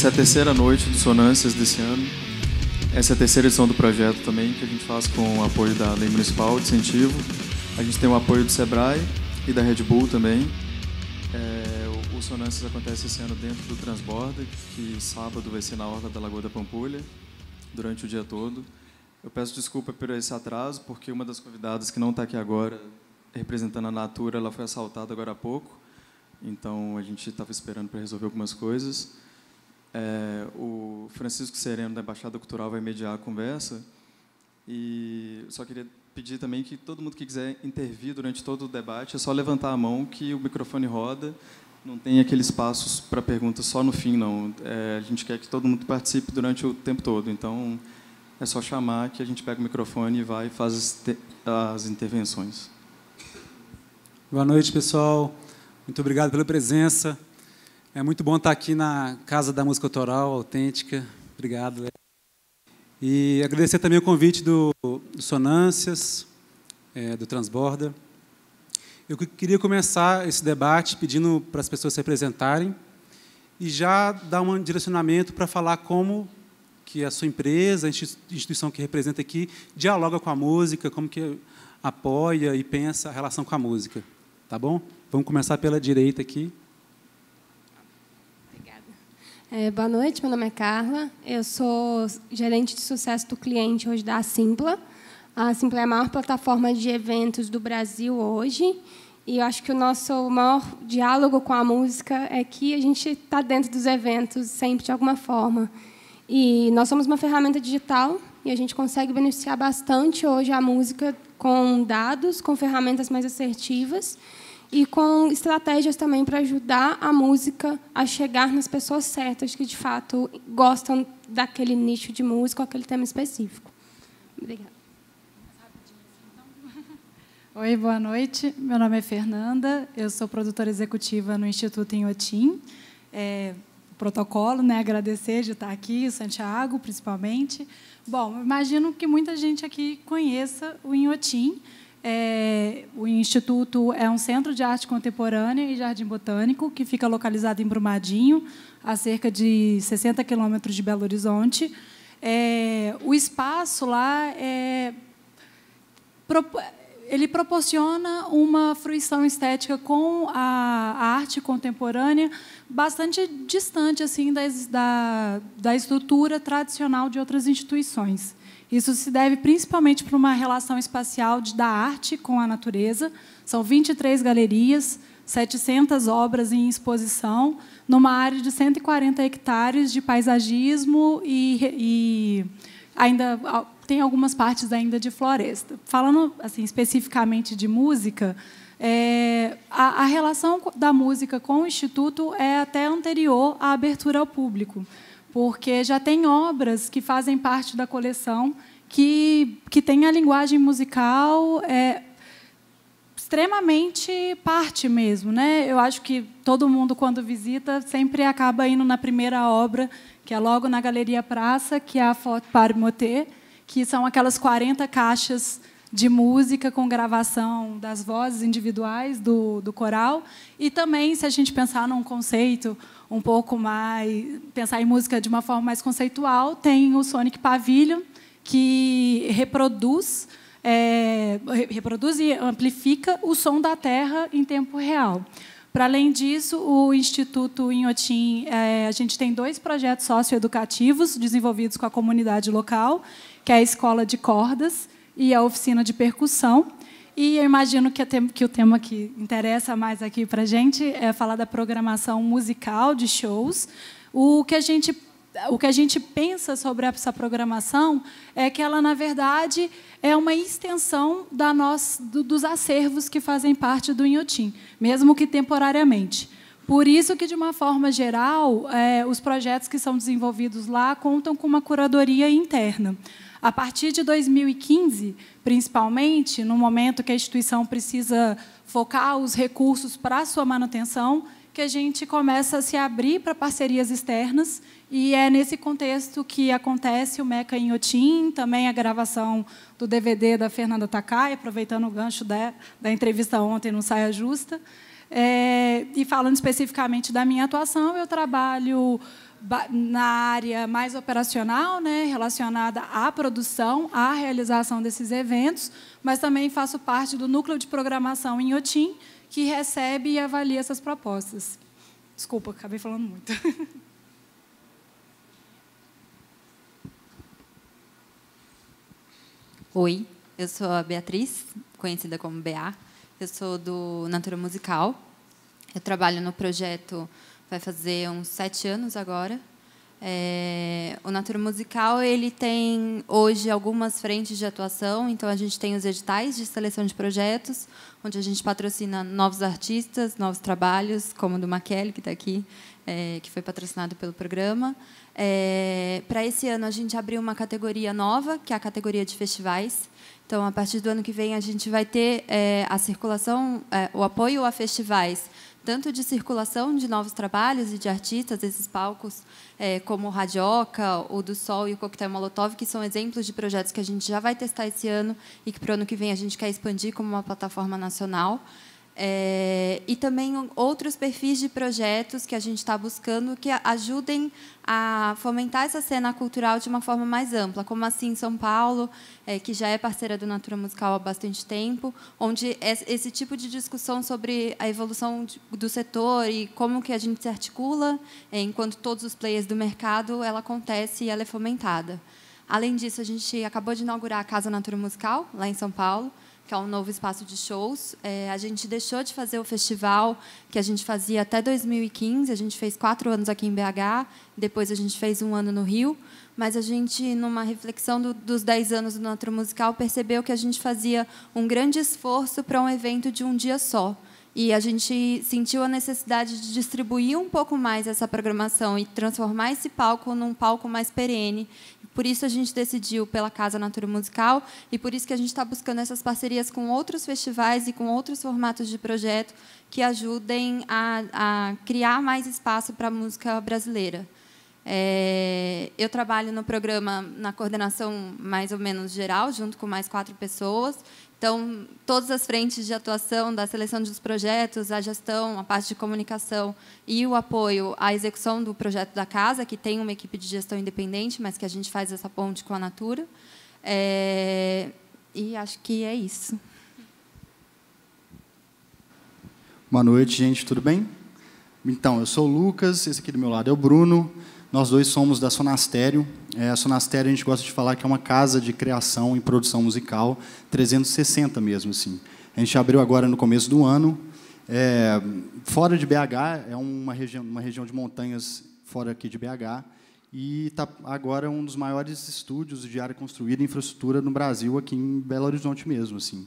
Essa é a terceira noite do Sonâncias desse ano. Essa é a terceira edição do projeto também, que a gente faz com o apoio da Lei Municipal de Incentivo. A gente tem o apoio do Sebrae e da Red Bull também. É, o, o Sonâncias acontece esse ano dentro do Transborda, que sábado vai ser na Orla da Lagoa da Pampulha, durante o dia todo. Eu peço desculpa por esse atraso, porque uma das convidadas que não está aqui agora, representando a Natura, ela foi assaltada agora há pouco. Então, a gente estava esperando para resolver algumas coisas. É, o Francisco Sereno, da Embaixada Cultural, vai mediar a conversa. E só queria pedir também que todo mundo que quiser intervir durante todo o debate, é só levantar a mão que o microfone roda. Não tem aqueles passos para perguntas só no fim, não. É, a gente quer que todo mundo participe durante o tempo todo. Então, é só chamar que a gente pega o microfone e vai e faz as, as intervenções. Boa noite, pessoal. Muito obrigado pela presença. É muito bom estar aqui na Casa da Música Autoral Autêntica. Obrigado, Léo. E agradecer também o convite do, do Sonâncias, é, do Transborda. Eu queria começar esse debate pedindo para as pessoas se apresentarem e já dar um direcionamento para falar como que a sua empresa, a instituição que representa aqui, dialoga com a música, como que apoia e pensa a relação com a música. Tá bom? Vamos começar pela direita aqui. É, boa noite, meu nome é Carla. Eu sou gerente de sucesso do cliente hoje da Simpla. A Simpla é a maior plataforma de eventos do Brasil hoje. E eu acho que o nosso maior diálogo com a música é que a gente está dentro dos eventos sempre, de alguma forma. E nós somos uma ferramenta digital e a gente consegue beneficiar bastante hoje a música com dados, com ferramentas mais assertivas e com estratégias também para ajudar a música a chegar nas pessoas certas que de fato gostam daquele nicho de música, aquele tema específico. Obrigada. Oi, boa noite. Meu nome é Fernanda, eu sou produtora executiva no Instituto Inhotim. É, protocolo, né? agradecer de estar aqui, Santiago, principalmente. Bom, imagino que muita gente aqui conheça o Inhotim, é, o Instituto é um centro de arte contemporânea e jardim botânico que fica localizado em Brumadinho, a cerca de 60 quilômetros de Belo Horizonte. É, o espaço lá é, ele proporciona uma fruição estética com a, a arte contemporânea bastante distante assim da, da, da estrutura tradicional de outras instituições. Isso se deve principalmente para uma relação espacial de, da arte com a natureza. São 23 galerias, 700 obras em exposição, numa área de 140 hectares de paisagismo e, e ainda tem algumas partes ainda de floresta. Falando assim especificamente de música, é, a, a relação da música com o Instituto é até anterior à abertura ao público porque já tem obras que fazem parte da coleção que, que tem a linguagem musical é, extremamente parte mesmo. Né? Eu acho que todo mundo, quando visita, sempre acaba indo na primeira obra, que é logo na Galeria Praça, que é a Foto Parimoté, que são aquelas 40 caixas de música com gravação das vozes individuais do, do coral. E também, se a gente pensar num conceito um pouco mais. pensar em música de uma forma mais conceitual, tem o Sonic Pavilion, que reproduz. É, reproduz e amplifica o som da Terra em tempo real. Para além disso, o Instituto Inhotim, é, a gente tem dois projetos socioeducativos desenvolvidos com a comunidade local, que é a Escola de Cordas, e a oficina de percussão. E eu imagino que, que o tema que interessa mais aqui para a gente é falar da programação musical de shows. O que a gente o que a gente pensa sobre essa programação é que ela, na verdade, é uma extensão da nós do, dos acervos que fazem parte do Inhotim, mesmo que temporariamente. Por isso que, de uma forma geral, é, os projetos que são desenvolvidos lá contam com uma curadoria interna. A partir de 2015, principalmente, no momento que a instituição precisa focar os recursos para a sua manutenção, que a gente começa a se abrir para parcerias externas e é nesse contexto que acontece o Meca em Otim, também a gravação do DVD da Fernanda Takai, aproveitando o gancho da, da entrevista ontem no Saia Justa. É, e falando especificamente da minha atuação, eu trabalho na área mais operacional, né, relacionada à produção, à realização desses eventos, mas também faço parte do núcleo de programação em Otim, que recebe e avalia essas propostas. Desculpa, acabei falando muito. Oi, eu sou a Beatriz, conhecida como BA. Eu sou do Natura Musical. Eu trabalho no projeto vai fazer uns sete anos agora. É, o Natura Musical ele tem hoje algumas frentes de atuação, então a gente tem os editais de seleção de projetos, onde a gente patrocina novos artistas, novos trabalhos, como o do Maquelli que está aqui, é, que foi patrocinado pelo programa. É, Para esse ano, a gente abriu uma categoria nova, que é a categoria de festivais. Então, a partir do ano que vem, a gente vai ter é, a circulação, é, o apoio a festivais tanto de circulação de novos trabalhos e de artistas, esses palcos é, como o Radioca, o do Sol e o Coquetel Molotov, que são exemplos de projetos que a gente já vai testar esse ano e que para o ano que vem a gente quer expandir como uma plataforma nacional. É, e também outros perfis de projetos que a gente está buscando que ajudem a fomentar essa cena cultural de uma forma mais ampla, como assim em São Paulo, é, que já é parceira do Natura Musical há bastante tempo, onde esse tipo de discussão sobre a evolução do setor e como que a gente se articula, é, enquanto todos os players do mercado, ela acontece e ela é fomentada. Além disso, a gente acabou de inaugurar a Casa Natura Musical, lá em São Paulo, que é um novo espaço de shows. É, a gente deixou de fazer o festival que a gente fazia até 2015. A gente fez quatro anos aqui em BH, depois a gente fez um ano no Rio. Mas a gente, numa reflexão do, dos dez anos do Natural Musical, percebeu que a gente fazia um grande esforço para um evento de um dia só. E a gente sentiu a necessidade de distribuir um pouco mais essa programação e transformar esse palco num palco mais perene por isso a gente decidiu pela Casa Natura Musical e por isso que a gente está buscando essas parcerias com outros festivais e com outros formatos de projeto que ajudem a, a criar mais espaço para a música brasileira. É, eu trabalho no programa na coordenação mais ou menos geral, junto com mais quatro pessoas, então, todas as frentes de atuação, da seleção dos projetos, a gestão, a parte de comunicação e o apoio à execução do projeto da casa, que tem uma equipe de gestão independente, mas que a gente faz essa ponte com a Natura. É... E acho que é isso. Boa noite, gente, tudo bem? Então, eu sou o Lucas, esse aqui do meu lado é o Bruno. Nós dois somos da Sonastério. É, a Sonastério a gente gosta de falar que é uma casa de criação e produção musical 360 mesmo, assim. A gente abriu agora no começo do ano. É, fora de BH, é uma região, uma região de montanhas fora aqui de BH. E está agora um dos maiores estúdios de área construída e infraestrutura no Brasil, aqui em Belo Horizonte mesmo, assim.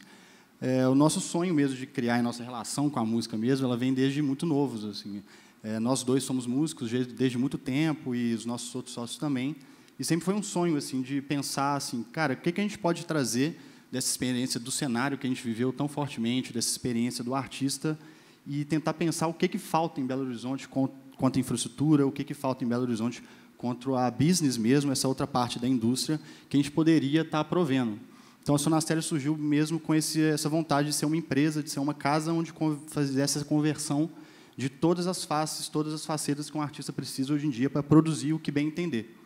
É, o nosso sonho mesmo de criar a nossa relação com a música mesmo, ela vem desde muito novos, assim. É, nós dois somos músicos desde muito tempo e os nossos outros sócios também. E sempre foi um sonho assim de pensar assim, cara, o que, que a gente pode trazer dessa experiência do cenário que a gente viveu tão fortemente, dessa experiência do artista e tentar pensar o que que falta em Belo Horizonte quanto à infraestrutura, o que que falta em Belo Horizonte quanto a business mesmo, essa outra parte da indústria que a gente poderia estar tá provendo. Então, a Sonastério surgiu mesmo com esse, essa vontade de ser uma empresa, de ser uma casa onde fazer essa conversão de todas as faces, todas as facetas que um artista precisa hoje em dia para produzir o que bem entender.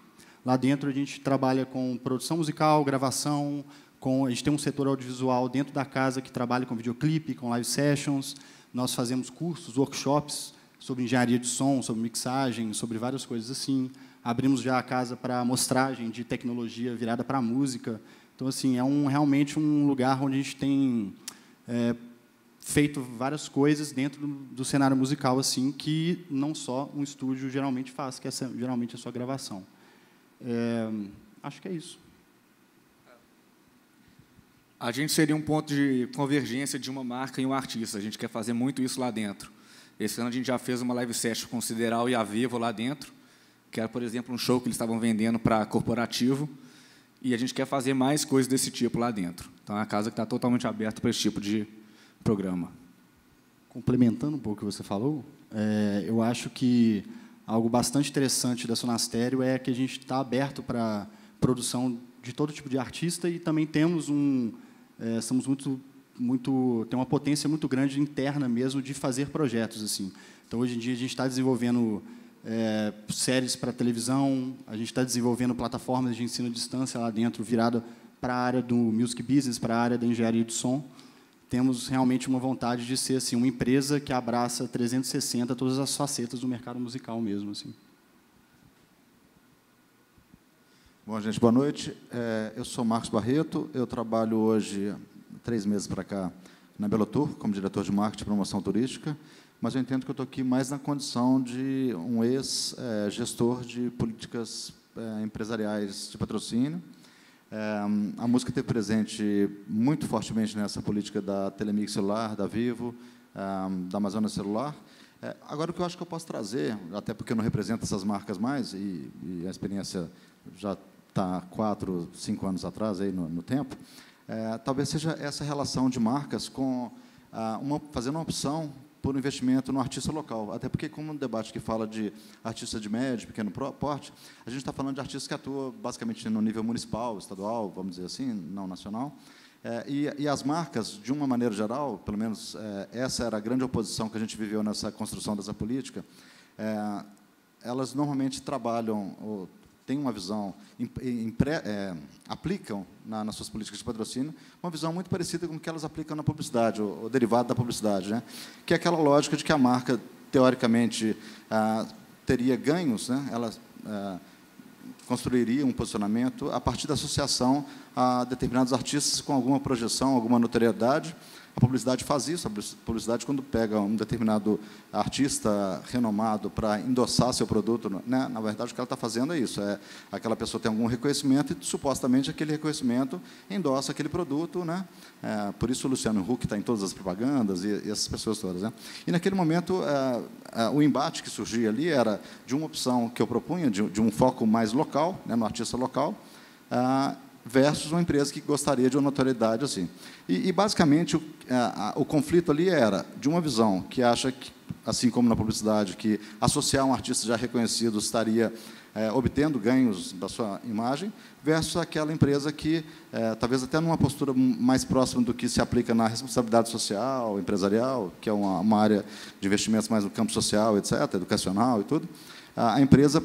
Lá dentro a gente trabalha com produção musical, gravação, com, a gente tem um setor audiovisual dentro da casa que trabalha com videoclipe, com live sessions. Nós fazemos cursos, workshops sobre engenharia de som, sobre mixagem, sobre várias coisas assim. Abrimos já a casa para mostragem de tecnologia virada para a música. Então, assim, é um, realmente um lugar onde a gente tem é, feito várias coisas dentro do, do, cenário musical assim que não só um estúdio geralmente faz, que é geralmente a sua gravação. É, acho que é isso. A gente seria um ponto de convergência de uma marca e um artista. A gente quer fazer muito isso lá dentro. Esse ano a gente já fez uma live session com o Sideral e a Vivo lá dentro, que era, por exemplo, um show que eles estavam vendendo para corporativo. E a gente quer fazer mais coisas desse tipo lá dentro. Então, é uma casa que está totalmente aberta para esse tipo de programa. Complementando um pouco o que você falou, é, eu acho que algo bastante interessante da Sonastério é que a gente está aberto para produção de todo tipo de artista e também temos um é, somos muito muito tem uma potência muito grande interna mesmo de fazer projetos assim então hoje em dia a gente está desenvolvendo é, séries para televisão a gente está desenvolvendo plataformas de ensino à distância lá dentro virada para a área do music business para a área da engenharia de som temos realmente uma vontade de ser assim, uma empresa que abraça 360 todas as facetas do mercado musical mesmo. Assim. Bom, gente, boa noite. É, eu sou Marcos Barreto, eu trabalho hoje, três meses para cá, na Belotur, como diretor de marketing e promoção turística, mas eu entendo que eu estou aqui mais na condição de um ex-gestor é, de políticas é, empresariais de patrocínio, é, a música esteve presente muito fortemente nessa política da telemix celular, da Vivo, é, da Amazônia Celular. É, agora, o que eu acho que eu posso trazer, até porque eu não represento essas marcas mais, e, e a experiência já está quatro, cinco anos atrás aí no, no tempo, é, talvez seja essa relação de marcas com ah, uma, fazendo uma opção por um investimento no artista local. Até porque, como um debate que fala de artista de médio, pequeno porte, a gente está falando de artistas que atuam basicamente no nível municipal, estadual, vamos dizer assim, não nacional. É, e, e, as marcas, de uma maneira geral, pelo menos é, essa era a grande oposição que a gente viveu nessa construção dessa política, é, elas normalmente trabalham, ou, têm uma visão, eh, impre, é, aplicam na, nas suas políticas de patrocínio uma visão muito parecida com o que elas aplicam na publicidade, ou o derivado da publicidade, né? que é aquela lógica de que a marca, teoricamente, ah, teria ganhos, né? ela ah, construiria um posicionamento a partir da associação a determinados artistas com alguma projeção, alguma notoriedade, a publicidade faz isso, a publicidade, quando pega um determinado artista renomado para endossar seu produto, né, na verdade, o que ela está fazendo é isso: é aquela pessoa tem algum reconhecimento e supostamente aquele reconhecimento endossa aquele produto. Né? É, por isso, o Luciano Huck está em todas as propagandas e, e essas pessoas todas. Né? E naquele momento, é, é, o embate que surgia ali era de uma opção que eu propunha, de, de um foco mais local, né, no artista local. Uh, versus uma empresa que gostaria de uma notoriedade assim. E, e basicamente, o, a, a, o, conflito ali era de uma visão que acha, que, assim como na publicidade, que associar um artista já reconhecido estaria é, obtendo ganhos da sua imagem, versus aquela empresa que, é, talvez até numa postura mais próxima do que se aplica na responsabilidade social, empresarial, que é uma, uma área de investimentos mais no campo social, etc., educacional e tudo, a, a empresa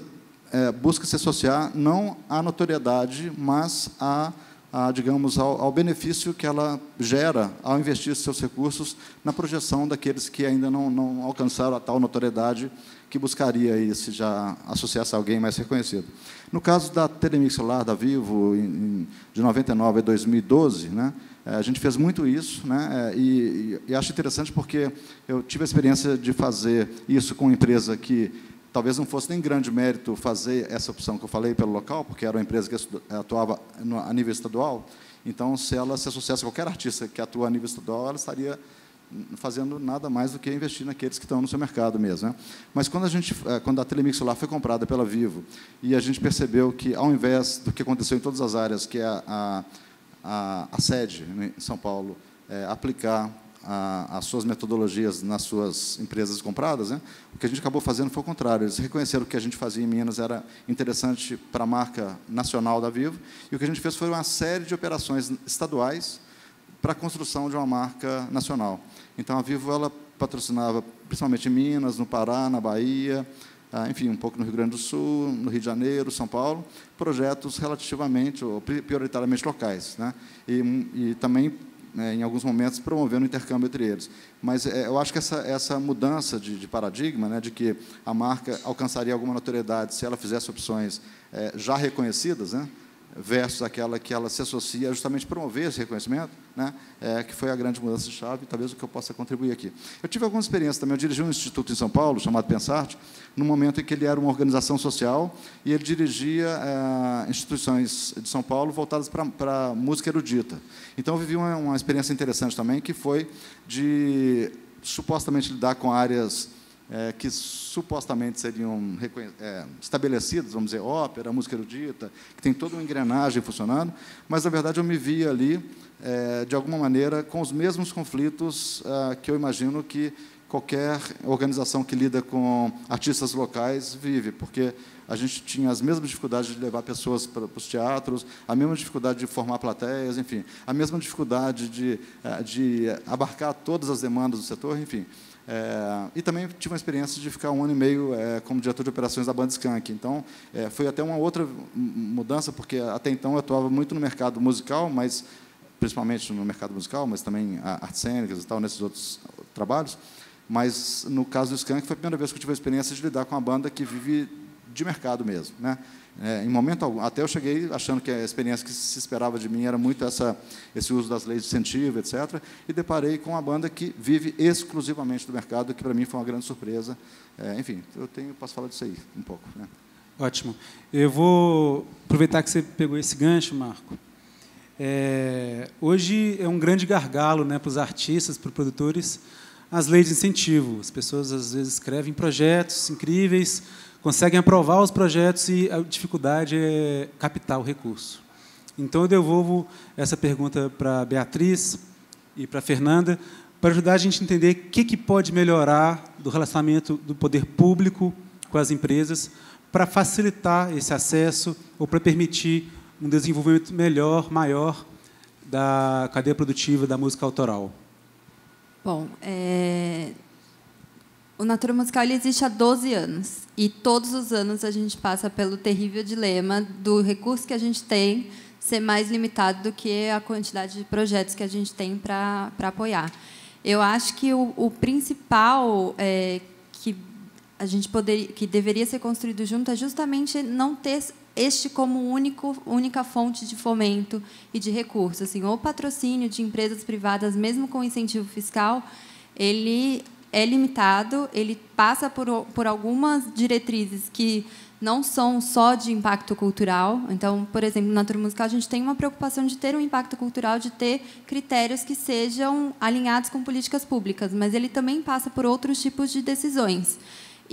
é, busca se associar não à notoriedade, mas a, a digamos, ao, ao, benefício que ela gera ao investir seus recursos na projeção daqueles que ainda não, não alcançaram a tal notoriedade que buscaria aí se já associasse a alguém mais reconhecido. No caso da Telemix Solar, da Vivo, em, de 99 a 2012, né, é, a gente fez muito isso, né, é, e, e, acho interessante porque eu tive a experiência de fazer isso com uma empresa que Talvez não fosse nem grande mérito fazer essa opção que eu falei pelo local, porque era uma empresa que eh, atuava a nível estadual. Então, se ela se associasse a qualquer artista que atua a nível estadual, ela estaria hum, fazendo nada mais do que investir naqueles que estão no seu mercado mesmo. Né? Mas quando a gente, eh, quando a Telemix lá foi comprada pela Vivo e a gente percebeu que, ao invés do que aconteceu em todas as áreas, que é a, a, a sede né, em São Paulo é, aplicar a, as suas metodologias nas suas empresas compradas, né? o que a gente acabou fazendo foi o contrário. Eles reconheceram que o que a gente fazia em Minas era interessante para a marca nacional da Vivo, e o que a gente fez foi uma série de operações estaduais para a construção de uma marca nacional. Então, a Vivo ela patrocinava principalmente em Minas, no Pará, na Bahia, ah, enfim, um pouco no Rio Grande do Sul, no Rio de Janeiro, São Paulo, projetos relativamente ou prioritariamente locais. Né? E, e também né, em alguns momentos, promovendo o intercâmbio entre eles. Mas é, eu acho que essa, essa mudança de, de paradigma, né, de que a marca alcançaria alguma notoriedade se ela fizesse opções é, já reconhecidas, né, versus aquela que ela se associa justamente promover esse reconhecimento, né, é, que foi a grande mudança de chave, talvez o que eu possa contribuir aqui. Eu tive algumas experiências também, eu dirigi um instituto em São Paulo, chamado Pensarte, no momento em que ele era uma organização social, e ele dirigia é, instituições de São Paulo voltadas para música erudita. Então, eu vivi uma, uma experiência interessante também, que foi de supostamente lidar com áreas é, que supostamente seriam é, estabelecidas, vamos dizer, ópera, música erudita, que tem toda uma engrenagem funcionando, mas, na verdade, eu me via ali, é, de alguma maneira, com os mesmos conflitos é, que eu imagino que qualquer organização que lida com artistas locais vive, porque a gente tinha as mesmas dificuldades de levar pessoas para, para os teatros, a mesma dificuldade de formar plateias, enfim, a mesma dificuldade de, é, de abarcar todas as demandas do setor, enfim. É, e também tive uma experiência de ficar um ano e meio é, como diretor de operações da banda Skank. Então, é, foi até uma outra mudança, porque até então eu atuava muito no mercado musical, mas principalmente no mercado musical, mas também artes cênicas e tal, nesses outros trabalhos. Mas, no caso do Skank, foi a primeira vez que eu tive a experiência de lidar com uma banda que vive de mercado mesmo. Né? É, em momento até eu cheguei achando que a experiência que se esperava de mim era muito essa, esse uso das leis de incentivo, etc. E deparei com uma banda que vive exclusivamente do mercado, que para mim foi uma grande surpresa. É, enfim, eu tenho, posso falar disso aí um pouco. Né? Ótimo. Eu vou aproveitar que você pegou esse gancho, Marco. É, hoje é um grande gargalo né, para os artistas, para os produtores, as leis de incentivo. As pessoas às vezes escrevem projetos incríveis conseguem aprovar os projetos e a dificuldade é capital o recurso. Então, eu devolvo essa pergunta para a Beatriz e para a Fernanda, para ajudar a gente a entender o que, que pode melhorar do relacionamento do poder público com as empresas para facilitar esse acesso ou para permitir um desenvolvimento melhor, maior da cadeia produtiva da música autoral. Bom, é, o Natura Musical existe há 12 anos e todos os anos a gente passa pelo terrível dilema do recurso que a gente tem ser mais limitado do que a quantidade de projetos que a gente tem para apoiar. Eu acho que o, o principal é, que a gente poderia, que deveria ser construído junto é justamente não ter este como único, única fonte de fomento e de recurso. Assim, o patrocínio de empresas privadas, mesmo com incentivo fiscal, ele é limitado, ele passa por, por algumas diretrizes que não são só de impacto cultural. Então, por exemplo, na tour musical, a gente tem uma preocupação de ter um impacto cultural, de ter critérios que sejam alinhados com políticas públicas, mas ele também passa por outros tipos de decisões.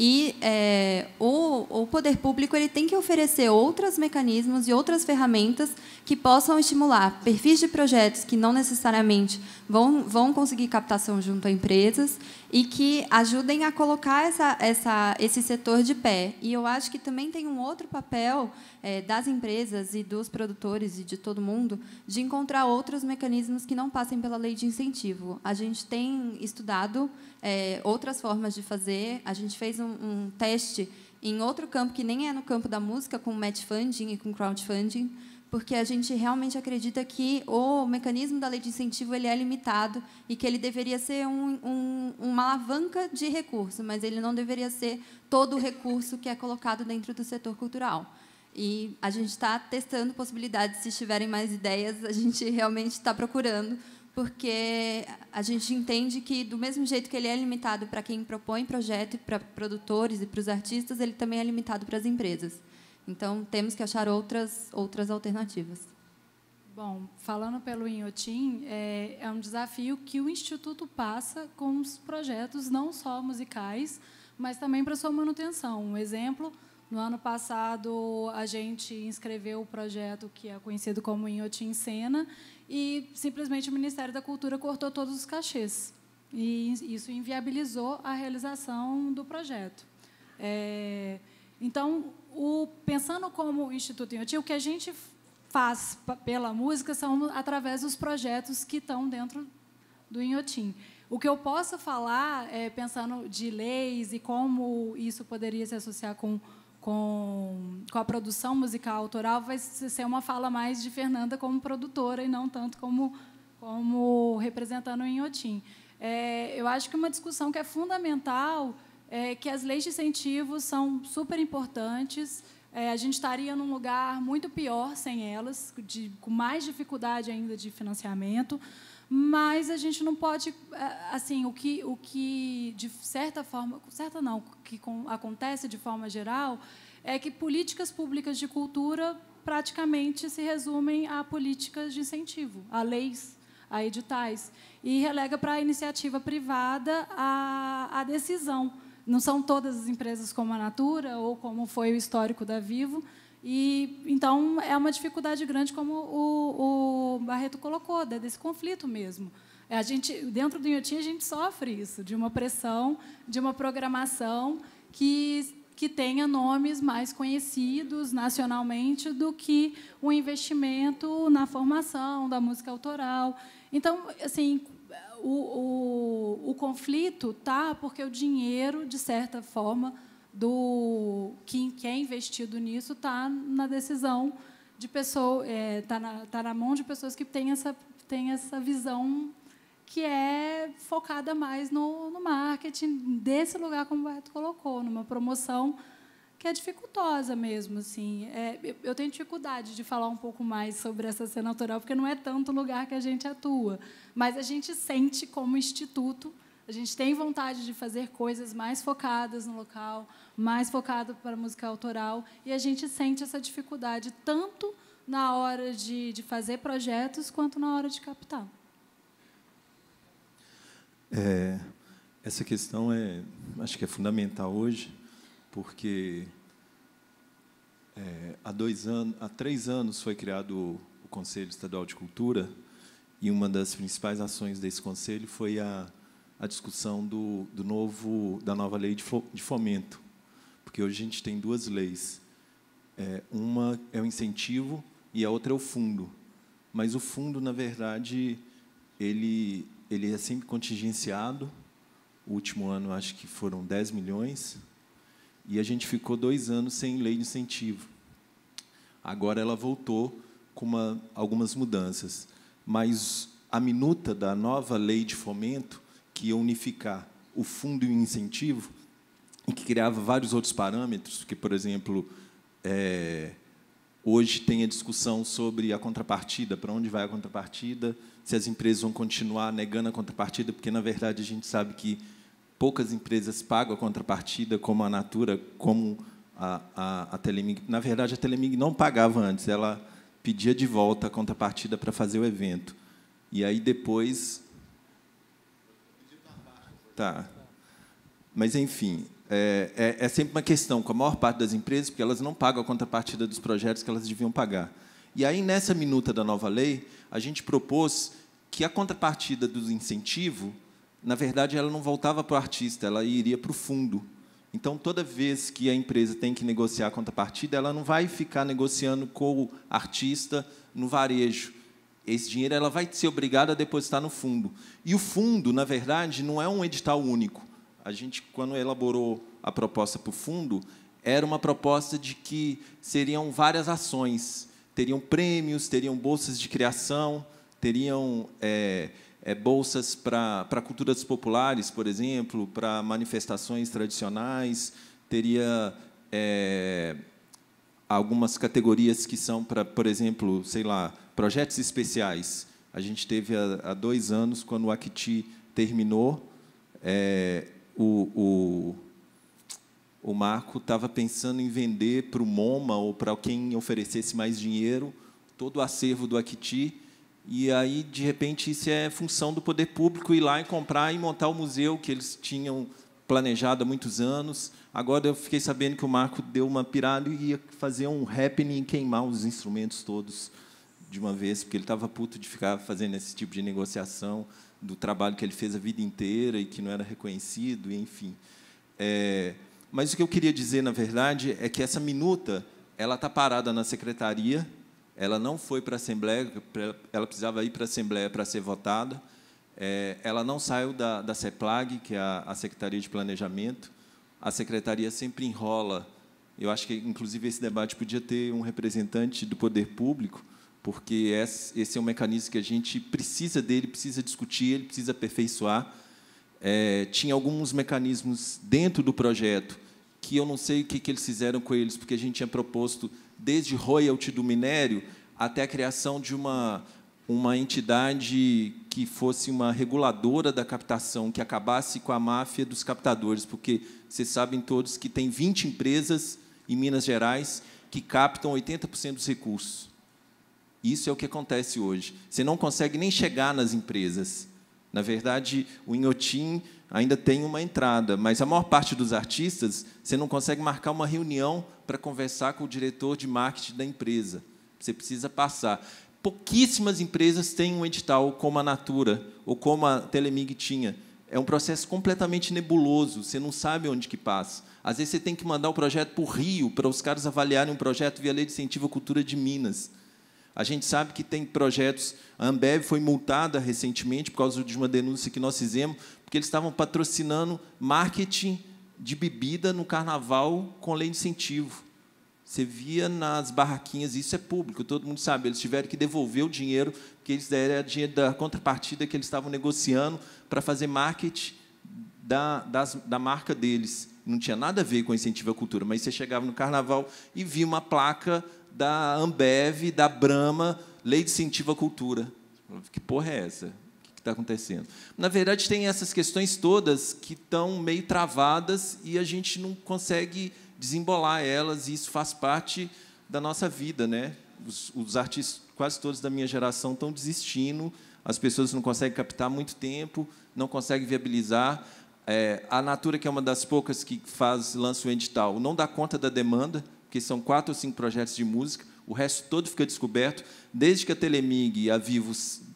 E é, o, o poder público ele tem que oferecer outros mecanismos e outras ferramentas que possam estimular perfis de projetos que não necessariamente vão, vão conseguir captação junto a empresas e que ajudem a colocar essa, essa, esse setor de pé. E eu acho que também tem um outro papel é, das empresas e dos produtores e de todo mundo de encontrar outros mecanismos que não passem pela lei de incentivo. A gente tem estudado é, outras formas de fazer, a gente fez um, um teste em outro campo que nem é no campo da música, com match funding e com crowdfunding, porque a gente realmente acredita que o mecanismo da lei de incentivo ele é limitado e que ele deveria ser um, um, uma alavanca de recurso, mas ele não deveria ser todo o recurso que é colocado dentro do setor cultural. E a gente está testando possibilidades. Se tiverem mais ideias, a gente realmente está procurando, porque a gente entende que, do mesmo jeito que ele é limitado para quem propõe projeto, para produtores e para os artistas, ele também é limitado para as empresas. Então, temos que achar outras, outras alternativas. Bom, falando pelo Inhotim, é, é um desafio que o Instituto passa com os projetos não só musicais, mas também para sua manutenção. Um exemplo no ano passado, a gente inscreveu o projeto que é conhecido como Inhotim Sena e simplesmente o Ministério da Cultura cortou todos os cachês. E isso inviabilizou a realização do projeto. É, então, o, pensando como Instituto Inhotim, o que a gente faz pela música são através dos projetos que estão dentro do Inhotim. O que eu posso falar, é, pensando de leis e como isso poderia se associar com com, com a produção musical autoral vai ser uma fala mais de Fernanda como produtora e não tanto como, como representando o Inhotim. É, eu acho que uma discussão que é fundamental é que as leis de incentivo são super importantes. É, a gente estaria num lugar muito pior sem elas, de, com mais dificuldade ainda de financiamento mas a gente não pode eh, assim o que o que de certa forma certa não o que acontece de forma geral é que políticas públicas de cultura praticamente se resumem a políticas de incentivo a leis a editais e relega para a iniciativa privada a, a decisão não são todas as empresas como a Natura ou como foi o histórico da Vivo e então é uma dificuldade grande, como o, o Barreto colocou, né, desse conflito mesmo. É, a gente dentro do Inhotim a gente sofre isso, de uma pressão, de uma programação que que tenha nomes mais conhecidos nacionalmente do que o investimento na formação da música autoral. Então, assim, o, o, o conflito tá porque o dinheiro, de certa forma, do quem, quem é investido nisso está na decisão de pessoa, está é, tá na, tá na mão de pessoas que têm essa, têm essa visão que é focada mais no, no marketing desse lugar, como o Beto colocou, numa promoção que é dificultosa mesmo, assim. É, eu tenho dificuldade de falar um pouco mais sobre essa cena autoral, porque não é tanto lugar que a gente atua, mas a gente sente como instituto a gente tem vontade de fazer coisas mais focadas no local, mais focado para a música autoral, e a gente sente essa dificuldade tanto na hora de, de fazer projetos quanto na hora de captar. É, essa questão é, acho que é fundamental hoje, porque é, há dois anos, há três anos foi criado o, o Conselho Estadual de Cultura e uma das principais ações desse conselho foi a a discussão do, do novo, da nova lei de, de fomento, porque hoje a gente tem duas leis. É, uma é o incentivo e a outra é o fundo. Mas o fundo, na verdade, ele, ele é sempre contingenciado. O último ano, acho que foram 10 milhões. E a gente ficou dois anos sem lei de incentivo. Agora ela voltou com uma, algumas mudanças. Mas a minuta da nova lei de fomento que ia unificar o fundo e o incentivo, e que criava vários outros parâmetros, que, por exemplo, é, hoje tem a discussão sobre a contrapartida, para onde vai a contrapartida, se as empresas vão continuar negando a contrapartida, porque, na verdade, a gente sabe que poucas empresas pagam a contrapartida, como a Natura, como a, a, a Telemig. Na verdade, a Telemig não pagava antes, ela pedia de volta a contrapartida para fazer o evento. E aí depois Tá. Mas, enfim, é, é, é, sempre uma questão com a maior parte das empresas, porque elas não pagam a contrapartida dos projetos que elas deviam pagar. E aí, nessa minuta da nova lei, a gente propôs que a contrapartida do incentivo, na verdade, ela não voltava para o artista, ela iria para o fundo. Então, toda vez que a empresa tem que negociar a contrapartida, ela não vai ficar negociando com o artista no varejo esse dinheiro ela vai ser obrigada a depositar no fundo. E o fundo, na verdade, não é um edital único. A gente, quando elaborou a proposta para o fundo, era uma proposta de que seriam várias ações. Teriam prêmios, teriam bolsas de criação, teriam é, é, bolsas para culturas populares, por exemplo, para manifestações tradicionais, teria é, algumas categorias que são para, por exemplo, sei lá, projetos especiais. A gente teve há, há dois anos, quando o Acti terminou, é, o, o, o Marco estava pensando em vender para o MoMA ou para quem oferecesse mais dinheiro todo o acervo do Acti. E aí, de repente, isso é função do poder público ir lá e comprar e montar o museu que eles tinham planejado há muitos anos. Agora eu fiquei sabendo que o Marco deu uma pirada e ia fazer um happening e queimar os instrumentos todos de uma vez, porque ele estava puto de ficar fazendo esse tipo de negociação do trabalho que ele fez a vida inteira e que não era reconhecido, enfim. É, mas o que eu queria dizer, na verdade, é que essa minuta ela está parada na secretaria, ela não foi para a Assembleia, ela precisava ir para a Assembleia para ser votada, é, ela não saiu da, da CEPLAG, que é a, a Secretaria de Planejamento, a secretaria sempre enrola. Eu acho que, inclusive, esse debate podia ter um representante do poder público, porque esse é um mecanismo que a gente precisa dele, precisa discutir, ele precisa aperfeiçoar. É, tinha alguns mecanismos dentro do projeto que eu não sei o que, que eles fizeram com eles, porque a gente tinha proposto desde royalty do minério até a criação de uma, uma entidade que fosse uma reguladora da captação, que acabasse com a máfia dos captadores, porque vocês sabem todos que tem 20 empresas em Minas Gerais que captam 80% dos recursos. Isso é o que acontece hoje. Você não consegue nem chegar nas empresas. Na verdade, o Inhotim ainda tem uma entrada, mas a maior parte dos artistas, você não consegue marcar uma reunião para conversar com o diretor de marketing da empresa. Você precisa passar. Pouquíssimas empresas têm um edital como a Natura ou como a Telemig tinha. É um processo completamente nebuloso, você não sabe onde que passa. Às vezes você tem que mandar o projeto para o Rio, para os caras avaliarem um projeto via Lei de Incentivo à Cultura de Minas. A gente sabe que tem projetos. A Ambev foi multada recentemente por causa de uma denúncia que nós fizemos, porque eles estavam patrocinando marketing de bebida no carnaval com lei de incentivo. Você via nas barraquinhas, isso é público, todo mundo sabe. Eles tiveram que devolver o dinheiro, que eles deram dinheiro da contrapartida que eles estavam negociando para fazer marketing da, das, da marca deles. Não tinha nada a ver com incentivo à cultura, mas você chegava no carnaval e via uma placa da Ambev, da Brahma, lei de incentivo à cultura. Que porra é essa? O que está acontecendo? Na verdade, tem essas questões todas que estão meio travadas e a gente não consegue desembolar elas, e isso faz parte da nossa vida. Né? Os, os artistas, quase todos da minha geração, estão desistindo, as pessoas não conseguem captar muito tempo, não conseguem viabilizar. É, a Natura, que é uma das poucas que faz lança o edital, não dá conta da demanda, que são quatro ou cinco projetos de música, o resto todo fica descoberto. Desde que a Telemig e a Vivo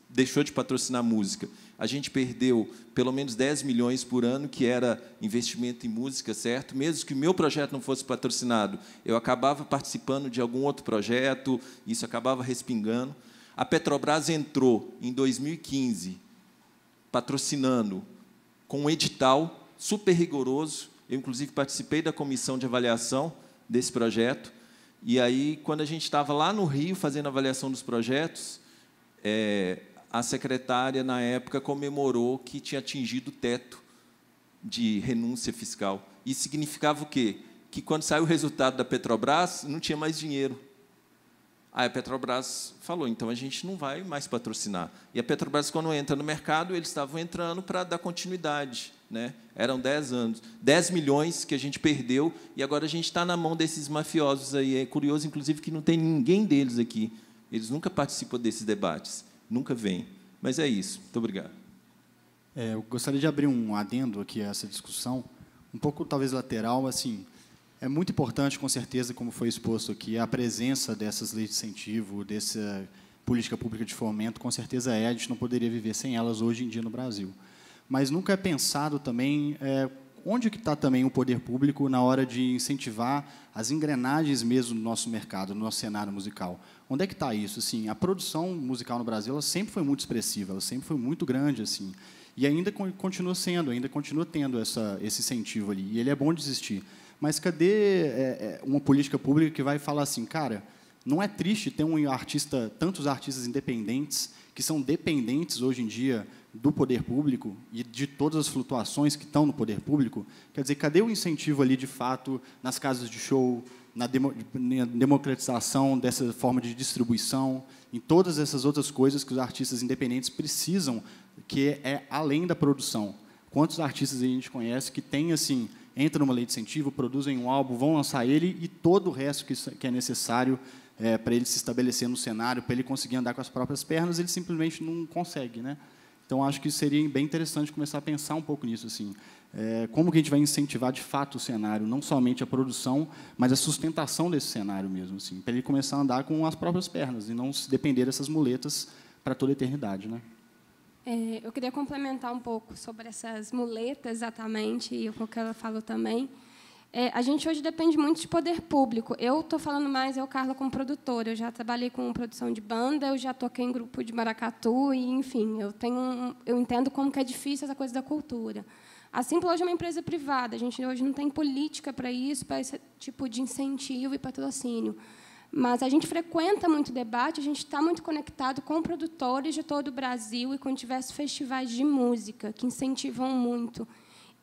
deixou de patrocinar música, a gente perdeu pelo menos 10 milhões por ano, que era investimento em música, certo? Mesmo que o meu projeto não fosse patrocinado, eu acabava participando de algum outro projeto, isso acabava respingando. A Petrobras entrou em 2015 patrocinando com um edital super rigoroso. Eu, inclusive, participei da comissão de avaliação desse projeto. E aí, quando a gente estava lá no Rio fazendo a avaliação dos projetos, é, a secretária, na época, comemorou que tinha atingido o teto de renúncia fiscal. Isso significava o quê? Que quando saiu o resultado da Petrobras, não tinha mais dinheiro. Aí a Petrobras falou: então a gente não vai mais patrocinar. E a Petrobras, quando entra no mercado, eles estavam entrando para dar continuidade né? Eram 10 anos. 10 milhões que a gente perdeu e agora a gente está na mão desses mafiosos aí. É curioso, inclusive, que não tem ninguém deles aqui. Eles nunca participam desses debates, nunca vêm. Mas é isso. Muito obrigado. É, eu gostaria de abrir um adendo aqui a essa discussão, um pouco talvez lateral, assim. É muito importante, com certeza, como foi exposto aqui, a presença dessas leis de incentivo, dessa política pública de fomento, com certeza é, a gente não poderia viver sem elas hoje em dia no Brasil mas nunca é pensado também é, onde que está também o poder público na hora de incentivar as engrenagens mesmo do nosso mercado, do nosso cenário musical. Onde é que está isso? Assim, a produção musical no Brasil sempre foi muito expressiva, ela sempre foi muito grande, assim, e ainda continua sendo, ainda continua tendo essa, esse incentivo ali, e ele é bom de existir. Mas cadê é, é, uma política pública que vai falar assim, cara, não é triste ter um artista, tantos artistas independentes que são dependentes hoje em dia do poder público e de todas as flutuações que estão no poder público, quer dizer, cadê o incentivo ali de fato nas casas de show, na, demo, na democratização dessa forma de distribuição, em todas essas outras coisas que os artistas independentes precisam, que é além da produção. Quantos artistas a gente conhece que tem assim, entram numa lei de incentivo, produzem um álbum, vão lançar ele e todo o resto que, que é necessário é, eh, para ele se estabelecer no cenário, para ele conseguir andar com as próprias pernas, ele simplesmente não consegue, né? Então, acho que seria bem interessante começar a pensar um pouco nisso, assim. É, como que a gente vai incentivar, de fato, o cenário, não somente a produção, mas a sustentação desse cenário mesmo, assim, para ele começar a andar com as próprias pernas e não se depender dessas muletas para toda a eternidade, né? É, eu queria complementar um pouco sobre essas muletas, exatamente, e o que ela falou também. É, a gente hoje depende muito de poder público. Eu estou falando mais, eu, Carla, como produtora. Eu já trabalhei com produção de banda, eu já toquei em grupo de maracatu, e, enfim, eu, tenho, eu entendo como que é difícil essa coisa da cultura. A Simpla hoje é uma empresa privada. A gente hoje não tem política para isso, para esse tipo de incentivo e patrocínio. Mas a gente frequenta muito debate, a gente está muito conectado com produtores de todo o Brasil e com diversos festivais de música que incentivam muito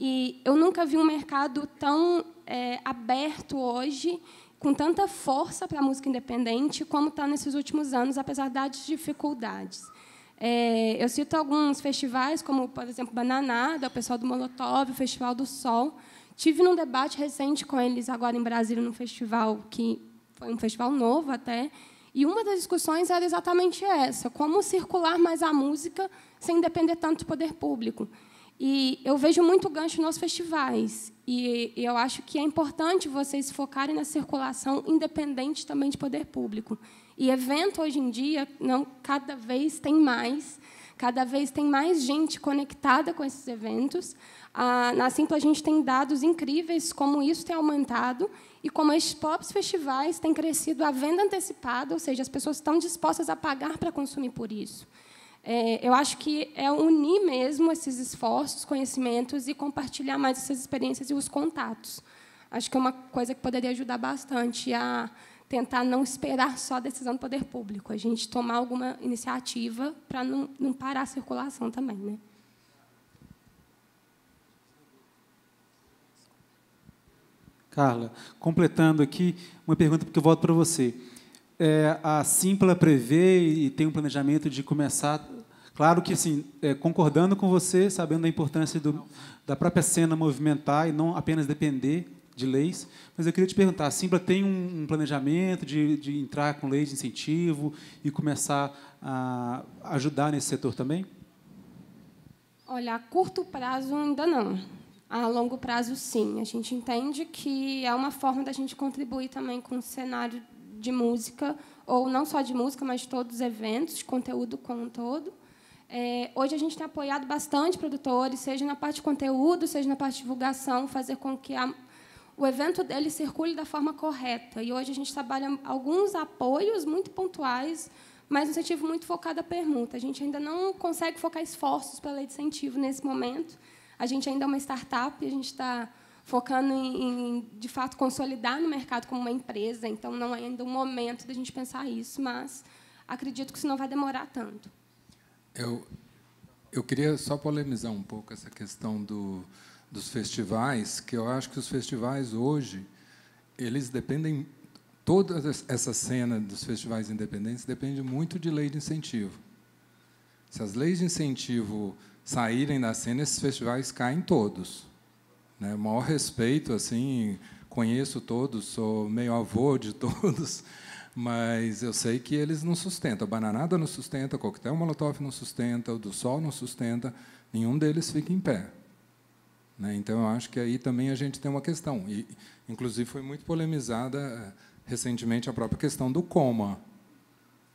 e eu nunca vi um mercado tão é, aberto hoje, com tanta força para a música independente, como está nesses últimos anos, apesar das dificuldades. É, eu cito alguns festivais, como, por exemplo, Bananada, o pessoal do Molotov, o Festival do Sol. Tive num debate recente com eles, agora em Brasília, num festival que foi um festival novo até, e uma das discussões era exatamente essa: como circular mais a música sem depender tanto do poder público. E eu vejo muito gancho nos festivais. E eu acho que é importante vocês focarem na circulação independente também de poder público. E evento, hoje em dia, não cada vez tem mais. Cada vez tem mais gente conectada com esses eventos. Ah, na Simpla, a gente tem dados incríveis como isso tem aumentado e como esses pop festivais têm crescido a venda antecipada, ou seja, as pessoas estão dispostas a pagar para consumir por isso. É, eu acho que é unir mesmo esses esforços, conhecimentos e compartilhar mais essas experiências e os contatos. Acho que é uma coisa que poderia ajudar bastante a tentar não esperar só a decisão do poder público, a gente tomar alguma iniciativa para não, não parar a circulação também. Né? Carla, completando aqui, uma pergunta porque eu volto para você é, a Simpla prevê e tem um planejamento de começar. Claro que, assim, é, concordando com você, sabendo a importância do, da própria cena movimentar e não apenas depender de leis, mas eu queria te perguntar: a Simpla tem um, um planejamento de, de entrar com leis de incentivo e começar a ajudar nesse setor também? Olha, a curto prazo ainda não. A longo prazo, sim. A gente entende que é uma forma da gente contribuir também com o cenário de música, ou não só de música, mas de todos os eventos, conteúdo como um todo. É, hoje a gente tem apoiado bastante produtores, seja na parte de conteúdo, seja na parte de divulgação, fazer com que a, o evento dele circule da forma correta. E hoje a gente trabalha alguns apoios muito pontuais, mas no incentivo muito focado à permuta. A gente ainda não consegue focar esforços pela lei de incentivo nesse momento. A gente ainda é uma startup, a gente está focando em, em, de fato, consolidar no mercado como uma empresa. Então, não é ainda o momento da gente pensar isso, mas acredito que isso não vai demorar tanto. Eu, eu queria só polemizar um pouco essa questão do, dos festivais, que eu acho que os festivais hoje, eles dependem... Toda essa cena dos festivais independentes depende muito de lei de incentivo. Se as leis de incentivo saírem da cena, esses festivais caem todos. Né? Maior respeito, assim, conheço todos, sou meio avô de todos, mas eu sei que eles não sustentam. A bananada não sustenta, o coquetel molotov não sustenta, o do sol não sustenta, nenhum deles fica em pé. Né? Então, eu acho que aí também a gente tem uma questão. E, inclusive, foi muito polemizada eh, recentemente a própria questão do coma.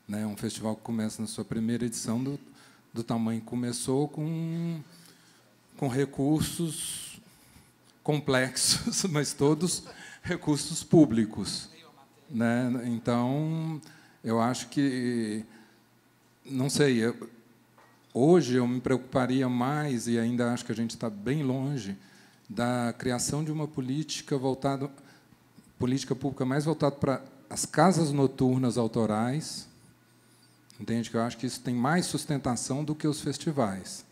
Né? Um festival que começa na sua primeira edição do, do tamanho começou com, com recursos complexos, mas todos recursos públicos. Né? Então, eu acho que, não sei, eu, hoje eu me preocuparia mais, e ainda acho que a gente está bem longe, da criação de uma política voltada política pública mais voltada para as casas noturnas autorais, entende? Que eu acho que isso tem mais sustentação do que os festivais.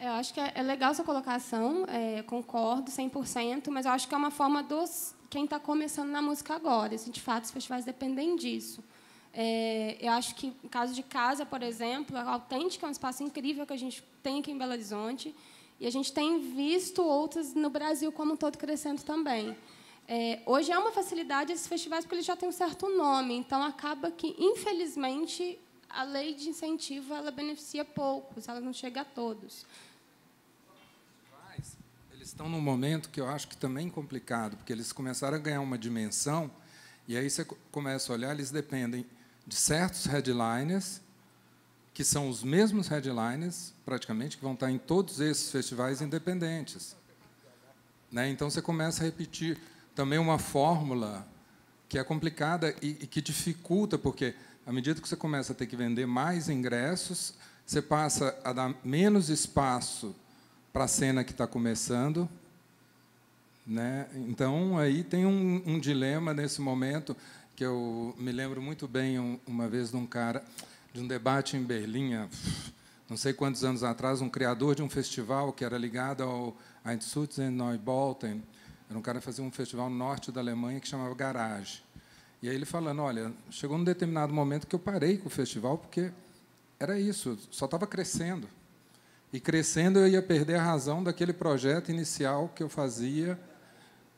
Eu acho que é, é legal essa colocação, é, concordo 100%, mas eu acho que é uma forma dos quem está começando na música agora. Assim, de fato, os festivais dependem disso. É, eu acho que, no caso de casa, por exemplo, a é Autêntica é um espaço incrível que a gente tem aqui em Belo Horizonte, e a gente tem visto outras no Brasil como um todo crescendo também. É, hoje é uma facilidade esses festivais, porque eles já têm um certo nome, então acaba que, infelizmente, a lei de incentivo ela beneficia poucos, ela não chega a todos. Eles estão num momento que eu acho que também é complicado, porque eles começaram a ganhar uma dimensão, e aí você começa a olhar, eles dependem de certos headliners, que são os mesmos headliners, praticamente, que vão estar em todos esses festivais independentes. Né? Então você começa a repetir também uma fórmula que é complicada e, e que dificulta, porque à medida que você começa a ter que vender mais ingressos, você passa a dar menos espaço para a cena que está começando. Né? Então, aí tem um, um, dilema nesse momento, que eu me lembro muito bem um, uma vez de um cara, de um debate em Berlim, não sei quantos anos atrás, um criador de um festival que era ligado ao Einstürzen Neubauten, era um cara que fazia um festival no norte da Alemanha que chamava Garage. E aí ele falando, olha, chegou num determinado momento que eu parei com o festival porque era isso, só estava crescendo. E crescendo eu ia perder a razão daquele projeto inicial que eu fazia.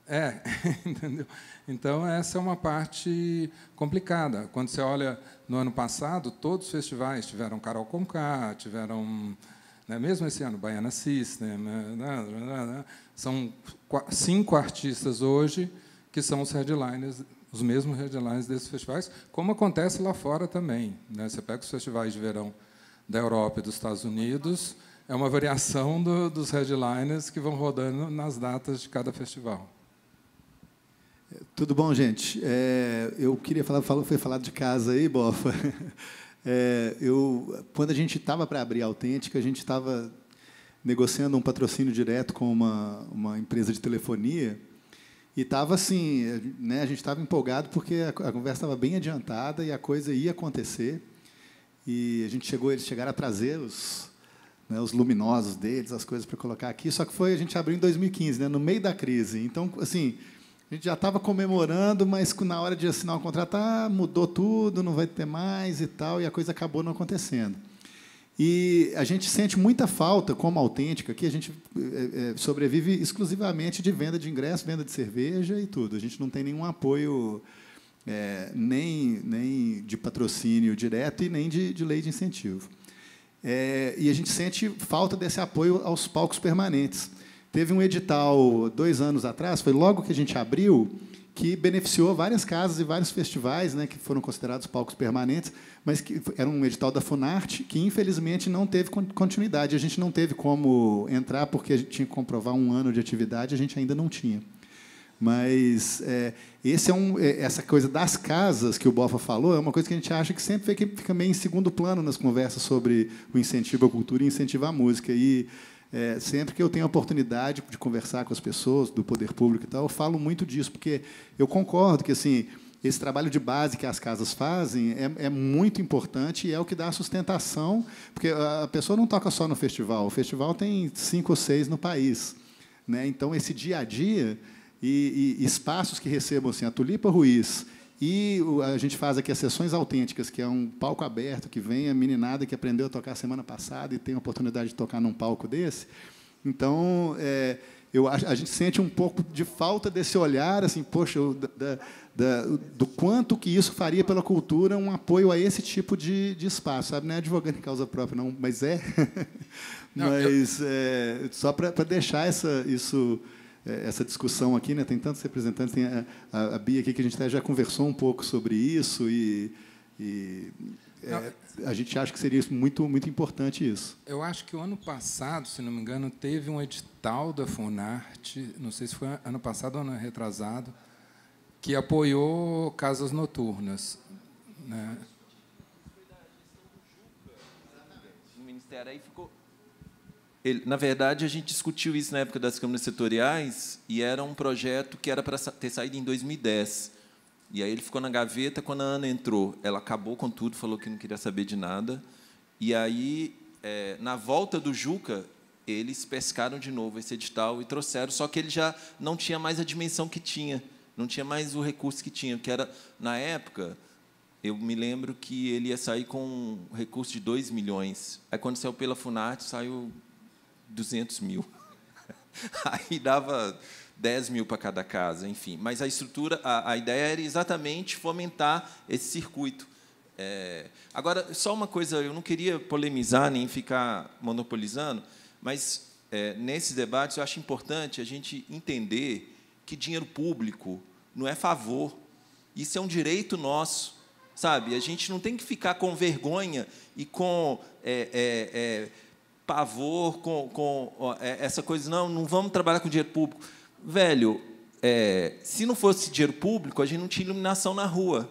É, entendeu? Então essa é uma parte complicada. Quando você olha no ano passado, todos os festivais tiveram Carol Conká, tiveram né, mesmo esse ano Baiana System, né, né, né, né. são cinco artistas hoje que são os headliners os mesmos headlines desses festivais, como acontece lá fora também. Né? Você pega os festivais de verão da Europa e dos Estados Unidos, é uma variação do, dos headliners que vão rodando nas datas de cada festival. Tudo bom, gente? É, eu queria falar, falou, foi falado de casa aí, Bofa. É, eu, quando a gente estava para abrir a Autêntica, a gente estava negociando um patrocínio direto com uma, uma empresa de telefonia e estava assim, né, a gente estava empolgado porque a, a conversa estava bem adiantada e a coisa ia acontecer. E a gente chegou, eles chegaram a trazer os, né, os luminosos deles, as coisas para colocar aqui. Só que foi a gente abriu em 2015, né, no meio da crise. Então, assim, a gente já estava comemorando, mas na hora de assinar o contrato, ah, mudou tudo, não vai ter mais e tal, e a coisa acabou não acontecendo. E a gente sente muita falta, como autêntica, que a gente eh, eh, sobrevive exclusivamente de venda de ingresso, venda de cerveja e tudo. A gente não tem nenhum apoio é, nem, nem de patrocínio direto e nem de, de lei de incentivo. É, e a gente sente falta desse apoio aos palcos permanentes. Teve um edital dois anos atrás, foi logo que a gente abriu, que beneficiou várias casas e vários festivais, né, que foram considerados palcos permanentes, mas que era um edital da Funarte que infelizmente não teve continuidade. A gente não teve como entrar porque a gente tinha que comprovar um ano de atividade, a gente ainda não tinha. Mas é, esse é um, é, essa coisa das casas que o Bofa falou é uma coisa que a gente acha que sempre fica meio em segundo plano nas conversas sobre o incentivo à cultura e incentivo à música. E é, sempre que eu tenho a oportunidade de conversar com as pessoas do poder público e tal, eu falo muito disso, porque eu concordo que assim esse trabalho de base que as casas fazem é, é, muito importante e é o que dá sustentação, porque a pessoa não toca só no festival, o festival tem cinco ou seis no país. Né? Então, esse dia a dia e, e espaços que recebam assim, a Tulipa Ruiz e a gente faz aqui as sessões autênticas, que é um palco aberto que vem a meninada que aprendeu a tocar semana passada e tem a oportunidade de tocar num palco desse. Então, é, eu, a, a, gente sente um pouco de falta desse olhar, assim, poxa, da, da, do quanto que isso faria pela cultura um apoio a esse tipo de, de espaço. Sabe? Não é advogando em causa própria, não, mas é. Não, mas eu... é, só para deixar essa, isso é, essa discussão aqui, né? tem tantos representantes, tem a, a, a Bia aqui que a gente já conversou um pouco sobre isso e, e é, a gente acha que seria muito, muito importante isso. Eu acho que o ano passado, se não me engano, teve um edital da Funarte, não sei se foi ano passado ou ano retrasado, que apoiou casas noturnas. Né? No Ministério, aí ficou ele, na verdade, a gente discutiu isso na época das câmaras setoriais e era um projeto que era para ter saído em 2010. E aí ele ficou na gaveta quando a Ana entrou. Ela acabou com tudo, falou que não queria saber de nada. E aí, é, na volta do Juca, eles pescaram de novo esse edital e trouxeram, só que ele já não tinha mais a dimensão que tinha, não tinha mais o recurso que tinha, que era, na época, eu me lembro que ele ia sair com um recurso de 2 milhões. Aí, quando saiu pela Funarte saiu 200 mil. Aí dava 10 mil para cada casa, enfim. Mas a estrutura, a, a ideia era exatamente fomentar esse circuito. É, agora, só uma coisa, eu não queria polemizar nem ficar monopolizando, mas é, nesses debates eu acho importante a gente entender que dinheiro público não é favor, isso é um direito nosso, sabe? A gente não tem que ficar com vergonha e com é, é, é pavor com, com é, essa coisa, não, não vamos trabalhar com dinheiro público. Velho, é, se não fosse dinheiro público, a gente não tinha iluminação na rua.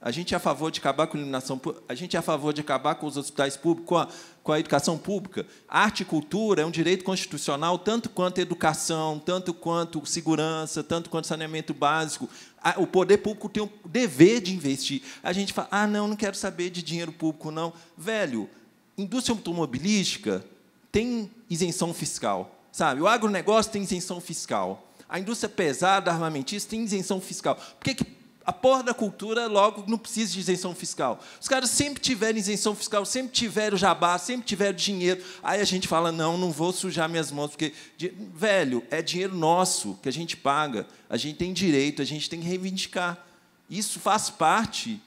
A gente é a favor de acabar com a iluminação a gente é a favor de acabar com os hospitais públicos, com a, com a educação pública. Arte e cultura é um direito constitucional, tanto quanto educação, tanto quanto segurança, tanto quanto saneamento básico. O poder público tem o dever de investir. A gente fala, ah, não, não quero saber de dinheiro público, não. Velho, indústria automobilística tem isenção fiscal, sabe? O agronegócio tem isenção fiscal. A indústria pesada, armamentista, tem isenção fiscal. Por que, que a porra da cultura logo não precisa de isenção fiscal? Os caras sempre tiveram isenção fiscal, sempre tiveram jabá, sempre tiveram dinheiro. Aí a gente fala: não, não vou sujar minhas mãos, porque, velho, é dinheiro nosso que a gente paga, a gente tem direito, a gente tem que reivindicar. Isso faz parte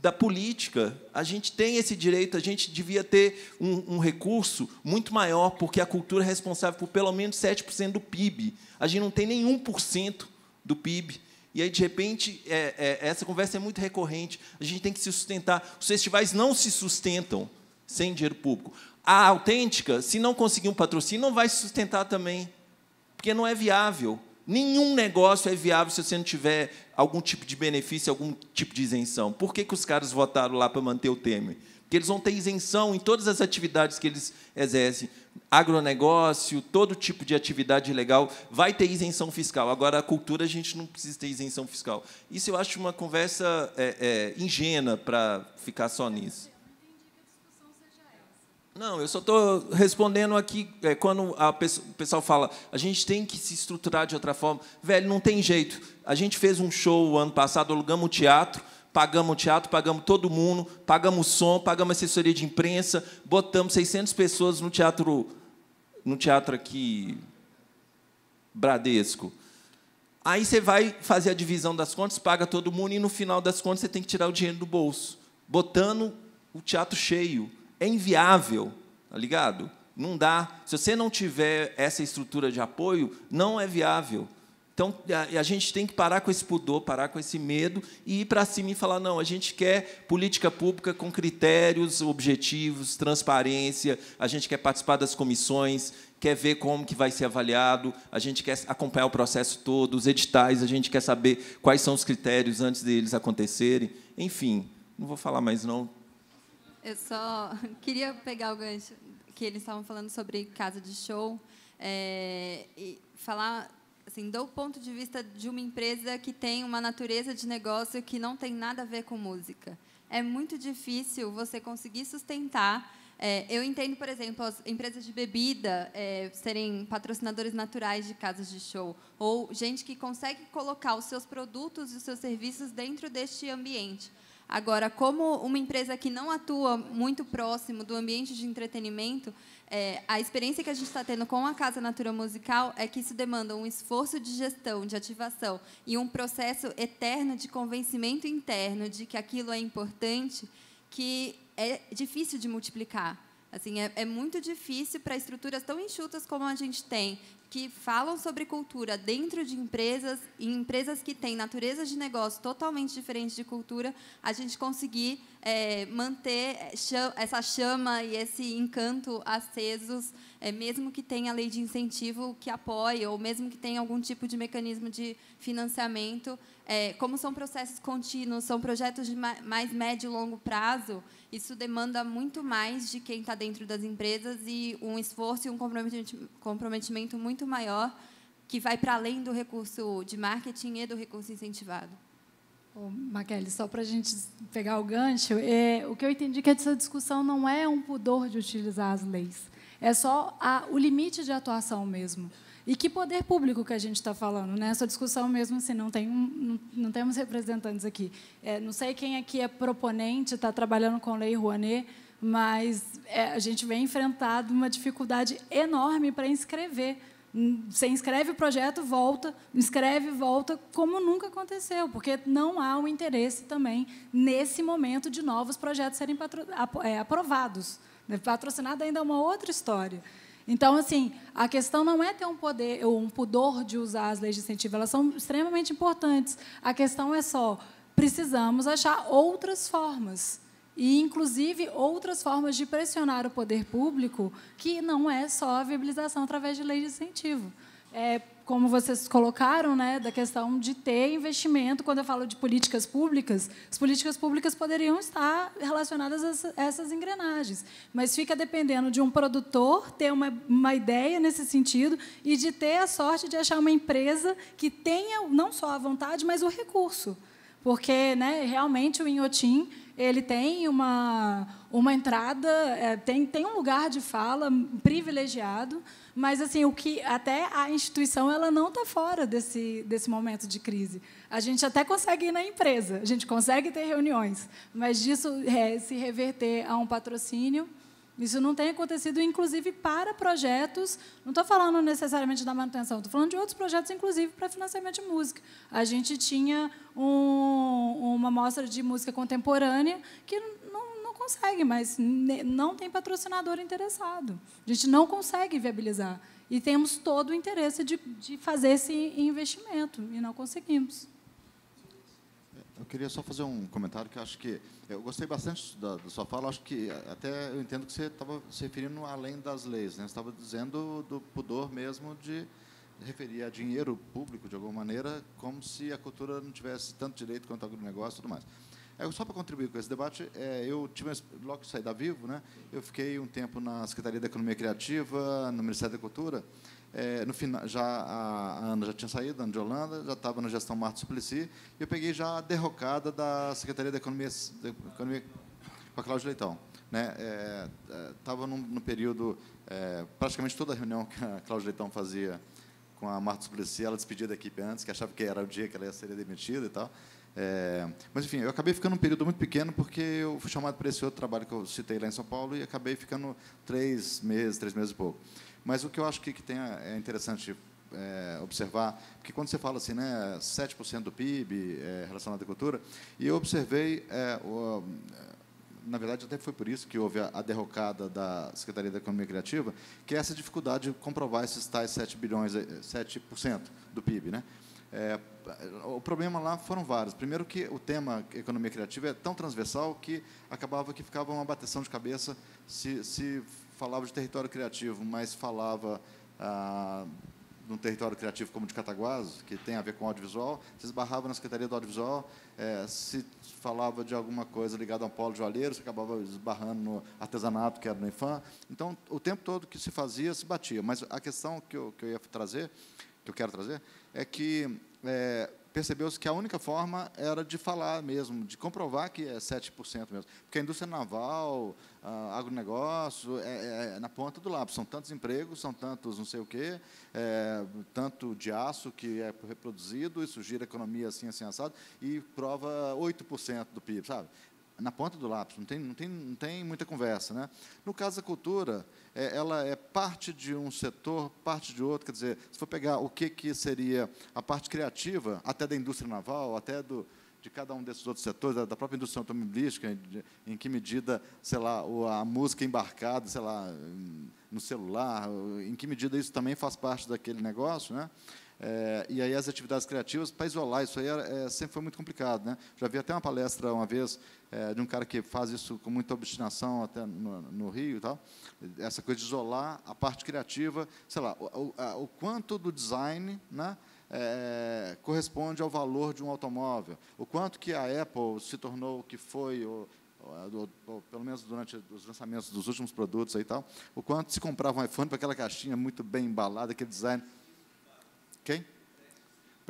da política. A gente tem esse direito, a gente devia ter um, um, recurso muito maior, porque a cultura é responsável por pelo menos 7% do PIB. A gente não tem nenhum por cento do PIB. E aí, de repente, é, é, essa conversa é muito recorrente. A gente tem que se sustentar. Os festivais não se sustentam sem dinheiro público. A autêntica, se não conseguir um patrocínio, não vai se sustentar também, porque não é viável. Nenhum negócio é viável se você não tiver algum tipo de benefício, algum tipo de isenção. Por que, que os caras votaram lá para manter o Temer? Porque eles vão ter isenção em todas as atividades que eles exercem. Agronegócio, todo tipo de atividade legal, vai ter isenção fiscal. Agora, a cultura, a gente não precisa ter isenção fiscal. Isso eu acho uma conversa é, é, ingênua para ficar só nisso. Não, eu só estou respondendo aqui é, quando pessoa, o pessoal fala, a gente tem que se estruturar de outra forma. Velho, não tem jeito. A gente fez um show ano passado, alugamos o um teatro, pagamos o teatro, pagamos todo mundo, pagamos o som, pagamos assessoria de imprensa, botamos 600 pessoas no teatro, no teatro aqui Bradesco. Aí você vai fazer a divisão das contas, paga todo mundo e no final das contas você tem que tirar o dinheiro do bolso, botando o teatro cheio é inviável, tá ligado? Não dá. Se você não tiver essa estrutura de apoio, não é viável. Então, a, a gente tem que parar com esse pudor, parar com esse medo e ir para cima e falar: não, a gente quer política pública com critérios, objetivos, transparência, a gente quer participar das comissões, quer ver como que vai ser avaliado, a gente quer acompanhar o processo todo, os editais, a gente quer saber quais são os critérios antes deles acontecerem. Enfim, não vou falar mais não, eu só queria pegar o gancho que eles estavam falando sobre casa de show é, e falar assim do ponto de vista de uma empresa que tem uma natureza de negócio que não tem nada a ver com música. É muito difícil você conseguir sustentar. É, eu entendo, por exemplo, as empresas de bebida é, serem patrocinadores naturais de casas de show ou gente que consegue colocar os seus produtos e os seus serviços dentro deste ambiente Agora, como uma empresa que não atua muito próximo do ambiente de entretenimento, é, a experiência que a gente está tendo com a Casa Natura Musical é que isso demanda um esforço de gestão, de ativação e um processo eterno de convencimento interno de que aquilo é importante, que é difícil de multiplicar. Assim, é, é muito difícil para estruturas tão enxutas como a gente tem, que falam sobre cultura dentro de empresas e empresas que têm natureza de negócio totalmente diferente de cultura, a gente conseguir é, manter é, essa chama e esse encanto acesos, é, mesmo que tenha lei de incentivo que apoie ou mesmo que tenha algum tipo de mecanismo de financiamento, é, como são processos contínuos, são projetos de mais médio e longo prazo, isso demanda muito mais de quem está dentro das empresas e um esforço e um comprometimento muito maior que vai para além do recurso de marketing e do recurso incentivado. Oh, Maquele, só para a gente pegar o gancho, é, o que eu entendi é que essa discussão não é um pudor de utilizar as leis, é só a, o limite de atuação mesmo. E que poder público que a gente está falando, né? Essa discussão mesmo, assim, não, tem não, não temos representantes aqui. É, não sei quem aqui é proponente, está trabalhando com Lei Rouanet, mas é, a gente vem enfrentado uma dificuldade enorme para inscrever. Você inscreve o projeto, volta, inscreve, volta, como nunca aconteceu, porque não há o um interesse também, nesse momento, de novos projetos serem é, aprovados. Patrocinado ainda é uma outra história. Então, assim, a questão não é ter um poder ou um pudor de usar as leis de incentivo, elas são extremamente importantes. A questão é só, precisamos achar outras formas e, inclusive, outras formas de pressionar o poder público que não é só a viabilização através de leis de incentivo. É, como vocês colocaram, né, da questão de ter investimento. Quando eu falo de políticas públicas, as políticas públicas poderiam estar relacionadas a essas engrenagens, mas fica dependendo de um produtor ter uma, uma ideia nesse sentido e de ter a sorte de achar uma empresa que tenha não só a vontade, mas o recurso. Porque né, realmente o Inhotim ele tem uma, uma entrada, é, tem, tem um lugar de fala privilegiado, mas assim, o que até a instituição ela não está fora desse, desse momento de crise. A gente até consegue ir na empresa, a gente consegue ter reuniões, mas disso é, se reverter a um patrocínio, isso não tem acontecido, inclusive para projetos. Não estou falando necessariamente da manutenção, estou falando de outros projetos, inclusive para financiamento de música. A gente tinha um, uma mostra de música contemporânea que consegue, mas não tem patrocinador interessado. A gente não consegue viabilizar. E temos todo o interesse de, de fazer esse investimento, e não conseguimos. Eu queria só fazer um comentário que acho que... Eu gostei bastante da, da sua fala, acho que até eu entendo que você estava se referindo além das leis, né? você estava dizendo do pudor mesmo de referir a dinheiro público, de alguma maneira, como se a cultura não tivesse tanto direito quanto o agronegócio e tudo mais. É, só para contribuir com esse debate, é, eu tive, logo que saí da Vivo, né, eu fiquei um tempo na Secretaria da Economia Criativa, no Ministério da Cultura. É, no final, já a, Ana já tinha saído, a Ana de Holanda, já estava na gestão Marta Suplicy, e eu peguei já a derrocada da Secretaria da Economia, da Economia com a Cláudia Leitão. Né? Estava é, é, no num, período, é, praticamente toda a reunião que a Cláudia Leitão fazia com a Marta Suplicy, ela despedia da equipe antes, que achava que era o dia que ela seria demitida e tal. É, mas, enfim, eu acabei ficando um período muito pequeno porque eu fui chamado para esse outro trabalho que eu citei lá em São Paulo e acabei ficando três meses, três meses e pouco. Mas o que eu acho que, que tem, é interessante é, observar, porque quando você fala assim, né, 7% do PIB é, relacionado à agricultura, e eu observei, é, o, na verdade, até foi por isso que houve a, a, derrocada da Secretaria da Economia Criativa, que é essa dificuldade de comprovar esses tais 7, bilhões, 7% é, do PIB. Né? É, o problema lá foram vários. Primeiro que o tema economia criativa é tão transversal que acabava que ficava uma bateção de cabeça se, se falava de território criativo, mas falava ah, um território criativo como de Cataguases, que tem a ver com audiovisual, se esbarrava na Secretaria do Audiovisual, é, se falava de alguma coisa ligada a um polo joalheiro, se acabava esbarrando no artesanato, que era no IFAM. Então, o tempo todo que se fazia, se batia. Mas a questão que eu, que eu ia trazer, que eu quero trazer, é que é, percebeu-se que a única forma era de falar mesmo, de comprovar que é 7% mesmo. Porque a indústria naval, a agronegócio, é, é, é, na ponta do lápis. São tantos empregos, são tantos não sei o quê, é, tanto de aço que é reproduzido, isso gira a economia assim, assim, assado, e prova 8% do PIB, sabe? na ponta do lápis, não tem, não tem, não tem muita conversa. Né? No caso da cultura, é, ela é parte de um setor, parte de outro, quer dizer, se for pegar o que, que seria a parte criativa, até da indústria naval, até do, de cada um desses outros setores, da, da própria indústria automobilística, em, em, que medida, sei lá, a música embarcada, sei lá, no celular, em que medida isso também faz parte daquele negócio, né? É, e aí as atividades criativas, para isolar isso aí, é, é, sempre foi muito complicado. Né? Já vi até uma palestra uma vez é, de um cara que faz isso com muita obstinação até no, no, Rio e tal, essa coisa de isolar a parte criativa, sei lá, o, o quanto do design né, é, corresponde ao valor de um automóvel, o quanto que a Apple se tornou o que foi, ou, ou, ou, pelo menos durante os lançamentos dos últimos produtos e tal, o quanto se comprava um iPhone para aquela caixinha muito bem embalada, aquele design. Quem?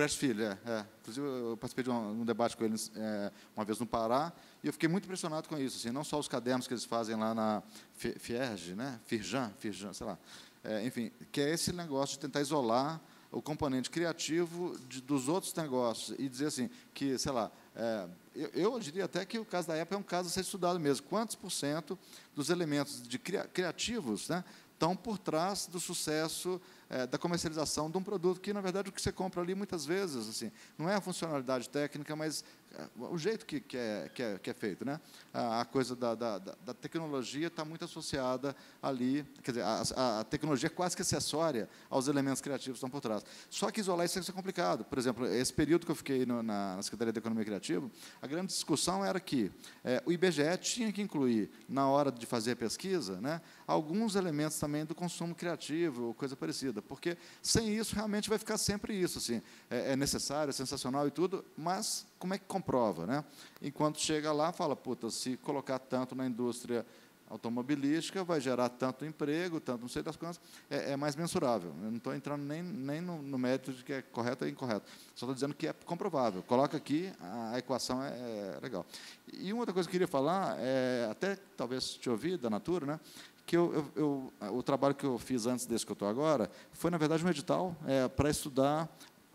Prestes Filho, é, é. Inclusive, eu participei de um, um debate com eles é, uma vez no Pará, e eu fiquei muito impressionado com isso. Assim, não só os cadernos que eles fazem lá na Fierge, né? Firjan, Firjan, sei lá. É, enfim, que é esse negócio de tentar isolar o componente criativo de, dos outros negócios e dizer assim, que, sei lá, é, eu, eu, diria até que o caso da Apple é um caso a ser estudado mesmo. Quantos por cento dos elementos de cria, criativos né, estão por trás do sucesso é, da comercialização de um produto, que, na verdade, o que você compra ali, muitas vezes, assim, não é a funcionalidade técnica, mas é, o jeito que, que, é, que, é, que é feito. Né? A, coisa da, da, da tecnologia está muito associada ali, quer dizer, a, a tecnologia é quase que acessória aos elementos criativos que estão por trás. Só que isolar isso é complicado. Por exemplo, esse período que eu fiquei no, na, na, Secretaria de Economia Criativa, a grande discussão era que é, o IBGE tinha que incluir, na hora de fazer a pesquisa, né, alguns elementos também do consumo criativo, coisa parecida vida, porque sem isso realmente vai ficar sempre isso. Assim, é, é necessário, é sensacional e tudo, mas como é que comprova? Né? Enquanto chega lá, fala, puta, se colocar tanto na indústria automobilística vai gerar tanto emprego, tanto não sei das coisas, é, é mais mensurável. Eu não estou entrando nem, nem no, no, mérito de que é correto ou incorreto. Só estou dizendo que é comprovável. Coloca aqui, a, a equação é, é, legal. E uma outra coisa que eu queria falar, é, até talvez te ouvir da Natura, né? que eu, eu, eu, o trabalho que eu fiz antes desse que eu estou agora foi, na verdade, um edital é, para estudar,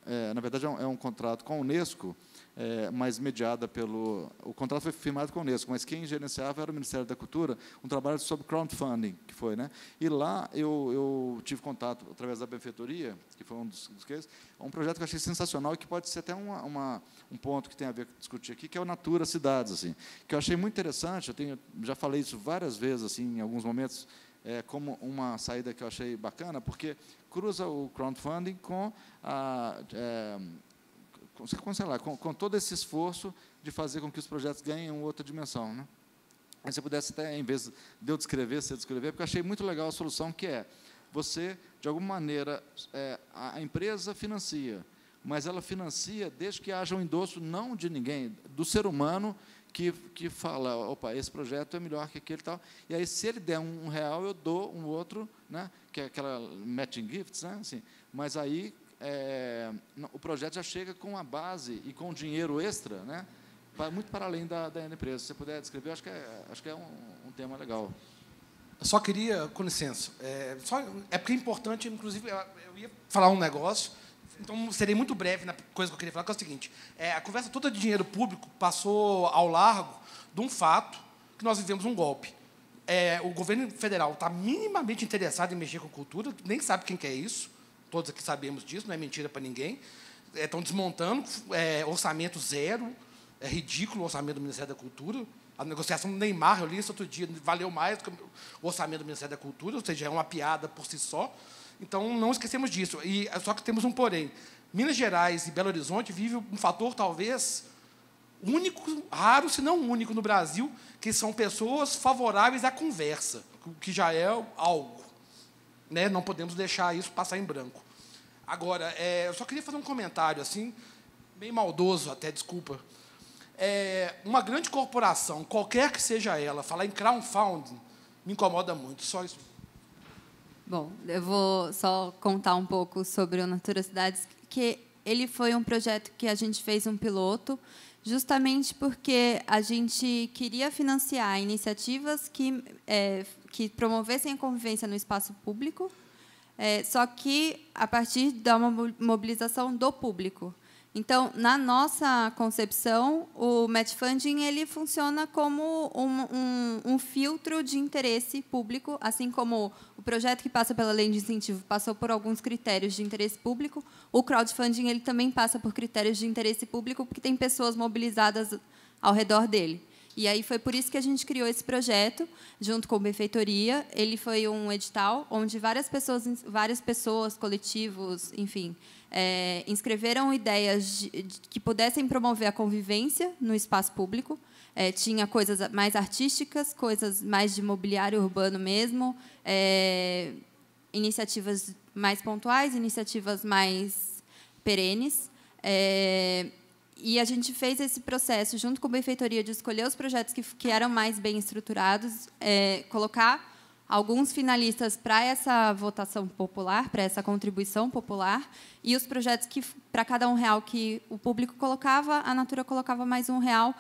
é, na verdade, é um, é um, contrato com a Unesco é, mediada pelo... O contrato foi firmado com o Unesco, mas quem gerenciava era o Ministério da Cultura, um trabalho sobre crowdfunding, que foi. Né? E lá eu, eu tive contato, através da benfeitoria, que foi um dos, dos cases, um projeto que eu achei sensacional e que pode ser até uma, uma, um ponto que tem a ver com discutir aqui, que é o Natura Cidades, assim, que eu achei muito interessante, eu tenho, já falei isso várias vezes, assim, em alguns momentos, é, como uma saída que eu achei bacana, porque cruza o crowdfunding com a, é, com, sei lá, com, com, todo esse esforço de fazer com que os projetos ganhem uma outra dimensão. Né? Aí você pudesse até, em vez de eu descrever, você descrever, porque eu achei muito legal a solução, que é você, de alguma maneira, é, a empresa financia, mas ela financia desde que haja um endosso não de ninguém, do ser humano que, que fala, opa, esse projeto é melhor que aquele tal. E aí, se ele der um real, eu dou um outro, né, que é aquela matching gifts, né, assim, mas aí é, o projeto já chega com a base e com dinheiro extra, né? muito para além da, da empresa. Se você puder descrever, acho que é, acho que é um, um tema legal. Eu só queria, com licença, é, só, é porque é importante, inclusive, eu ia falar um negócio, então serei muito breve na coisa que eu queria falar, que é o seguinte: é, a conversa toda de dinheiro público passou ao largo de um fato que nós vivemos um golpe. É, o governo federal está minimamente interessado em mexer com cultura, nem sabe quem que é isso todos aqui sabemos disso, não é mentira para ninguém. Estão é, desmontando, é, orçamento zero, é ridículo o orçamento do Ministério da Cultura. A negociação do Neymar, eu li isso outro dia, valeu mais do que o orçamento do Ministério da Cultura, ou seja, é uma piada por si só. Então, não esquecemos disso. E é, Só que temos um porém. Minas Gerais e Belo Horizonte vivem um fator, talvez, único, raro, se não único no Brasil, que são pessoas favoráveis à conversa, o que já é algo. Né? Não podemos deixar isso passar em branco. Agora, é, eu só queria fazer um comentário, assim, bem maldoso até, desculpa. É, uma grande corporação, qualquer que seja ela, falar em crowdfunding me incomoda muito, só isso. Bom, eu vou só contar um pouco sobre o Natura Cidades, que ele foi um projeto que a gente fez um piloto, justamente porque a gente queria financiar iniciativas que, é, que promovessem a convivência no espaço público, é, só que a partir da mobilização do público. Então, na nossa concepção, o match funding ele funciona como um, um, um, filtro de interesse público, assim como o projeto que passa pela lei de incentivo passou por alguns critérios de interesse público, o crowdfunding ele também passa por critérios de interesse público, porque tem pessoas mobilizadas ao redor dele. E aí foi por isso que a gente criou esse projeto, junto com a Benfeitoria. Ele foi um edital onde várias pessoas, várias pessoas coletivos, enfim, é, inscreveram ideias de, de, que pudessem promover a convivência no espaço público. É, tinha coisas mais artísticas, coisas mais de mobiliário urbano mesmo, é, iniciativas mais pontuais, iniciativas mais perenes e a gente fez esse processo junto com a benfeitoria de escolher os projetos que, que eram mais bem estruturados, é, colocar alguns finalistas para essa votação popular, para essa contribuição popular, e os projetos que, para cada um real que o público colocava, a Natura colocava mais um real,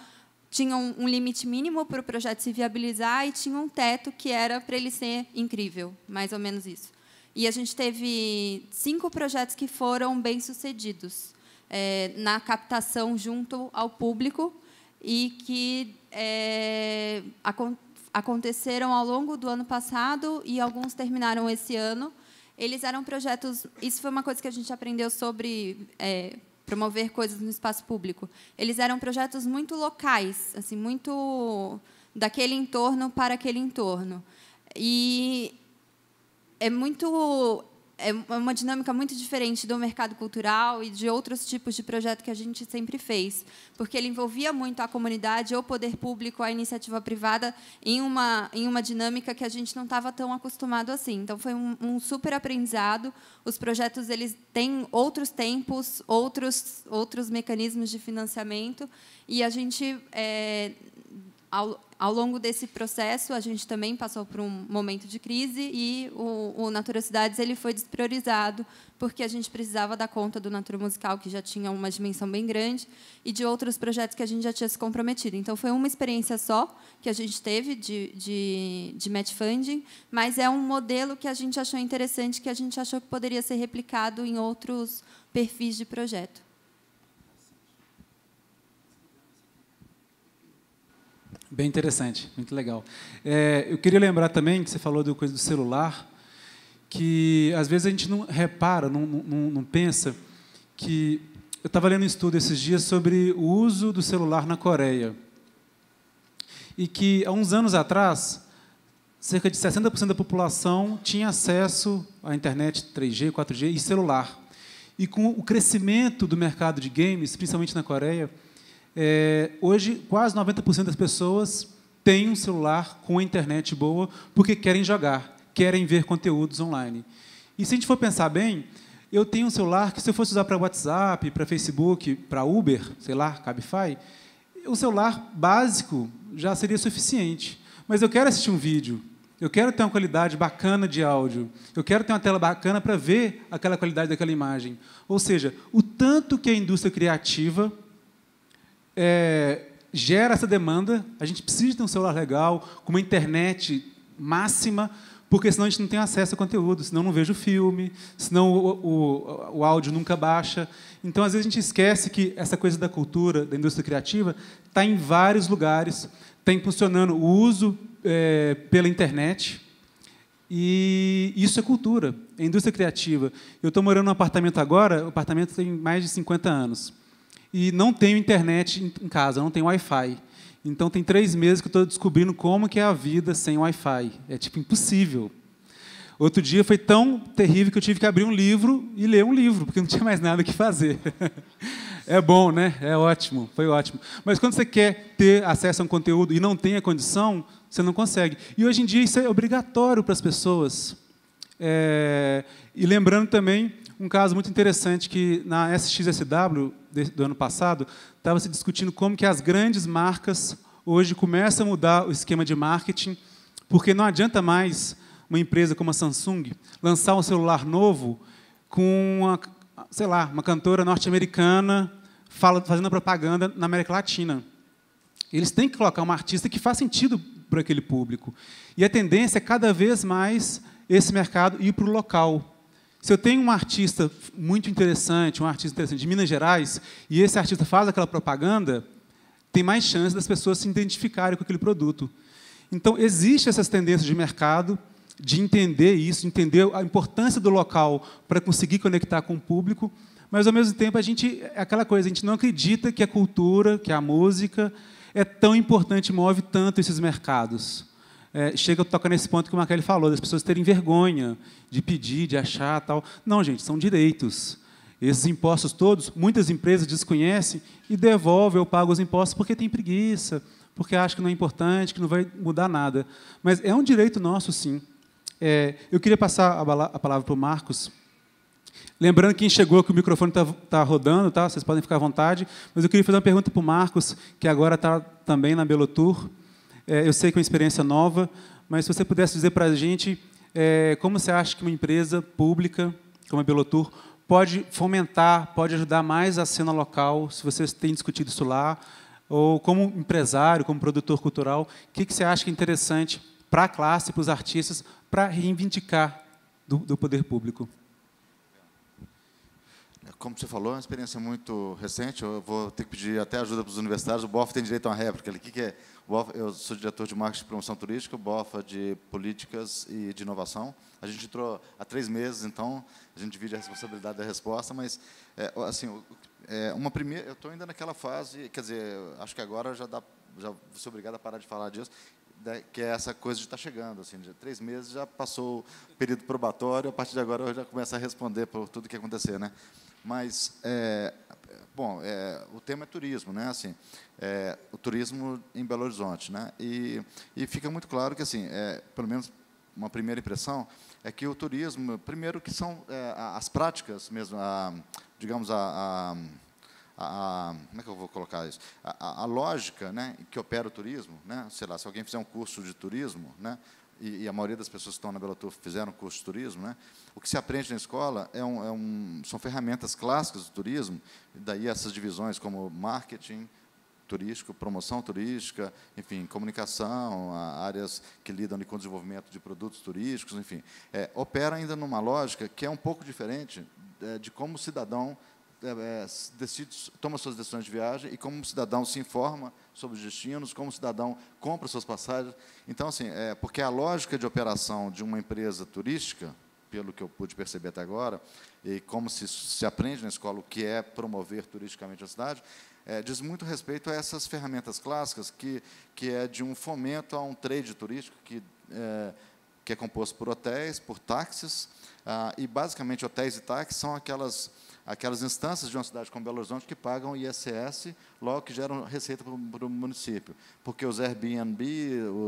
tinham um limite mínimo para o projeto se viabilizar e tinha um teto que era para ele ser incrível, mais ou menos isso. E a gente teve cinco projetos que foram bem-sucedidos é, na captação junto ao público e que é, acon aconteceram ao longo do ano passado e alguns terminaram esse ano. Eles eram projetos. Isso foi uma coisa que a gente aprendeu sobre é, promover coisas no espaço público. Eles eram projetos muito locais, assim, muito daquele entorno para aquele entorno. E é muito é uma dinâmica muito diferente do mercado cultural e de outros tipos de projeto que a gente sempre fez, porque ele envolvia muito a comunidade, o poder público, a iniciativa privada, em uma, em uma dinâmica que a gente não estava tão acostumado assim. Então, foi um, um, super aprendizado. Os projetos eles têm outros tempos, outros, outros mecanismos de financiamento, e a gente, é, ao longo desse processo, a gente também passou por um momento de crise e o, o Natura Cidades ele foi despriorizado porque a gente precisava dar conta do Natura Musical, que já tinha uma dimensão bem grande, e de outros projetos que a gente já tinha se comprometido. Então, foi uma experiência só que a gente teve de, de, de match funding, mas é um modelo que a gente achou interessante, que a gente achou que poderia ser replicado em outros perfis de projeto. Bem interessante, muito legal. É, eu queria lembrar também que você falou do coisa do celular, que às vezes a gente não repara, não, não, não pensa que eu estava lendo um estudo esses dias sobre o uso do celular na Coreia e que há uns anos atrás cerca de 60% da população tinha acesso à internet 3G, 4G e celular. E com o crescimento do mercado de games, principalmente na Coreia, é, hoje, quase 90% das pessoas têm um celular com internet boa porque querem jogar, querem ver conteúdos online. E se a gente for pensar bem, eu tenho um celular que, se eu fosse usar para WhatsApp, para Facebook, para Uber, sei lá, Cabify, o celular básico já seria suficiente. Mas eu quero assistir um vídeo, eu quero ter uma qualidade bacana de áudio, eu quero ter uma tela bacana para ver aquela qualidade daquela imagem. Ou seja, o tanto que a indústria criativa é, gera essa demanda. A gente precisa ter um celular legal, com uma internet máxima, porque senão a gente não tem acesso a conteúdo, senão não vejo filme, senão o, o, o, áudio nunca baixa. Então, às vezes, a gente esquece que essa coisa da cultura, da indústria criativa, está em vários lugares, está impulsionando o uso é, pela internet. E isso é cultura, é indústria criativa. Eu estou morando num apartamento agora, o apartamento tem mais de 50 anos e não tenho internet em casa, não tenho Wi-Fi. Então tem três meses que eu estou descobrindo como que é a vida sem Wi-Fi. É tipo impossível. Outro dia foi tão terrível que eu tive que abrir um livro e ler um livro, porque não tinha mais nada que fazer. É bom, né? É ótimo, foi ótimo. Mas quando você quer ter acesso a um conteúdo e não tem a condição, você não consegue. E hoje em dia isso é obrigatório para as pessoas. É... E lembrando também um caso muito interessante que na SXSW do ano passado estava se discutindo como que as grandes marcas hoje começam a mudar o esquema de marketing, porque não adianta mais uma empresa como a Samsung lançar um celular novo com uma, sei lá, uma cantora norte-americana fazendo propaganda na América Latina. Eles têm que colocar uma artista que faz sentido para aquele público. E a tendência é cada vez mais esse mercado ir para o local. Se eu tenho um artista muito interessante, um artista interessante de Minas Gerais, e esse artista faz aquela propaganda, tem mais chance das pessoas se identificarem com aquele produto. Então, existem essas tendências de mercado, de entender isso, entender a importância do local para conseguir conectar com o público, mas, ao mesmo tempo, a gente é aquela coisa, a gente não acredita que a cultura, que a música é tão importante, move tanto esses mercados é, chega toca nesse ponto que o Macaulay falou, das pessoas terem vergonha de pedir, de achar, tal. Não, gente, são direitos. Esses impostos todos, muitas empresas desconhecem e devolvem ou pagam os impostos porque tem preguiça, porque acha que não é importante, que não vai mudar nada. Mas é um direito nosso, sim. É, eu queria passar a, palavra para o Marcos. Lembrando quem chegou que o microfone está tá rodando, tá? Vocês podem ficar à vontade. Mas eu queria fazer uma pergunta para o Marcos, que agora está também na Belo Tour. É, eu sei que é uma experiência nova, mas se você pudesse dizer para a gente é, como você acha que uma empresa pública, como a Belotur, pode fomentar, pode ajudar mais a cena local, se vocês têm discutido isso lá, ou como empresário, como produtor cultural, o que, que você acha que é interessante para a classe, para os artistas, para reivindicar do, do poder público? como você falou, é uma experiência muito recente. Eu vou ter que pedir até ajuda para os universitários. O BOF tem direito a uma réplica. Ele, que, que é? eu sou diretor de marketing e promoção turística, BOFA é de políticas e de inovação. A gente entrou há três meses, então a gente divide a responsabilidade da resposta, mas é, assim, é, uma primeira, eu estou ainda naquela fase, quer dizer, acho que agora já dá já vou ser obrigado a parar de falar disso, né, que é essa coisa de estar tá chegando, assim, de três meses já passou o período probatório, a partir de agora eu já começo a responder por tudo que acontecer, né? Mas, é, bom, é, o tema é turismo, né? Assim, é, o turismo em Belo Horizonte, né? E, e fica muito claro que, assim, é, pelo menos uma primeira impressão é que o turismo, primeiro que são é, as práticas mesmo, a, digamos a, a a, como é que eu vou colocar isso? A, a, lógica né, que opera o turismo, né? sei lá, se alguém fizer um curso de turismo, né, e, e a maioria das pessoas que estão na Belo Tour fizeram curso de turismo, né, o que se aprende na escola é um, é um, são ferramentas clássicas do turismo, daí essas divisões como marketing, turístico, promoção turística, enfim, comunicação, áreas que lidam com o desenvolvimento de produtos turísticos, enfim, é, opera ainda numa lógica que é um pouco diferente é, de como o cidadão é, decide, toma suas decisões de viagem e como o cidadão se informa sobre os destinos, como o cidadão compra suas passagens. Então, assim, é, porque a lógica de operação de uma empresa turística, pelo que eu pude perceber até agora, e como se, se aprende na escola o que é promover turisticamente a cidade, é, diz muito respeito a essas ferramentas clássicas, que, que é de um fomento a um trade turístico que, é, que é composto por hotéis, por táxis, ah, e basicamente hotéis e táxis são aquelas aquelas instâncias de uma cidade como Belo Horizonte que pagam ISS, logo que geram receita para o município, porque os Airbnb,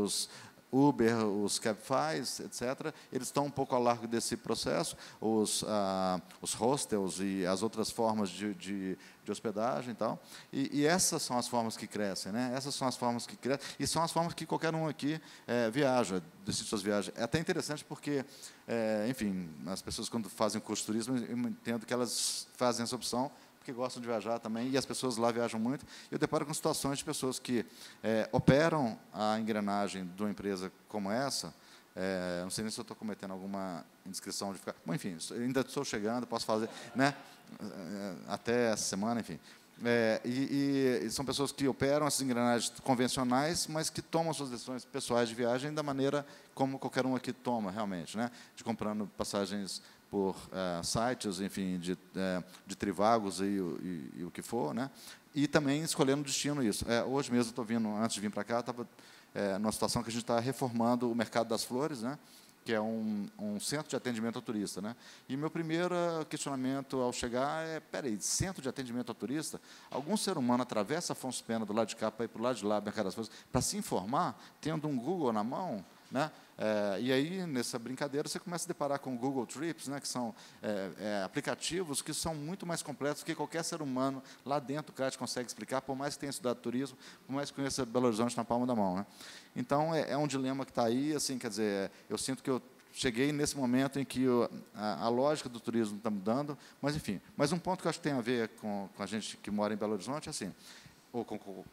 os Uber, os Cabifys, etc., eles estão um pouco ao largo desse processo, os, ah, os hostels e as outras formas de, de, de hospedagem e tal. E, e, essas são as formas que crescem, né? essas são as formas que crescem, e são as formas que qualquer um aqui é, viaja, decide suas viagens. É até interessante porque, é, enfim, as pessoas quando fazem curso de turismo, eu entendo que elas fazem essa opção que gostam de viajar também, e as pessoas lá viajam muito, eu deparo com situações de pessoas que é, operam a engrenagem de uma empresa como essa, é, não sei nem se eu estou cometendo alguma indiscrição de ficar. Bom, enfim, ainda estou chegando, posso fazer, né? É, até essa semana, enfim. É, e, e, são pessoas que operam essas engrenagens convencionais, mas que tomam suas decisões pessoais de viagem da maneira como qualquer um aqui toma, realmente, né? De comprando passagens por eh, sites, enfim, de, eh, de trivagos e, e, e, o que for, né? E também escolhendo o destino isso. É, hoje mesmo estou vindo, antes de vir para cá, estava é, eh, numa situação que a gente está reformando o mercado das flores, né? Que é um, um, centro de atendimento ao turista, né? E meu primeiro questionamento ao chegar é, peraí, centro de atendimento ao turista? Algum ser humano atravessa Afonso Pena do lado de cá para ir para o lado de lá, mercado das flores, para se informar, tendo um Google na mão? Né? É, e aí, nessa brincadeira, você começa a deparar com o Google Trips, né, que são é, é, aplicativos que são muito mais completos que qualquer ser humano lá dentro, o CRAT consegue explicar, por mais que tenha estudado turismo, por mais que conheça Belo Horizonte na palma da mão. Né? Então, é, é um dilema que está aí, assim, quer dizer, eu sinto que eu cheguei nesse momento em que eu, a, a, lógica do turismo está mudando, mas, enfim. Mas um ponto que eu acho que tem a ver com, com a gente que mora em Belo Horizonte é assim,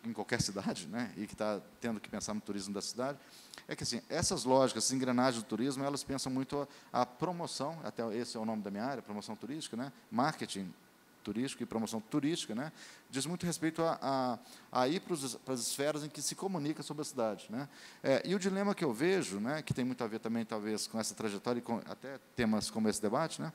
em qualquer cidade, né, e que está tendo que pensar no turismo da cidade, é que assim, essas lógicas, essas engrenagens do turismo, elas pensam muito a, a promoção, até esse é o nome da minha área, promoção turística, né, marketing turístico e promoção turística, né, diz muito respeito a, a, a ir para as esferas em que se comunica sobre a cidade. Né? É, e o dilema que eu vejo, né, que tem muito a ver também, talvez, com essa trajetória e com até temas como esse debate, né,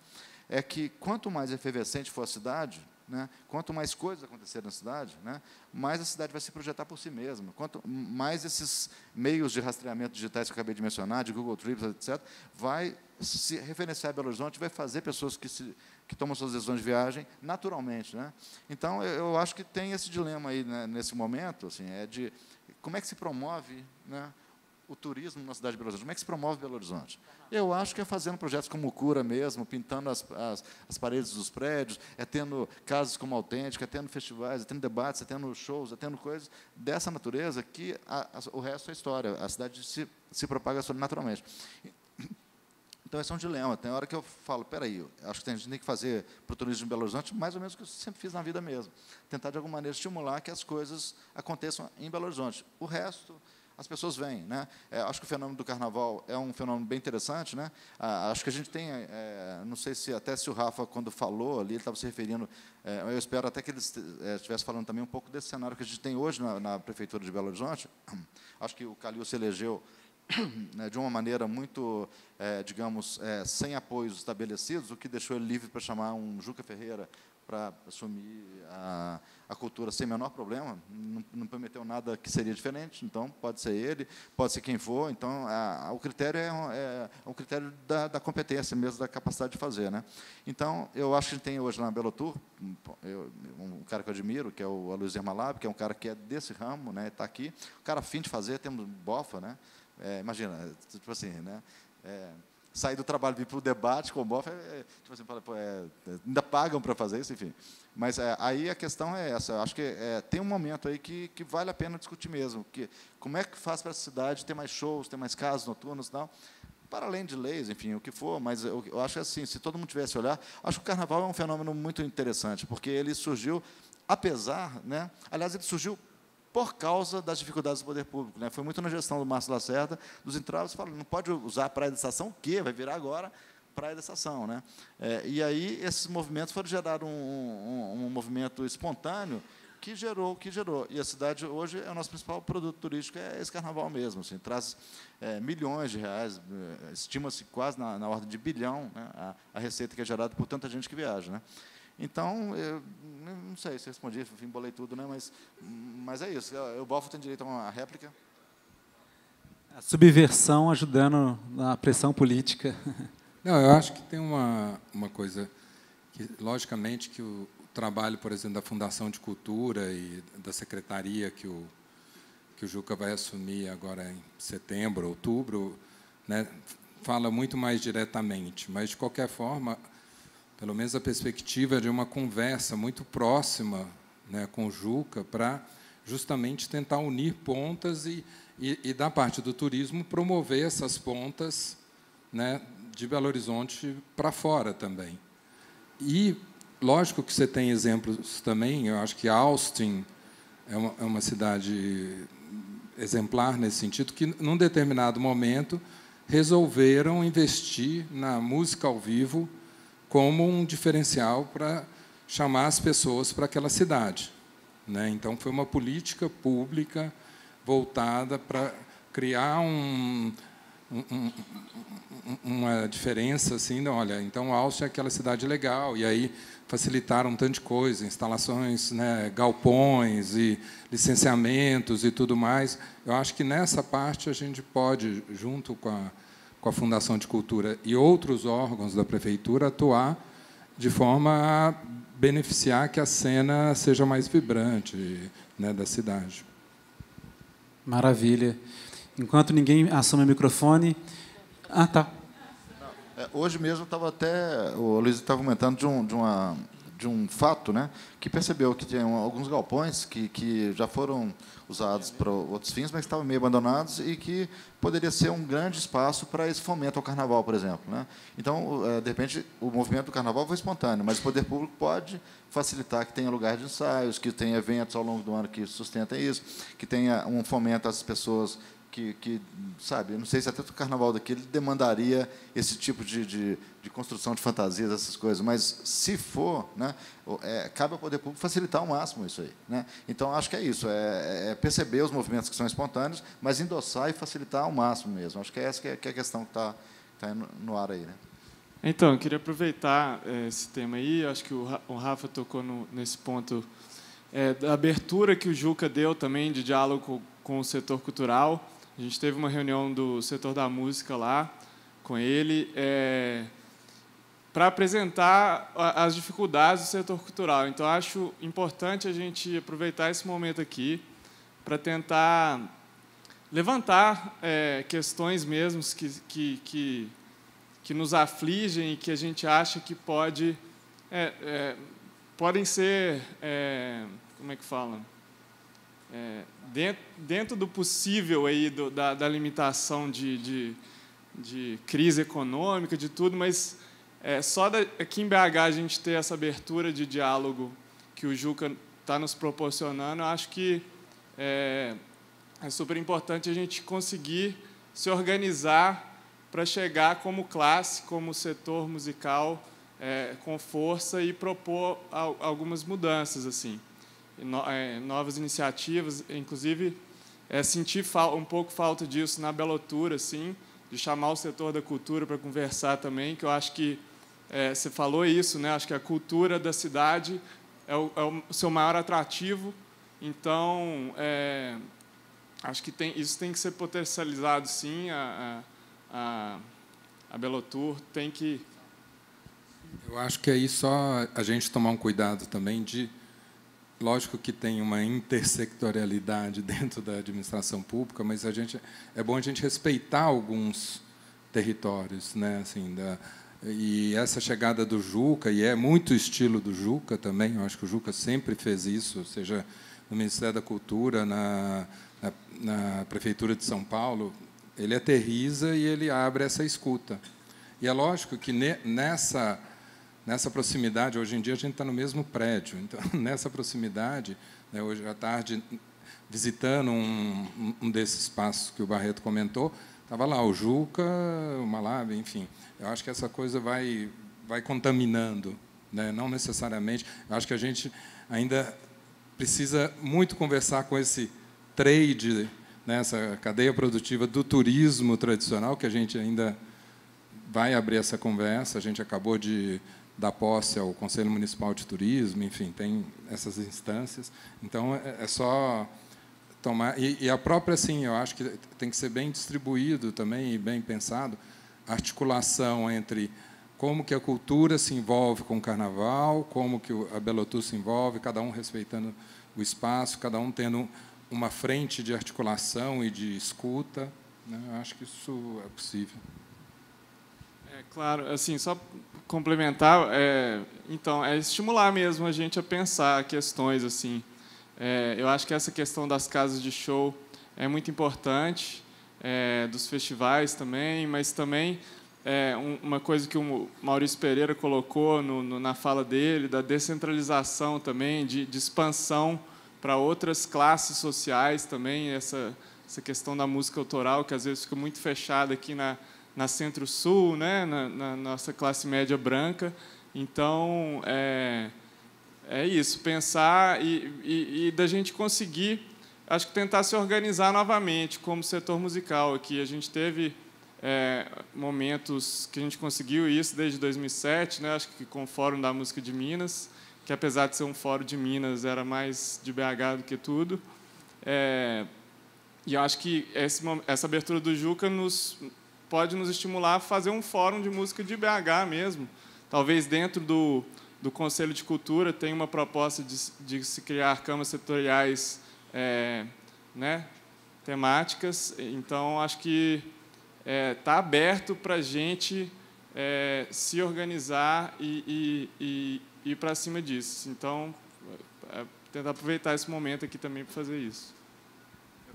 é que quanto mais efervescente for a cidade, né? Quanto mais coisas acontecerem na cidade, né? mais a cidade vai se projetar por si mesma. Quanto mais esses meios de rastreamento digitais que eu acabei de mencionar, de Google Trips, etc., vai se referenciar a Belo Horizonte, vai fazer pessoas que, se, que tomam suas decisões de viagem naturalmente. Né? Então, eu, acho que tem esse dilema aí né, nesse momento, assim, é de como é que se promove né, o turismo na cidade de Belo Horizonte? Como é que se promove Belo Horizonte? Eu acho que é fazendo projetos como Cura mesmo, pintando as, as, as paredes dos prédios, é tendo casas como Autêntica, é tendo festivais, é tendo debates, é tendo shows, é tendo coisas dessa natureza que a, a, o resto é história. A cidade se, se propaga naturalmente. Então, esse é um dilema. Tem hora que eu falo, peraí, acho que a gente tem que fazer para o turismo de Belo Horizonte mais ou menos o que eu sempre fiz na vida mesmo. Tentar, de alguma maneira, estimular que as coisas aconteçam em Belo Horizonte. O resto as pessoas vêm. Né? É, acho que o fenômeno do carnaval é um fenômeno bem interessante. Né? Ah, acho que a gente tem, é, não sei se até se o Rafa, quando falou ali, ele estava se referindo, é, eu espero até que ele é, estivesse falando também um pouco desse cenário que a gente tem hoje na, na Prefeitura de Belo Horizonte. Acho que o Calil se elegeu né, de uma maneira muito, é, digamos, é, sem apoios estabelecidos, o que deixou ele livre para chamar um Juca Ferreira, para assumir a, a, cultura sem menor problema, não, não, prometeu nada que seria diferente, então pode ser ele, pode ser quem for, então a, a, o critério é, é, é um critério da, da, competência mesmo, da capacidade de fazer. Né? Então, eu acho que tem hoje na Belo Tour, um cara que eu admiro, que é o Aloysio Hermalab, que é um cara que é desse ramo, está né, aqui, o cara afim de fazer, temos bofa, né? É, imagina, tipo assim, né? É, sair do trabalho, vir para o debate com o Boff, é, é, tipo assim, é, é, ainda pagam para fazer isso, enfim. Mas é, aí a questão é essa. Eu acho que é, tem um momento aí que, que vale a pena discutir mesmo. Que, como é que faz para a cidade ter mais shows, ter mais casas noturnas e tal? Para além de leis, enfim, o que for, mas eu, eu acho assim, se todo mundo tivesse olhar, acho que o carnaval é um fenômeno muito interessante, porque ele surgiu, apesar, né? Aliás, ele surgiu por causa das dificuldades do poder público. Né? Foi muito na gestão do Márcio Lacerda, dos entraves, falando, não pode usar a praia da estação, o quê? Vai virar agora praia da estação. Né? É, e aí esses movimentos foram gerar um, um, um, movimento espontâneo que gerou, que gerou. E a cidade hoje é o nosso principal produto turístico, é esse carnaval mesmo. Assim, traz é, milhões de reais, é, estima-se quase na, na, ordem de bilhão né, a, a receita que é gerada por tanta gente que viaja. Né? Então, eu não sei se respondi, embolei bolei tudo, né? mas, mas é isso. O Bofo tem direito a uma réplica. A subversão ajudando na pressão política. Não, eu acho que tem uma, uma coisa que, logicamente, que o, trabalho, por exemplo, da Fundação de Cultura e da secretaria que o, que o Juca vai assumir agora em setembro, outubro, né, fala muito mais diretamente. Mas, de qualquer forma, pelo menos a perspectiva de uma conversa muito próxima né, com o Juca para justamente tentar unir pontas e, e, e, da parte do turismo, promover essas pontas né, de Belo Horizonte para fora também. E, lógico que você tem exemplos também, eu acho que Austin é uma, é uma cidade exemplar nesse sentido, que, num determinado momento, resolveram investir na música ao vivo como um diferencial para chamar as pessoas para aquela cidade. Né? Então, foi uma política pública voltada para criar um, um, uma diferença assim, olha, então Áustria é aquela cidade legal, e aí facilitaram um tanto de coisa, instalações, né, galpões e licenciamentos e tudo mais. Eu acho que nessa parte a gente pode, junto com a com a Fundação de Cultura e outros órgãos da prefeitura atuar de forma a beneficiar que a cena seja mais vibrante né, da cidade. Maravilha. Enquanto ninguém assume o microfone. Ah, tá. É, hoje mesmo estava até. O Luiz estava comentando de, um, de uma de um fato, né, que percebeu que tinha alguns galpões que, que já foram usados para outros fins, mas estavam meio abandonados e que poderia ser um grande espaço para esse fomento ao carnaval, por exemplo. Né? Então, eh, de repente, o movimento do carnaval foi espontâneo, mas o poder público pode facilitar que tenha lugar de ensaios, que tenha eventos ao longo do ano que sustentem isso, que tenha um fomento às pessoas que, que sabe, não sei se até o carnaval daqui ele demandaria esse tipo de, de, de construção de fantasias, essas coisas, mas se for, né, é, cabe ao poder público facilitar ao máximo isso aí. Né? Então, acho que é isso, é, é, perceber os movimentos que são espontâneos, mas endossar e facilitar ao máximo mesmo. Acho que é essa que é, que é a questão que está tá, tá no ar aí. Né? Então, eu queria aproveitar é, esse tema aí, acho que o Rafa tocou no, nesse ponto é, da abertura que o Juca deu também de diálogo com, com o setor cultural. A gente teve uma reunião do setor da música lá com ele é, para apresentar as dificuldades do setor cultural. Então, acho importante a gente aproveitar esse momento aqui para tentar levantar é, questões mesmo que, que, que, que, nos afligem e que a gente acha que pode, é, é podem ser... É, como é que fala? é, dentro, dentro, do possível aí do, da, da, limitação de, de, de, crise econômica, de tudo, mas é, só da, aqui em BH a gente ter essa abertura de diálogo que o Juca está nos proporcionando, eu acho que é, é super importante a gente conseguir se organizar para chegar como classe, como setor musical, é, com força e propor algumas mudanças assim. É, novas iniciativas, inclusive é, um pouco falta disso na Belotura, assim, de chamar o setor da cultura para conversar também, que eu acho que é, você falou isso, né? Acho que a cultura da cidade é o, é o seu maior atrativo, então é, acho que tem, isso tem que ser potencializado, sim. A, a, a Belotur tem que eu acho que aí só a gente tomar um cuidado também de lógico que tem uma intersectorialidade dentro da administração pública, mas a gente é bom a gente respeitar alguns territórios, né? Assim, da, e essa chegada do Juca e é muito estilo do Juca também. Eu acho que o Juca sempre fez isso, seja no Ministério da Cultura, na, na, na prefeitura de São Paulo, ele aterriza e ele abre essa escuta. E é lógico que ne, nessa nessa proximidade, hoje em dia a gente está no mesmo prédio, então nessa proximidade, né, hoje à tarde, visitando um, um desses espaços que o Barreto comentou, estava lá o Juca, o Malab, enfim. Eu acho que essa coisa vai, vai contaminando, né? não necessariamente. Eu acho que a gente ainda precisa muito conversar com esse trade, né? essa cadeia produtiva do turismo tradicional, que a gente ainda vai abrir essa conversa. A gente acabou de da posse ao Conselho Municipal de Turismo, enfim, tem essas instâncias. Então, é, é, só tomar... E, e, a própria, assim, eu acho que tem que ser bem distribuído também e bem pensado a articulação entre como que a cultura se envolve com o carnaval, como que a Belotur se envolve, cada um respeitando o espaço, cada um tendo uma frente de articulação e de escuta. Né? Eu acho que isso é possível. É, claro, assim, só complementar, é, então, é estimular mesmo a gente a pensar questões assim. É, eu acho que essa questão das casas de show é muito importante, é, dos festivais também, mas também é, um, uma coisa que o Maurício Pereira colocou no, no, na fala dele, da descentralização também, de, de expansão para outras classes sociais também, essa, essa questão da música autoral, que às vezes fica muito fechada aqui na, na Centro-Sul, né, na, na, nossa classe média branca. Então, é, é isso, pensar e, e, e da gente conseguir, acho que tentar se organizar novamente como setor musical aqui. A gente teve é, momentos que a gente conseguiu isso desde 2007, né, acho que com o Fórum da Música de Minas, que apesar de ser um fórum de Minas, era mais de BH do que tudo. É, e eu acho que esse, essa abertura do Juca nos pode nos estimular a fazer um fórum de música de BH mesmo. Talvez dentro do, do Conselho de Cultura tenha uma proposta de, de se criar camas setoriais é, né, temáticas. Então, acho que está é, tá aberto para a gente é, se organizar e, e, e ir para cima disso. Então, é, tentar aproveitar esse momento aqui também para fazer isso.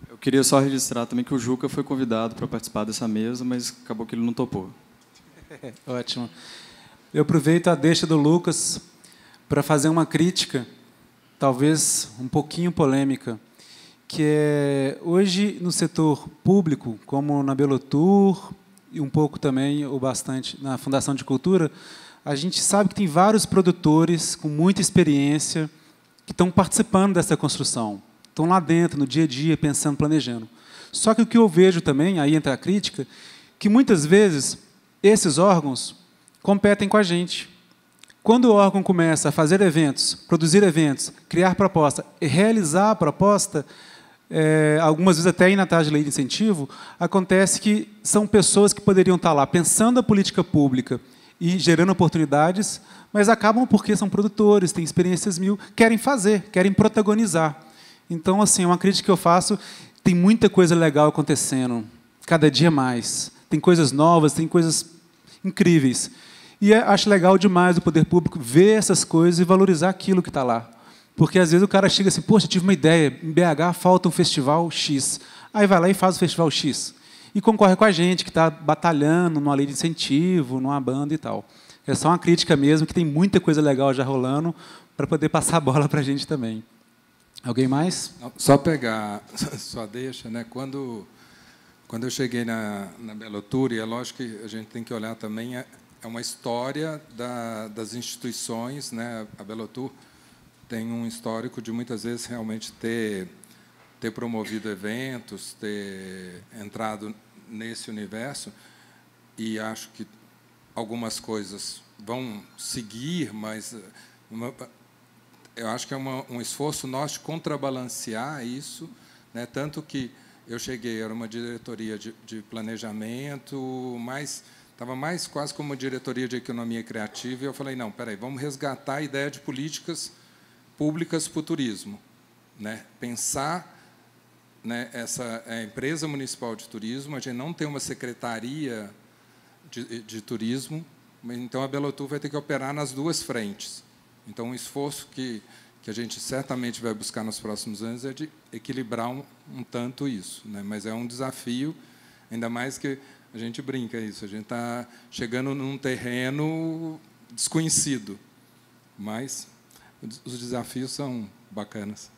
Eu queria só registrar também que o Juca foi convidado para participar dessa mesa, mas acabou que ele não topou. ótimo. Eu aproveito a deixa do Lucas para fazer uma crítica, talvez um pouquinho polêmica, que é hoje no setor público, como na Belotur e um pouco também ou bastante na Fundação de Cultura, a gente sabe que tem vários produtores com muita experiência que estão participando dessa construção estão lá dentro, no dia a dia, pensando, planejando. Só que o que eu vejo também, aí entra a crítica, que muitas vezes esses órgãos competem com a gente. Quando o órgão começa a fazer eventos, produzir eventos, criar proposta e realizar a proposta, é, algumas vezes até ir na tarde de lei de incentivo, acontece que são pessoas que poderiam estar lá pensando a política pública e gerando oportunidades, mas acabam porque são produtores, têm experiências mil, querem fazer, querem protagonizar. Então, assim, é uma crítica que eu faço, tem muita coisa legal acontecendo, cada dia mais. Tem coisas novas, tem coisas incríveis. E é, acho legal demais o poder público ver essas coisas e valorizar aquilo que está lá. Porque às vezes o cara chega assim, poxa, tive uma ideia, em BH falta um festival X. Aí vai lá e faz o festival X. E concorre com a gente, que está batalhando numa lei de incentivo, numa banda e tal. É só uma crítica mesmo, que tem muita coisa legal já rolando, para poder passar a bola para a gente também. Alguém mais? Só pegar, só deixa, né? Quando quando eu cheguei na, na Belo Tour, e é lógico que a gente tem que olhar também é, é uma história da, das instituições, né? A Belo Tour tem um histórico de muitas vezes realmente ter ter promovido eventos, ter entrado nesse universo e acho que algumas coisas vão seguir, mas uma, eu acho que é uma, um esforço nosso de contrabalancear isso, né? tanto que eu cheguei, era uma diretoria de, de planejamento, mas estava mais quase como uma diretoria de economia criativa, e eu falei, não, peraí, vamos resgatar a ideia de políticas públicas para o turismo. Né? Pensar né, essa empresa municipal de turismo, a gente não tem uma secretaria de, de turismo, então a Belo vai ter que operar nas duas frentes. Então, um esforço que, que a gente certamente vai buscar nos próximos anos é de equilibrar um, um tanto isso. Né? Mas é um desafio, ainda mais que a gente brinca isso, a gente está chegando num terreno desconhecido. Mas os desafios são bacanas.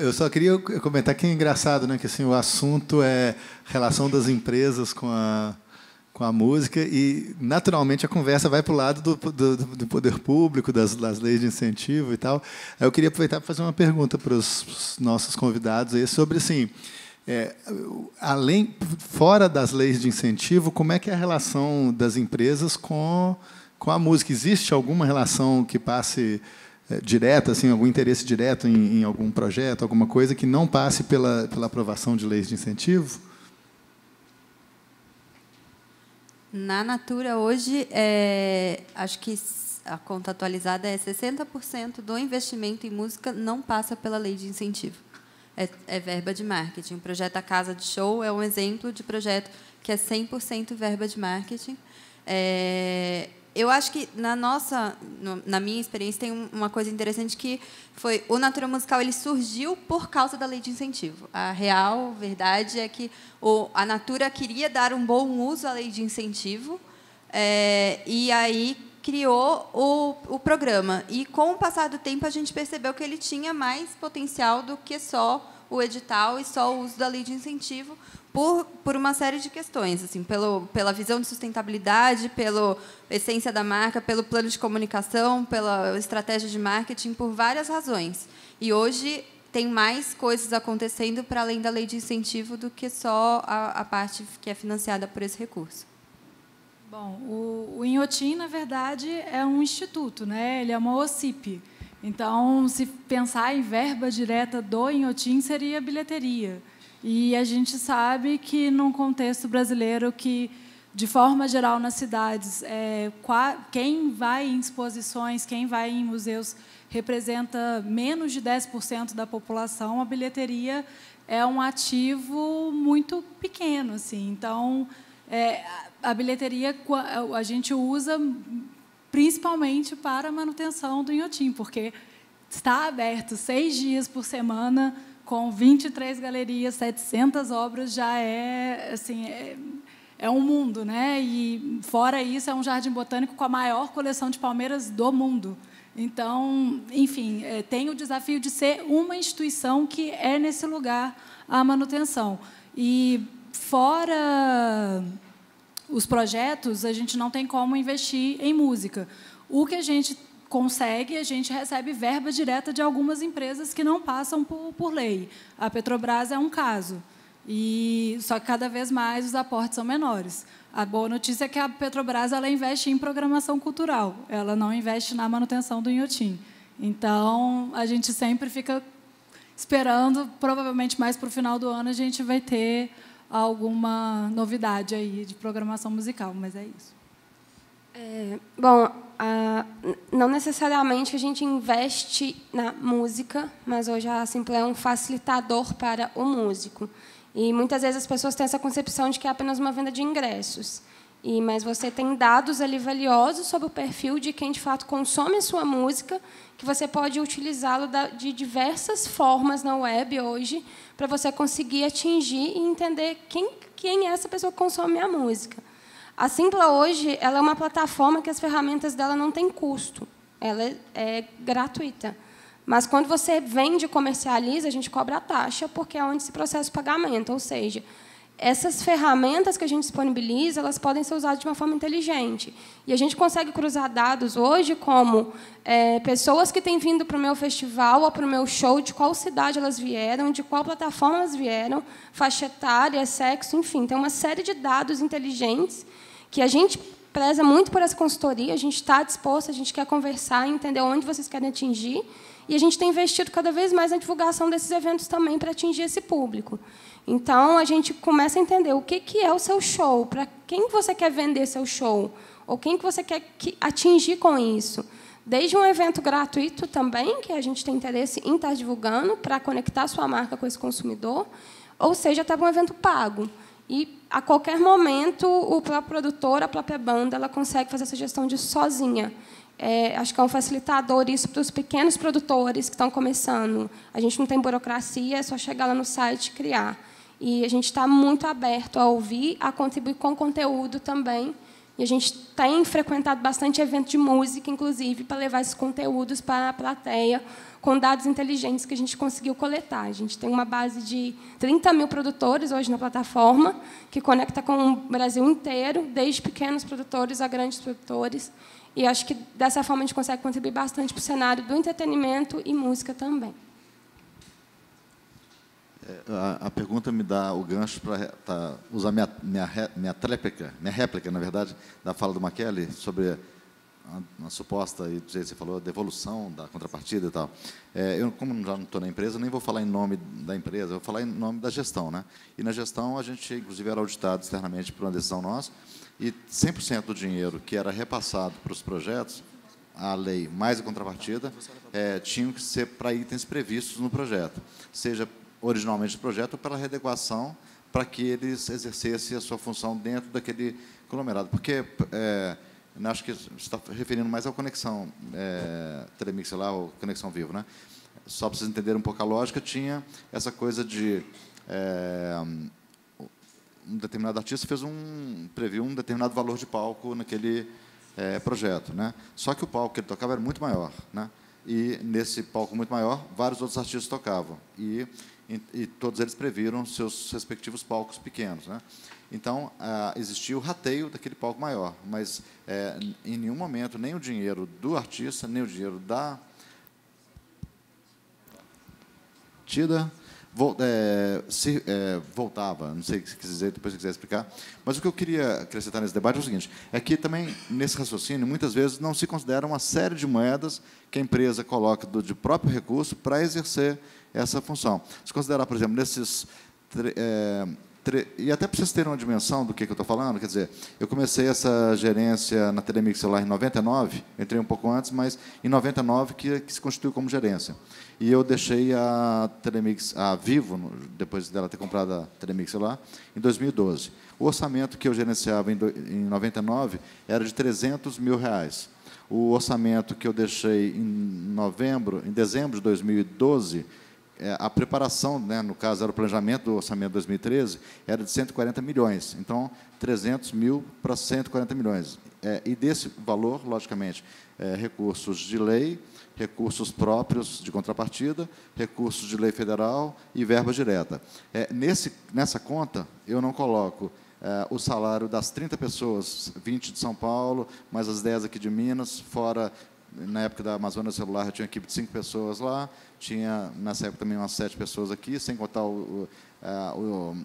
Eu só queria comentar que é engraçado, né, que assim o assunto é relação das empresas com a com a música e naturalmente a conversa vai para o lado do, do, do, poder público, das, das, leis de incentivo e tal. Eu queria aproveitar para fazer uma pergunta para os nossos convidados aí sobre assim, é, além fora das leis de incentivo, como é que é a relação das empresas com com a música? Existe alguma relação que passe é, direta, assim, algum interesse direto em, em algum projeto, alguma coisa que não passe pela, pela aprovação de leis de incentivo? Na Natura, hoje, é, acho que a conta atualizada é 60% do investimento em música não passa pela lei de incentivo. É, é verba de marketing. O projeto A Casa de Show é um exemplo de projeto que é 100% verba de marketing. É, eu acho que na nossa, no, na minha experiência, tem uma coisa interessante que foi o Natura Musical ele surgiu por causa da lei de incentivo. A real verdade é que o, a Natura queria dar um bom uso à lei de incentivo é, e aí criou o, o programa. E com o passar do tempo a gente percebeu que ele tinha mais potencial do que só o edital e só o uso da lei de incentivo por, por uma série de questões, assim, pelo, pela visão de sustentabilidade, pela essência da marca, pelo plano de comunicação, pela estratégia de marketing, por várias razões. E hoje tem mais coisas acontecendo para além da lei de incentivo do que só a, a parte que é financiada por esse recurso. Bom, o, o Inhotim, na verdade, é um instituto, né? ele é uma OCIP. Então, se pensar em verba direta do Inhotim, seria bilheteria. E a gente sabe que, num contexto brasileiro que, de forma geral, nas cidades, é, quem vai em exposições, quem vai em museus, representa menos de 10% da população, a bilheteria é um ativo muito pequeno. Assim. Então, é, a bilheteria a gente usa principalmente para a manutenção do Inhotim, porque está aberto seis dias por semana, com 23 galerias, 700 obras, já é, assim, é, é um mundo, né? E fora isso, é um jardim botânico com a maior coleção de palmeiras do mundo. Então, enfim, é, tem o desafio de ser uma instituição que é nesse lugar a manutenção. E fora os projetos, a gente não tem como investir em música. O que a gente consegue, a gente recebe verba direta de algumas empresas que não passam por, por lei. A Petrobras é um caso. E só que cada vez mais os aportes são menores. A boa notícia é que a Petrobras ela investe em programação cultural, ela não investe na manutenção do Inhotim. Então a gente sempre fica esperando, provavelmente mais para o final do ano a gente vai ter alguma novidade aí de programação musical, mas é isso. É, bom, não necessariamente a gente investe na música, mas hoje a Simple é um facilitador para o músico. E muitas vezes as pessoas têm essa concepção de que é apenas uma venda de ingressos. E mas você tem dados ali valiosos sobre o perfil de quem de fato consome a sua música que você pode utilizá-lo de diversas formas na web hoje para você conseguir atingir e entender quem, quem é essa pessoa que consome a música. A Simpla hoje ela é uma plataforma que as ferramentas dela não têm custo, ela é, é gratuita. Mas quando você vende e comercializa, a gente cobra a taxa, porque é onde se processa o pagamento. Ou seja, essas ferramentas que a gente disponibiliza, elas podem ser usadas de uma forma inteligente. E a gente consegue cruzar dados hoje como é, pessoas que têm vindo para o meu festival ou para o meu show, de qual cidade elas vieram, de qual plataforma elas vieram, faixa etária, sexo, enfim. Tem uma série de dados inteligentes que a gente preza muito por essa consultoria, a gente está disposto, a gente quer conversar, entender onde vocês querem atingir, e a gente tem investido cada vez mais na divulgação desses eventos também para atingir esse público. Então, a gente começa a entender o que, que é o seu show, para quem você quer vender seu show, ou quem que você quer atingir com isso. Desde um evento gratuito também, que a gente tem interesse em estar tá divulgando, para conectar sua marca com esse consumidor, ou seja, até tá um evento pago. E, a qualquer momento, o próprio produtor, a própria banda, ela consegue fazer essa gestão disso sozinha. É, acho que é um facilitador isso para os pequenos produtores que estão começando. A gente não tem burocracia, é só chegar lá no site e criar. E a gente está muito aberto a ouvir, a contribuir com conteúdo também. E a gente tem frequentado bastante evento de música, inclusive, para levar esses conteúdos para a plateia, com dados inteligentes que a gente conseguiu coletar. A gente tem uma base de 30 mil produtores hoje na plataforma, que conecta com o Brasil inteiro, desde pequenos produtores a grandes produtores. E acho que dessa forma a gente consegue contribuir bastante para o cenário do entretenimento e música também. É, a, a, pergunta me dá o gancho para tá, usar minha, minha, minha, réplica, minha réplica, na verdade, da fala do Maquelli sobre a, uma suposta, e você falou, devolução da contrapartida e tal. É, eu, como já não estou na empresa, nem vou falar em nome da empresa, vou falar em nome da gestão. Né? E na gestão, a gente, inclusive, era auditado externamente por uma decisão nossa, e 100% do dinheiro que era repassado para os projetos, a lei mais a contrapartida, é, tinham que ser para itens previstos no projeto, seja originalmente do projeto pela readequação para que eles exercessem a sua função dentro daquele conglomerado. Porque é, né, acho que você está referindo mais à conexão é, lá ou conexão vivo, né? Só para vocês entenderem um pouco a lógica, tinha essa coisa de é, um determinado artista fez um previu um determinado valor de palco naquele é, projeto, né? Só que o palco que ele tocava era muito maior, né? E nesse palco muito maior, vários outros artistas tocavam e e, todos eles previram seus respectivos palcos pequenos. Né? Então, ah, existia o rateio daquele palco maior, mas é, em nenhum momento nem o dinheiro do artista, nem o dinheiro da tida vol, é, se, é, voltava, não sei o que se quiser, depois se quiser explicar. Mas o que eu queria acrescentar nesse debate é o seguinte, é que também, nesse raciocínio, muitas vezes não se considera uma série de moedas que a empresa coloca do, de próprio recurso para exercer essa função. Se considerar, por exemplo, nesses. É, e até para vocês terem uma dimensão do que, que eu estou falando, quer dizer, eu comecei essa gerência na Telemix Celular em 99, entrei um pouco antes, mas em 99 que, que se constituiu como gerência. E eu deixei a Telemix, a Vivo, depois dela ter comprado a Telemix Celular, em 2012. O orçamento que eu gerenciava em, do, em 99 era de 300 mil reais. O orçamento que eu deixei em novembro, em dezembro de 2012 é, a preparação, né, no caso era o planejamento do orçamento de 2013, era de 140 milhões. Então, 300 mil para 140 milhões. É, e desse valor, logicamente, é, recursos de lei, recursos próprios de contrapartida, recursos de lei federal e verba direta. É, nesse, nessa conta, eu não coloco é, o salário das 30 pessoas, 20 de São Paulo, mais as 10 aqui de Minas, fora na época da Amazônia Celular, eu tinha uma equipe de cinco pessoas lá, tinha nessa época também umas sete pessoas aqui, sem contar o, o, é, o,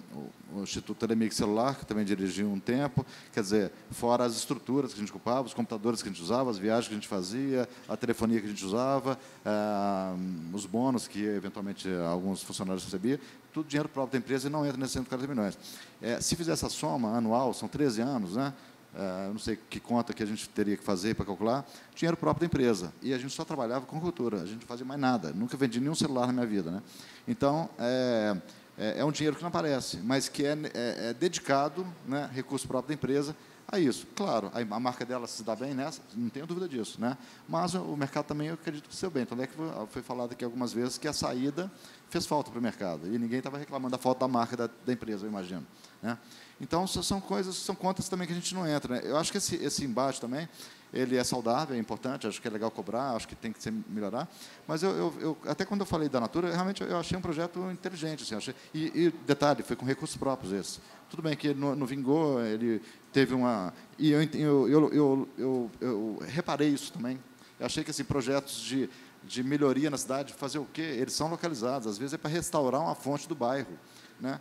o Instituto Telemix Celular, que também dirigiu um tempo. Quer dizer, fora as estruturas que a gente ocupava, os computadores que a gente usava, as viagens que a gente fazia, a telefonia que a gente usava, é, os bônus que eventualmente alguns funcionários recebiam, tudo dinheiro próprio da empresa e não entra nesses 140 milhões. É, se fizer essa soma anual, são 13 anos, né? Uh, não sei que conta que a gente teria que fazer para calcular, dinheiro próprio da empresa. E a gente só trabalhava com cultura, a gente não fazia mais nada. Nunca vendi nenhum celular na minha vida. Né? Então, é, é, é um dinheiro que não aparece, mas que é, é, é dedicado, né, recurso próprio da empresa, a é isso. Claro, a marca dela se dá bem nessa, não tenho dúvida disso, né? Mas o mercado também, eu acredito que se deu bem. Então, é que foi falado aqui algumas vezes que a saída fez falta para o mercado e ninguém estava reclamando da falta da marca da, da empresa, eu imagino, né? Então, são coisas, são contas também que a gente não entra. Né? Eu acho que esse, esse embate também ele é saudável, é importante, acho que é legal cobrar, acho que tem que ser melhorar. Mas eu, eu, eu até quando eu falei da Natura, realmente eu achei um projeto inteligente. Assim, achei, e, e, detalhe, foi com recursos próprios esse. Tudo bem que ele não, não vingou, ele teve uma... E eu, eu, eu, eu, reparei isso também. Eu achei que assim, projetos de, de melhoria na cidade, fazer o quê? Eles são localizados. Às vezes é para restaurar uma fonte do bairro. Né?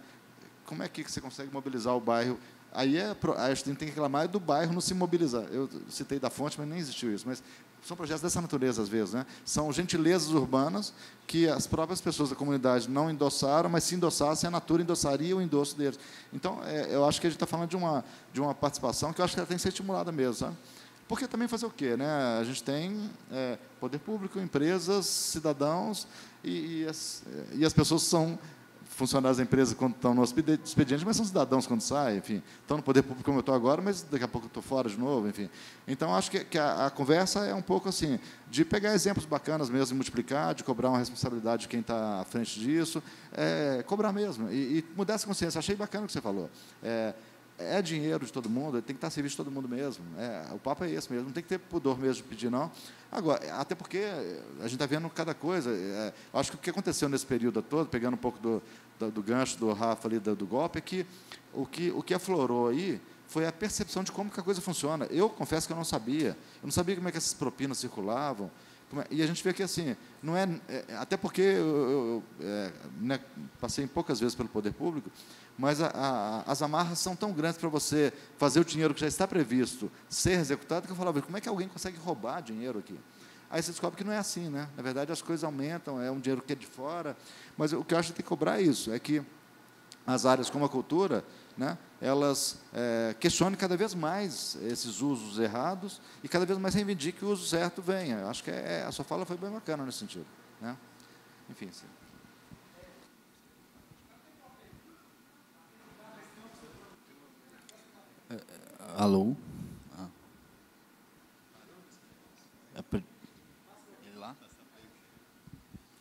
Como é que você consegue mobilizar o bairro Aí é, a gente tem que reclamar é do bairro não se mobilizar. Eu citei da fonte, mas nem existiu isso. Mas são projetos dessa natureza, às vezes. Né? São gentilezas urbanas que as próprias pessoas da comunidade não endossaram, mas se endossassem, a natureza endossaria o endosso deles. Então, é, eu acho que a gente está falando de uma, de uma participação que eu acho que ela tem que ser estimulada mesmo. Sabe? Porque também fazer o quê? Né? A gente tem é, poder público, empresas, cidadãos, e, e, as, é, e as pessoas são funcionários da empresa quando estão no expediente, mas são cidadãos quando saem, enfim, estão no poder público como eu estou agora, mas daqui a pouco estou fora de novo, enfim. Então, acho que, que a, a, conversa é um pouco assim, de pegar exemplos bacanas mesmo e multiplicar, de cobrar uma responsabilidade de quem está à frente disso, é, cobrar mesmo, e, e, mudar essa consciência. Achei bacana o que você falou. É, é dinheiro de todo mundo, tem que estar a serviço de todo mundo mesmo. É, o papo é esse mesmo, não tem que ter pudor mesmo de pedir, não. Agora, até porque a gente está vendo cada coisa. É, acho que o que aconteceu nesse período todo, pegando um pouco do, do, do gancho do Rafa ali, do, do, golpe, é que o, que o que aflorou aí foi a percepção de como que a coisa funciona. Eu confesso que eu não sabia. Eu não sabia como é que essas propinas circulavam. É, e a gente vê que assim, não é, é até porque eu, eu é, né, passei poucas vezes pelo poder público, mas a, a, as amarras são tão grandes para você fazer o dinheiro que já está previsto ser executado, que eu falava, como é que alguém consegue roubar dinheiro aqui? Aí você descobre que não é assim, né? Na verdade, as coisas aumentam, é um dinheiro que é de fora, mas o que eu acho que tem que cobrar é isso, é que as áreas como a cultura, né, elas é, questionem cada vez mais esses usos errados e cada vez mais reivindiquem que o uso certo venha. Eu acho que é, é a sua fala foi bem bacana nesse sentido. Né? Enfim, sim. Alô? Ah.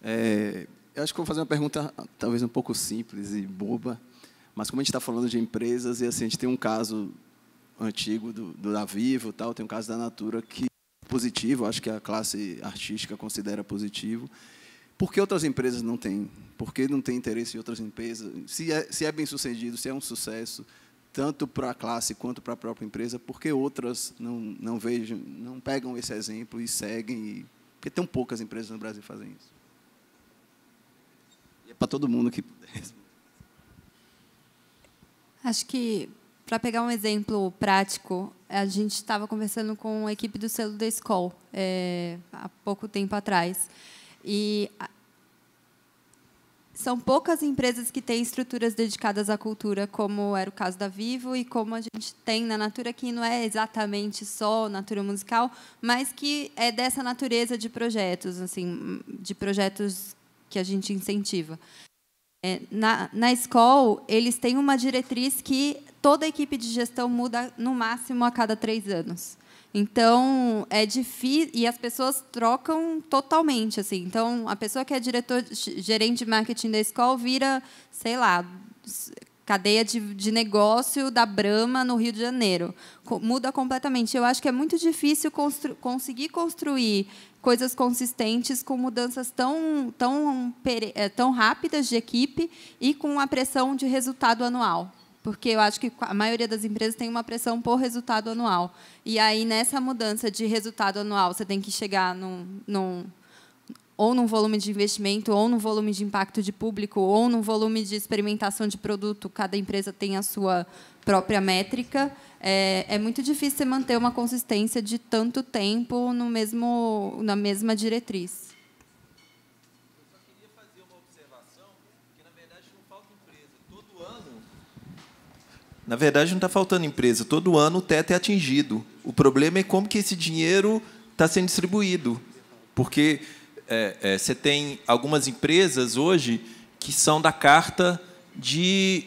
É, é, eu acho que vou fazer uma pergunta talvez um pouco simples e boba, mas como a gente está falando de empresas e assim a gente tem um caso antigo do, do da Vivo, tal, tem um caso da Natura que é positivo, acho que a classe artística considera positivo. Por que outras empresas não têm? Por que não tem interesse em outras empresas? Se é, se é bem sucedido, se é um sucesso, tanto para a classe quanto para a própria empresa, porque outras não, não vejam, não pegam esse exemplo e seguem, e, porque tem poucas empresas no Brasil fazem isso. E é para todo mundo que Acho que para pegar um exemplo prático, a gente estava conversando com a equipe do selo da escola é, eh, há pouco tempo atrás e são poucas empresas que têm estruturas dedicadas à cultura, como era o caso da Vivo e como a gente tem na Natura, que não é exatamente só Natura musical, mas que é dessa natureza de projetos, assim, de projetos que a gente incentiva. É, na, na escola, eles têm uma diretriz que toda a equipe de gestão muda no máximo a cada três anos. Então, é difícil. E as pessoas trocam totalmente, assim. Então, a pessoa que é diretor, gerente de marketing da escola vira, sei lá, cadeia de, de negócio da Brahma no Rio de Janeiro. Muda completamente. Eu acho que é muito difícil constru conseguir construir coisas consistentes com mudanças tão, tão, eh, tão rápidas de equipe e com a pressão de resultado anual porque eu acho que a maioria das empresas tem uma pressão por resultado anual. E aí, nessa mudança de resultado anual, você tem que chegar num, num ou num volume de investimento, ou num volume de impacto de público, ou num volume de experimentação de produto. Cada empresa tem a sua própria métrica. É, é muito difícil você manter uma consistência de tanto tempo no mesmo, na mesma diretriz. Na verdade, não está faltando empresa. Todo ano o teto é atingido. O problema é como que esse dinheiro está sendo distribuído. Porque é, é, você tem algumas empresas hoje que são da carta de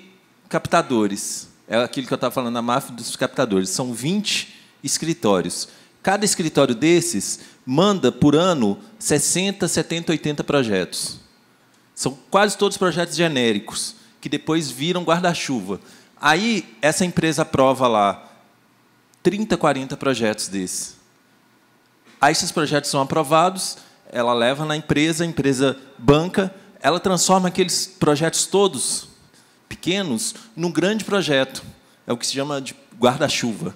captadores. É aquilo que eu estava falando, a máfia dos captadores. São 20 escritórios. Cada escritório desses manda, por ano, 60, 70, 80 projetos. São quase todos projetos genéricos, que depois viram guarda-chuva. Aí, essa empresa aprova lá 30, 40 projetos desses. Aí, esses projetos são aprovados, ela leva na empresa, a empresa banca, ela transforma aqueles projetos todos, pequenos, num grande projeto. É o que se chama de guarda-chuva.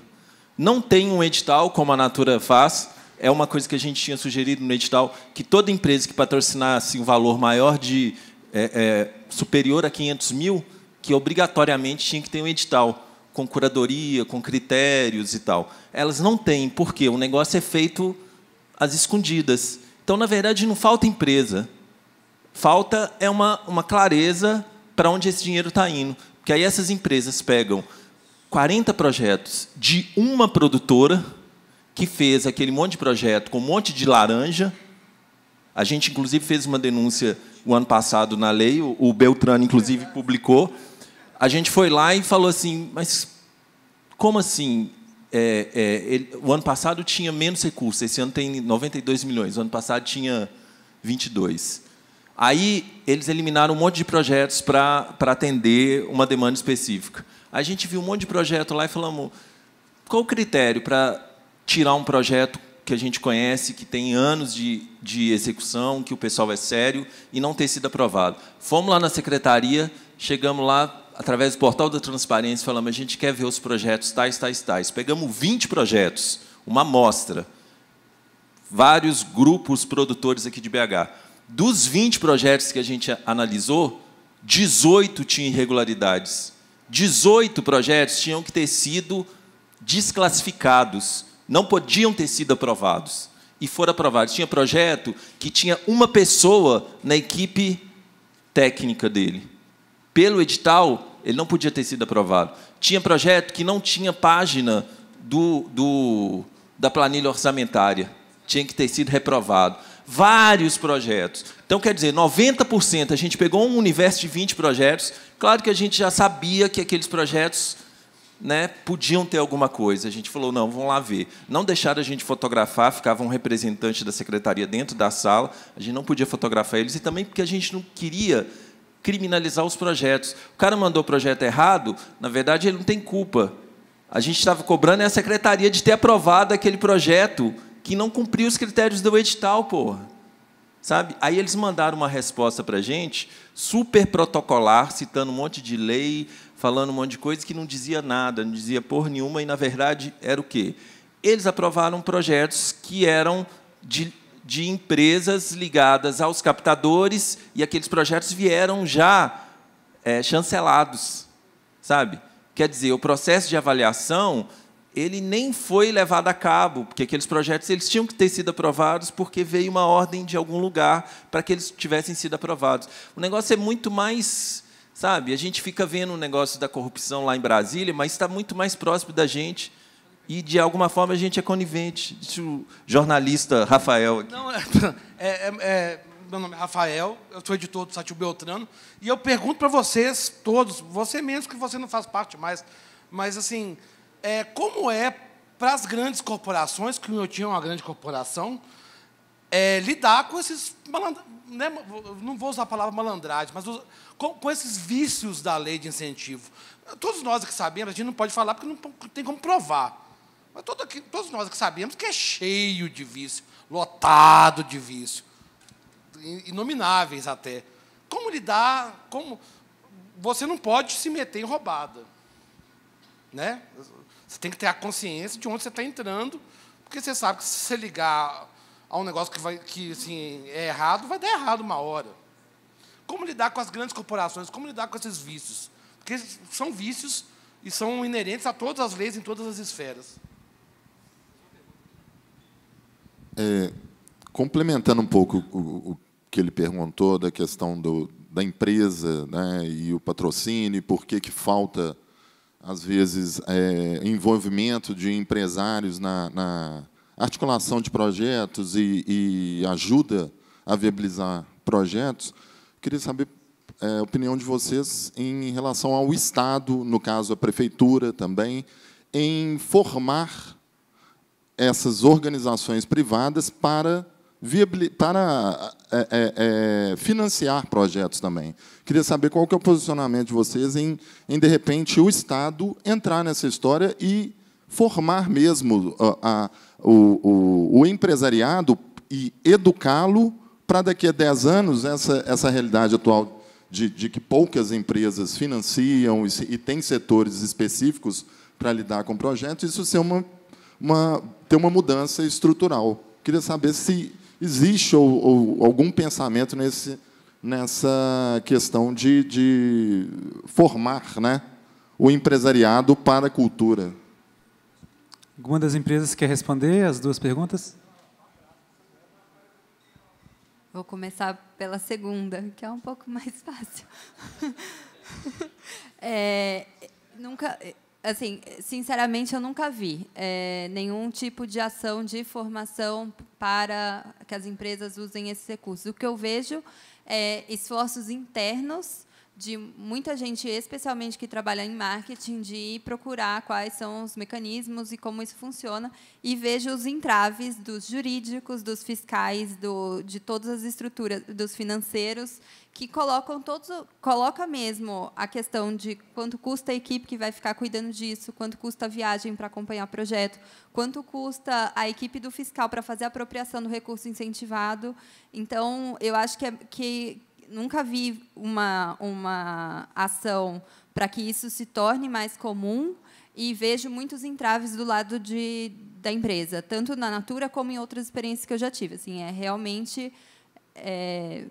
Não tem um edital, como a Natura faz, é uma coisa que a gente tinha sugerido no edital, que toda empresa que patrocinasse assim, um valor maior de é, é, superior a 500 mil que obrigatoriamente tinha que ter um edital com curadoria, com critérios e tal. Elas não têm, porque o negócio é feito às escondidas. Então, na verdade, não falta empresa. Falta é uma, uma clareza para onde esse dinheiro está indo. Porque aí essas empresas pegam 40 projetos de uma produtora que fez aquele monte de projeto com um monte de laranja. A gente, inclusive, fez uma denúncia o ano passado na lei, o Beltrano, inclusive, publicou a gente foi lá e falou assim, mas como assim? É, é, ele, o ano passado tinha menos recursos, esse ano tem 92 milhões, o ano passado tinha 22. Aí eles eliminaram um monte de projetos para atender uma demanda específica. A gente viu um monte de projeto lá e falamos: qual o critério para tirar um projeto que a gente conhece, que tem anos de, de execução, que o pessoal é sério e não ter sido aprovado? Fomos lá na secretaria, chegamos lá, através do portal da transparência, falamos: a gente quer ver os projetos tais, tais, tais. Pegamos 20 projetos, uma amostra, vários grupos produtores aqui de BH. Dos 20 projetos que a gente analisou, 18 tinham irregularidades. 18 projetos tinham que ter sido desclassificados, não podiam ter sido aprovados. E foram aprovados. Tinha projeto que tinha uma pessoa na equipe técnica dele pelo edital, ele não podia ter sido aprovado. Tinha projeto que não tinha página do, do, da planilha orçamentária. Tinha que ter sido reprovado. Vários projetos. Então, quer dizer, 90%, a gente pegou um universo de 20 projetos. Claro que a gente já sabia que aqueles projetos né, podiam ter alguma coisa. A gente falou, não, vamos lá ver. Não deixaram a gente fotografar, ficava um representante da secretaria dentro da sala, a gente não podia fotografar eles, e também porque a gente não queria criminalizar os projetos. O cara mandou o projeto errado, na verdade, ele não tem culpa. A gente estava cobrando é a secretaria de ter aprovado aquele projeto que não cumpriu os critérios do edital, porra. Sabe? Aí eles mandaram uma resposta para a gente, super protocolar, citando um monte de lei, falando um monte de coisa que não dizia nada, não dizia por nenhuma, e, na verdade, era o quê? Eles aprovaram projetos que eram de de empresas ligadas aos captadores e aqueles projetos vieram já é, chancelados, sabe? Quer dizer, o processo de avaliação ele nem foi levado a cabo, porque aqueles projetos eles tinham que ter sido aprovados porque veio uma ordem de algum lugar para que eles tivessem sido aprovados. O negócio é muito mais, sabe? A gente fica vendo o negócio da corrupção lá em Brasília, mas está muito mais próximo da gente e de alguma forma a gente é conivente. Disse o jornalista Rafael aqui. Não, é, é, é, é meu nome é Rafael, eu sou editor do site Beltrano, e eu pergunto para vocês todos, você mesmo que você não faz parte mais, mas assim, é, como é para as grandes corporações, que eu tinha uma grande corporação, é, lidar com esses né, não vou usar a palavra malandragem, mas com, com esses vícios da lei de incentivo. Todos nós que sabemos, a gente não pode falar porque não tem como provar. Mas todo aqui, todos nós que sabemos que é cheio de vício, lotado de vício, inomináveis até. Como lidar, como... Você não pode se meter em roubada. Né? Você tem que ter a consciência de onde você está entrando, porque você sabe que se você ligar a um negócio que, vai, que assim, é errado, vai dar errado uma hora. Como lidar com as grandes corporações? Como lidar com esses vícios? Porque são vícios e são inerentes a todas as leis em todas as esferas. É, complementando um pouco o, o, que ele perguntou da questão do, da empresa né, e o patrocínio, por que, que falta, às vezes, é, envolvimento de empresários na, na articulação de projetos e, e, ajuda a viabilizar projetos, queria saber é, a opinião de vocês em relação ao Estado, no caso a Prefeitura também, em formar essas organizações privadas para viabilitar é, é, é, financiar projetos também. Queria saber qual que é o posicionamento de vocês em, em de repente, o Estado entrar nessa história e formar mesmo a, a, o, o, o empresariado e educá-lo para daqui a 10 anos essa, essa realidade atual de, de que poucas empresas financiam e, e têm setores específicos para lidar com projetos, isso ser uma uma, ter uma mudança estrutural. Queria saber se existe ou, ou algum pensamento nesse, nessa questão de, de formar né, o empresariado para a cultura. Alguma das empresas quer responder as duas perguntas? Vou começar pela segunda, que é um pouco mais fácil. é, nunca, assim, sinceramente, eu nunca vi é, nenhum tipo de ação de formação para que as empresas usem esses recursos. O que eu vejo é esforços internos de muita gente, especialmente que trabalha em marketing, de ir procurar quais são os mecanismos e como isso funciona, e vejo os entraves dos jurídicos, dos fiscais, do, de todas as estruturas, dos financeiros, que colocam todos, coloca mesmo a questão de quanto custa a equipe que vai ficar cuidando disso, quanto custa a viagem para acompanhar o projeto, quanto custa a equipe do fiscal para fazer a apropriação do recurso incentivado. Então, eu acho que, é, que, nunca vi uma, uma ação para que isso se torne mais comum e vejo muitos entraves do lado de, da empresa, tanto na Natura como em outras experiências que eu já tive. Assim, é realmente é,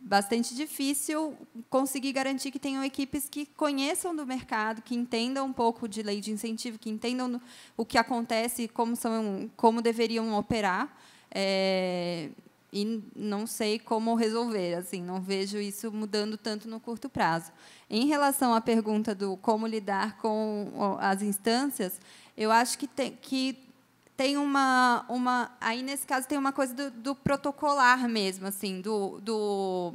bastante difícil conseguir garantir que tenham equipes que conheçam do mercado, que entendam um pouco de lei de incentivo, que entendam o que acontece e como, são, como deveriam operar. É, e não sei como resolver, assim, não vejo isso mudando tanto no curto prazo. Em relação à pergunta do como lidar com as instâncias, eu acho que tem, que tem uma, uma aí nesse caso tem uma coisa do, do protocolar mesmo, assim, do, do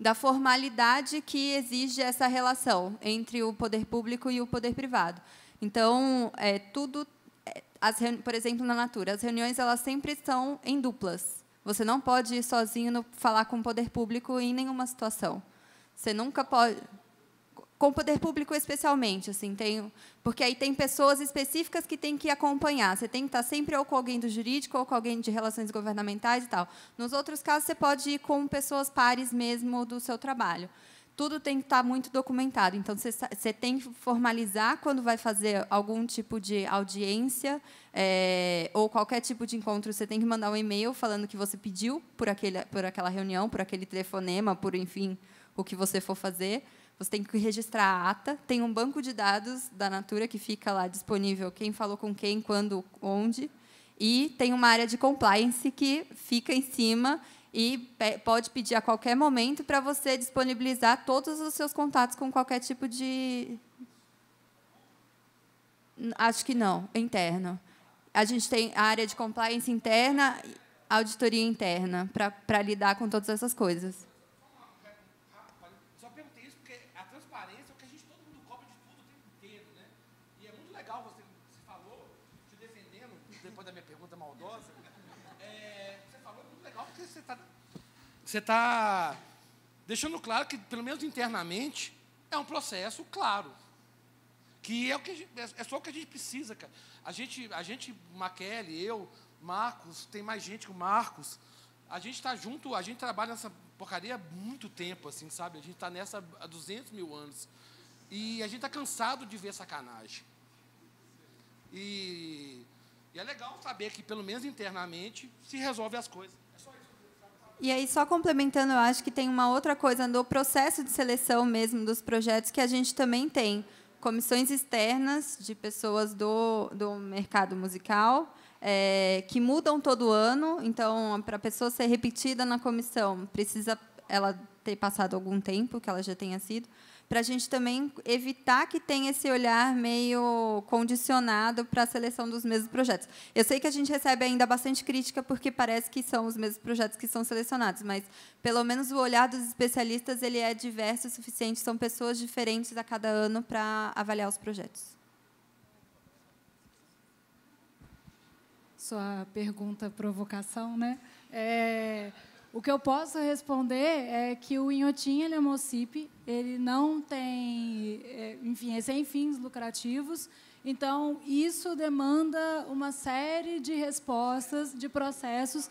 da formalidade que exige essa relação entre o poder público e o poder privado. Então, é, tudo, é, as, por exemplo, na Natura, as reuniões elas sempre estão em duplas. Você não pode ir sozinho no, falar com o poder público em nenhuma situação. Você nunca pode com o poder público especialmente, assim, tem, porque aí tem pessoas específicas que tem que acompanhar. Você tem que estar sempre ou com alguém do jurídico ou com alguém de relações governamentais e tal. Nos outros casos, você pode ir com pessoas pares mesmo do seu trabalho tudo tem que estar tá muito documentado. Então, você tem que formalizar quando vai fazer algum tipo de audiência é, ou qualquer tipo de encontro, você tem que mandar um e-mail falando que você pediu por, aquele, por aquela reunião, por aquele telefonema, por, enfim, o que você for fazer. Você tem que registrar a ata. Tem um banco de dados da Natura que fica lá disponível quem falou com quem, quando, onde. E tem uma área de compliance que fica em cima e pode pedir a qualquer momento para você disponibilizar todos os seus contatos com qualquer tipo de. Acho que não, interno. A gente tem a área de compliance interna, auditoria interna, para lidar com todas essas coisas. você está deixando claro que, pelo menos internamente, é um processo claro. Que é, o que, gente, é, é só o que a gente precisa, cara. A gente, a gente Maquele, eu, Marcos, tem mais gente que o Marcos. A gente está junto, a gente trabalha nessa porcaria há muito tempo, assim, sabe? A gente está nessa há 200 mil anos. E a gente está cansado de ver sacanagem. E, e é legal saber que, pelo menos internamente, se resolve as coisas. E aí, só complementando, eu acho que tem uma outra coisa no processo de seleção mesmo dos projetos que a gente também tem. Comissões externas de pessoas do, do mercado musical, é, que mudam todo ano. Então, para a pessoa ser repetida na comissão, precisa ela ter passado algum tempo, que ela já tenha sido para a gente também evitar que tenha esse olhar meio condicionado para a seleção dos mesmos projetos. Eu sei que a gente recebe ainda bastante crítica porque parece que são os mesmos projetos que são selecionados, mas pelo menos o olhar dos especialistas ele é diverso o suficiente, são pessoas diferentes a cada ano para avaliar os projetos. Sua pergunta provocação, né? É, o que eu posso responder é que o Inhotim ele é mocipe, ele não tem, é, enfim, é sem fins lucrativos. Então, isso demanda uma série de respostas, de processos,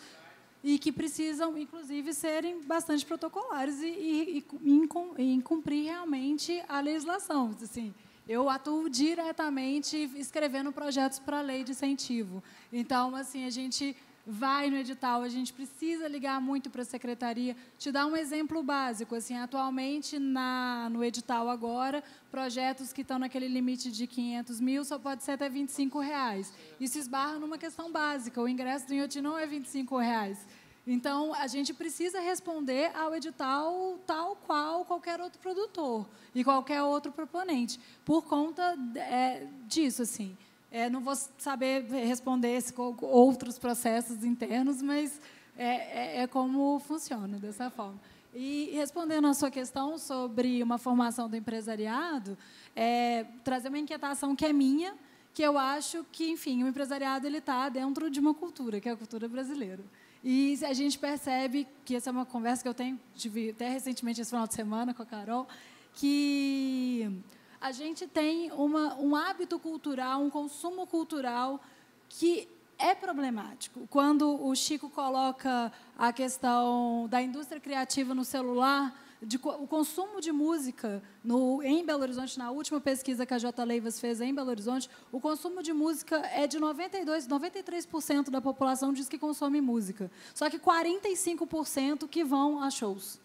e que precisam, inclusive, serem bastante protocolares e, e, e, e cumprir realmente a legislação. Assim, eu atuo diretamente escrevendo projetos para a lei de incentivo. Então, assim, a gente vai no edital, a gente precisa ligar muito para a secretaria. Te dar um exemplo básico, assim, atualmente na no edital agora, projetos que estão naquele limite de 500 mil só pode ser até 25 reais. Isso esbarra numa questão básica, o ingresso do Inhoti não é 25 reais. Então, a gente precisa responder ao edital tal qual qualquer outro produtor e qualquer outro proponente, por conta é, disso, assim. É, não vou saber responder esse, outros processos internos, mas é, é, é, como funciona dessa forma. E respondendo à sua questão sobre uma formação do empresariado, é, trazer uma inquietação que é minha, que eu acho que, enfim, o empresariado ele está dentro de uma cultura, que é a cultura brasileira. E a gente percebe que essa é uma conversa que eu tenho, tive até recentemente esse final de semana com a Carol, que a gente tem uma, um hábito cultural, um consumo cultural que é problemático. Quando o Chico coloca a questão da indústria criativa no celular, de, o consumo de música no, em Belo Horizonte, na última pesquisa que a J. Leivas fez em Belo Horizonte, o consumo de música é de 92%, 93% da população diz que consome música. Só que 45% que vão a shows.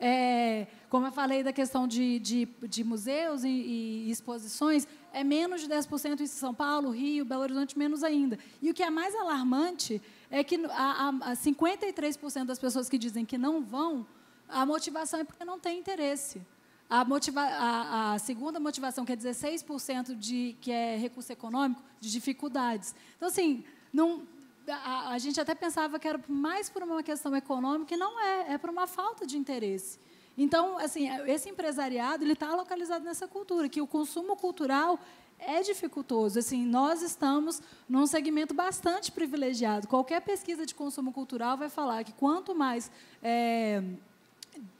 É, como eu falei da questão de, de, de museus e, e, exposições, é menos de 10% em São Paulo, Rio, Belo Horizonte, menos ainda. E o que é mais alarmante é que a, a 53% das pessoas que dizem que não vão, a motivação é porque não tem interesse. A, motiva a, a, segunda motivação, que é 16% de, que é recurso econômico, de dificuldades. Então, assim, não, a, a, gente até pensava que era mais por uma questão econômica, e não é, é por uma falta de interesse. Então, assim, é, esse empresariado ele está localizado nessa cultura, que o consumo cultural é dificultoso. Assim, nós estamos num segmento bastante privilegiado. Qualquer pesquisa de consumo cultural vai falar que quanto mais é,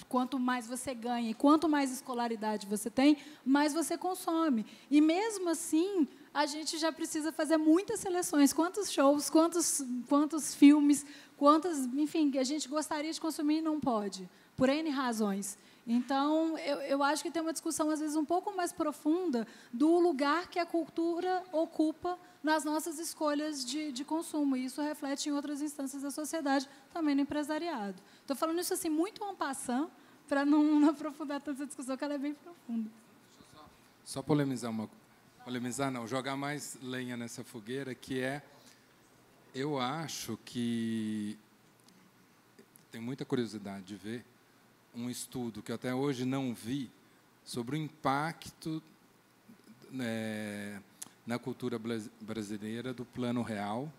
quanto mais você ganha e quanto mais escolaridade você tem, mais você consome. E mesmo assim, a gente já precisa fazer muitas seleções, quantos shows, quantos, quantos filmes, quantas, enfim, a gente gostaria de consumir e não pode, por N razões. Então, eu, eu acho que tem uma discussão, às vezes, um pouco mais profunda do lugar que a cultura ocupa nas nossas escolhas de, de consumo. E isso reflete em outras instâncias da sociedade, também no empresariado. Estou falando isso assim muito en passant, para não, não aprofundar essa discussão, que ela é bem profunda. Só, só polemizar uma coisa polemizar, não, jogar mais lenha nessa fogueira, que é, eu acho que tenho muita curiosidade de ver um estudo que até hoje não vi sobre o impacto é, na cultura brasileira do plano real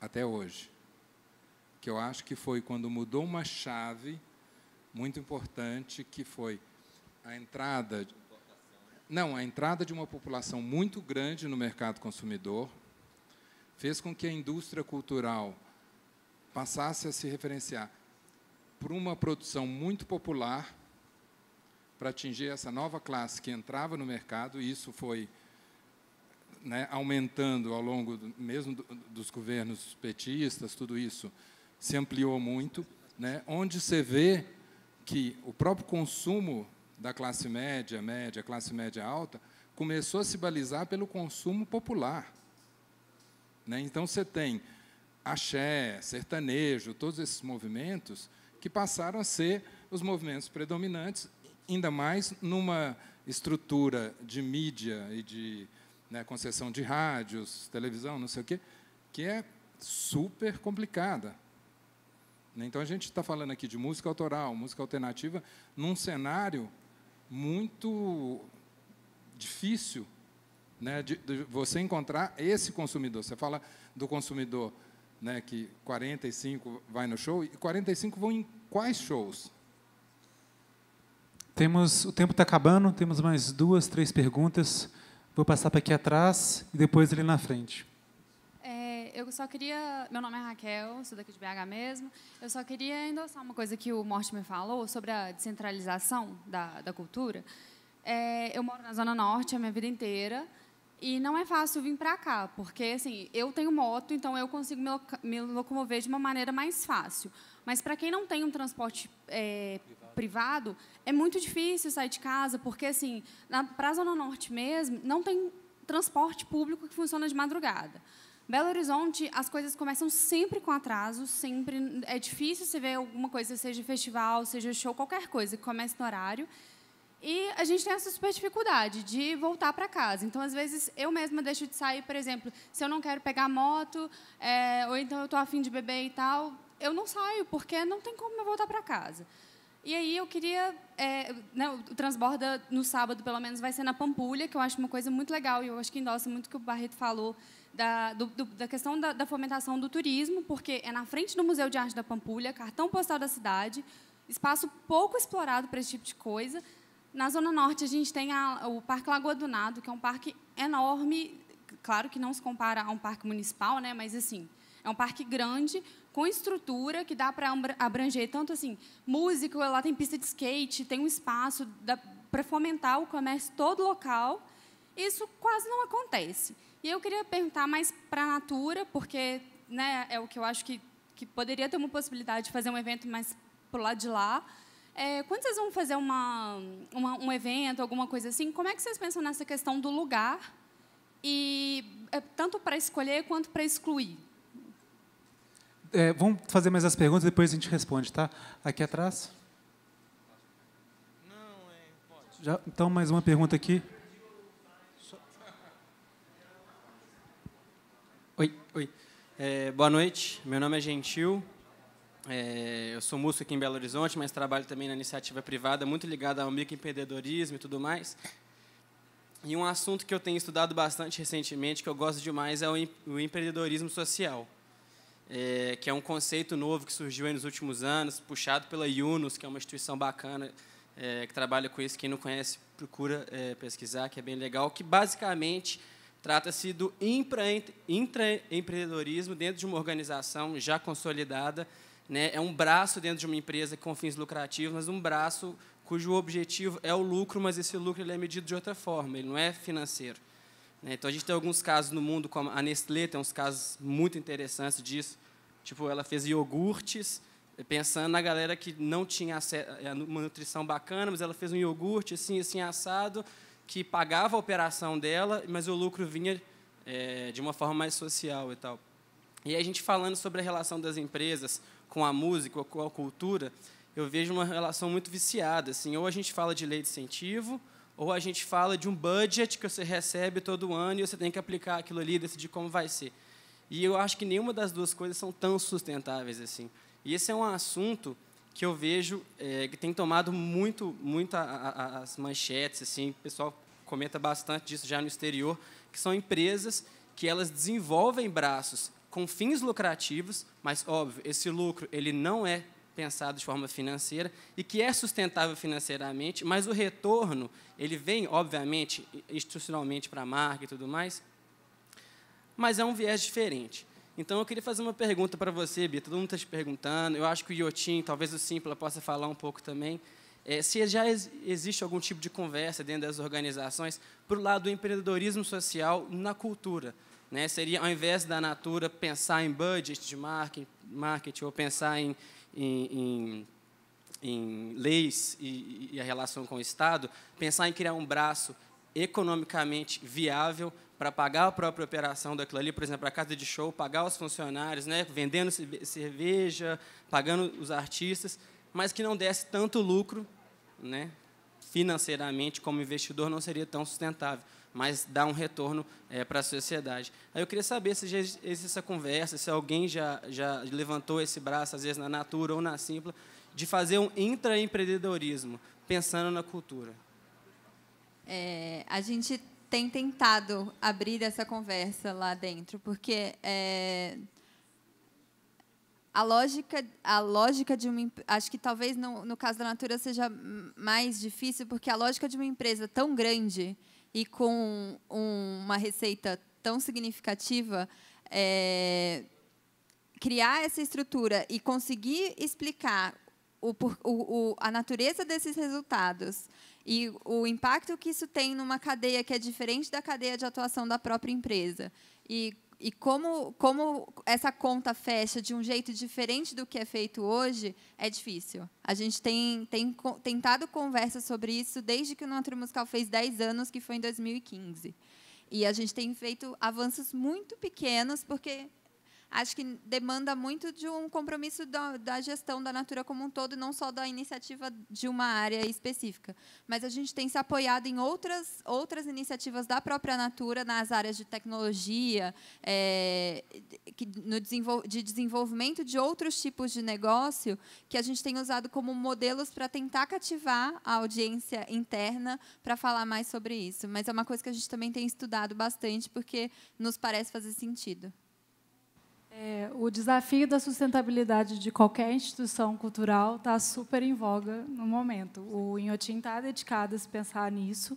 até hoje, que eu acho que foi quando mudou uma chave muito importante que foi a entrada não, a entrada de uma população muito grande no mercado consumidor fez com que a indústria cultural passasse a se referenciar por uma produção muito popular para atingir essa nova classe que entrava no mercado, e isso foi né, aumentando ao longo do, mesmo do, dos governos petistas, tudo isso se ampliou muito, né, onde você vê que o próprio consumo da classe média, média, classe média alta, começou a se balizar pelo consumo popular. Né? Então, você tem axé, sertanejo, todos esses movimentos que passaram a ser os movimentos predominantes, ainda mais numa estrutura de mídia e de né, concessão de rádios, televisão, não sei o quê, que é super complicada. Né? Então, a gente está falando aqui de música autoral, música alternativa, num cenário muito difícil né, de, de você encontrar esse consumidor. Você fala do consumidor né, que 45 vai no show, e 45 vão em quais shows? Temos, o tempo está acabando, temos mais duas, três perguntas. Vou passar para aqui atrás e depois ali na frente eu só queria. Meu nome é Raquel, sou daqui de BH mesmo. Eu só queria endossar uma coisa que o me falou sobre a descentralização da, da cultura. É, eu moro na Zona Norte a minha vida inteira e não é fácil vir para cá, porque assim, eu tenho moto, então eu consigo me, me locomover de uma maneira mais fácil. Mas para quem não tem um transporte é, privado. privado, é muito difícil sair de casa, porque assim, para a Zona Norte mesmo, não tem transporte público que funciona de madrugada. Belo Horizonte, as coisas começam sempre com atraso, sempre é difícil você ver alguma coisa, seja festival, seja show, qualquer coisa que comece no horário. E a gente tem essa super dificuldade de voltar para casa. Então, às vezes, eu mesma deixo de sair, por exemplo, se eu não quero pegar moto, é, ou então eu estou afim de beber e tal, eu não saio, porque não tem como eu voltar para casa. E aí eu queria... É, né, o Transborda, no sábado, pelo menos, vai ser na Pampulha, que eu acho uma coisa muito legal, e eu acho que endossa muito o que o Barreto falou, da, do, da questão da, da, fomentação do turismo, porque é na frente do Museu de Arte da Pampulha, cartão postal da cidade, espaço pouco explorado para esse tipo de coisa. Na Zona Norte, a gente tem a, o Parque Lagoa do Nado, que é um parque enorme, claro que não se compara a um parque municipal, né, mas assim, é um parque grande, com estrutura que dá para abranger tanto assim músico, lá tem pista de skate, tem um espaço para fomentar o comércio todo local. Isso quase não acontece. E eu queria perguntar mais para a Natura, porque né, é o que eu acho que, que poderia ter uma possibilidade de fazer um evento mais para o lado de lá. É, quando vocês vão fazer uma, uma, um evento, alguma coisa assim, como é que vocês pensam nessa questão do lugar, e é, tanto para escolher quanto para excluir? É, vamos fazer mais as perguntas, depois a gente responde, tá? Aqui atrás. Não, é, pode. Já, então, mais uma pergunta aqui. É, boa noite, meu nome é Gentil, é, eu sou músico aqui em Belo Horizonte, mas trabalho também na iniciativa privada, muito ligada ao microempreendedorismo e tudo mais. E um assunto que eu tenho estudado bastante recentemente, que eu gosto demais, é o, em, o empreendedorismo social, é, que é um conceito novo que surgiu nos últimos anos, puxado pela Yunus, que é uma instituição bacana é, que trabalha com isso. Quem não conhece, procura é, pesquisar, que é bem legal, que basicamente Trata-se do empreendedorismo dentro de uma organização já consolidada. Né? É um braço dentro de uma empresa com fins lucrativos, mas um braço cujo objetivo é o lucro, mas esse lucro ele é medido de outra forma, ele não é financeiro. Né? Então, a gente tem alguns casos no mundo, como a Nestlé tem uns casos muito interessantes disso. Tipo, ela fez iogurtes, eh, pensando na galera que não tinha uma eh, nutrição bacana, mas ela fez um iogurte assim, assim, assado, que pagava a operação dela, mas o lucro vinha é, de uma forma mais social e tal. E a gente falando sobre a relação das empresas com a música, com a cultura, eu vejo uma relação muito viciada. Assim, ou a gente fala de lei de incentivo, ou a gente fala de um budget que você recebe todo ano e você tem que aplicar aquilo ali, decidir como vai ser. E eu acho que nenhuma das duas coisas são tão sustentáveis assim. E esse é um assunto que eu vejo é, que tem tomado muito, muito a, a, as manchetes, assim, o pessoal comenta bastante disso já no exterior, que são empresas que elas desenvolvem braços com fins lucrativos, mas óbvio, esse lucro ele não é pensado de forma financeira e que é sustentável financeiramente, mas o retorno ele vem obviamente institucionalmente para a marca e tudo mais, mas é um viés diferente. Então eu queria fazer uma pergunta para você, Bia. Todo mundo está te perguntando. Eu acho que o Iotim, talvez o Simpla possa falar um pouco também. É, se já ex existe algum tipo de conversa dentro das organizações para o lado do empreendedorismo social na cultura. Né? Seria, ao invés da Natura pensar em budget de marketing, marketing ou pensar em, em, em, em leis e, e a relação com o Estado, pensar em criar um braço economicamente viável para pagar a própria operação daquilo ali, por exemplo, a casa de show, pagar os funcionários, né, vendendo cerveja, pagando os artistas, mas que não desse tanto lucro né, financeiramente como investidor não seria tão sustentável, mas dá um retorno é, para a sociedade. Aí eu queria saber se já existe essa conversa, se alguém já, já levantou esse braço, às vezes na Natura ou na Simpla, de fazer um intraempreendedorismo, pensando na cultura. É, a gente tem tentado abrir essa conversa lá dentro, porque é, a lógica, a lógica de uma acho que talvez no, no caso da Natura seja mais difícil, porque a lógica de uma empresa tão grande e com um, uma receita tão significativa é, criar essa estrutura e conseguir explicar o, o, o, a natureza desses resultados e o impacto que isso tem numa cadeia que é diferente da cadeia de atuação da própria empresa. E, e como, como essa conta fecha de um jeito diferente do que é feito hoje, é difícil. A gente tem, tem tentado conversa sobre isso desde que o Notre Musical fez 10 anos, que foi em 2015. E a gente tem feito avanços muito pequenos, porque acho que demanda muito de um compromisso da, da gestão da Natura como um todo, não só da iniciativa de uma área específica. Mas a gente tem se apoiado em outras, outras iniciativas da própria Natura, nas áreas de tecnologia, é, que, no desenvol de desenvolvimento de outros tipos de negócio, que a gente tem usado como modelos para tentar cativar a audiência interna para falar mais sobre isso. Mas é uma coisa que a gente também tem estudado bastante, porque nos parece fazer sentido. É, o desafio da sustentabilidade de qualquer instituição cultural está super em voga no momento. O Inhotim está dedicado a se pensar nisso.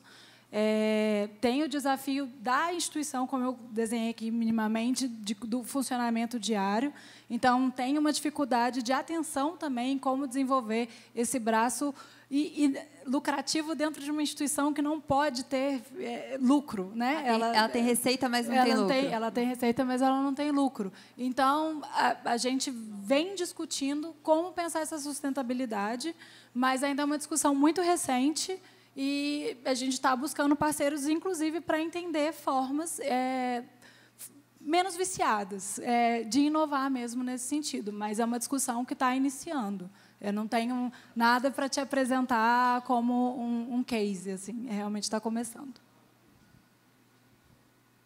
É, tem o desafio da instituição, como eu desenhei aqui minimamente, de, do funcionamento diário. Então, tem uma dificuldade de atenção também em como desenvolver esse braço e, e, lucrativo dentro de uma instituição que não pode ter é, lucro, né? Ela tem, ela, ela tem, receita, mas não tem lucro. Tem, ela tem receita, mas ela não tem lucro. Então a, a, gente vem discutindo como pensar essa sustentabilidade, mas ainda é uma discussão muito recente e a gente está buscando parceiros, inclusive, para entender formas é, menos viciadas é, de inovar mesmo nesse sentido. Mas é uma discussão que está iniciando. Eu não tenho nada para te apresentar como um, um case, assim. É, realmente está começando.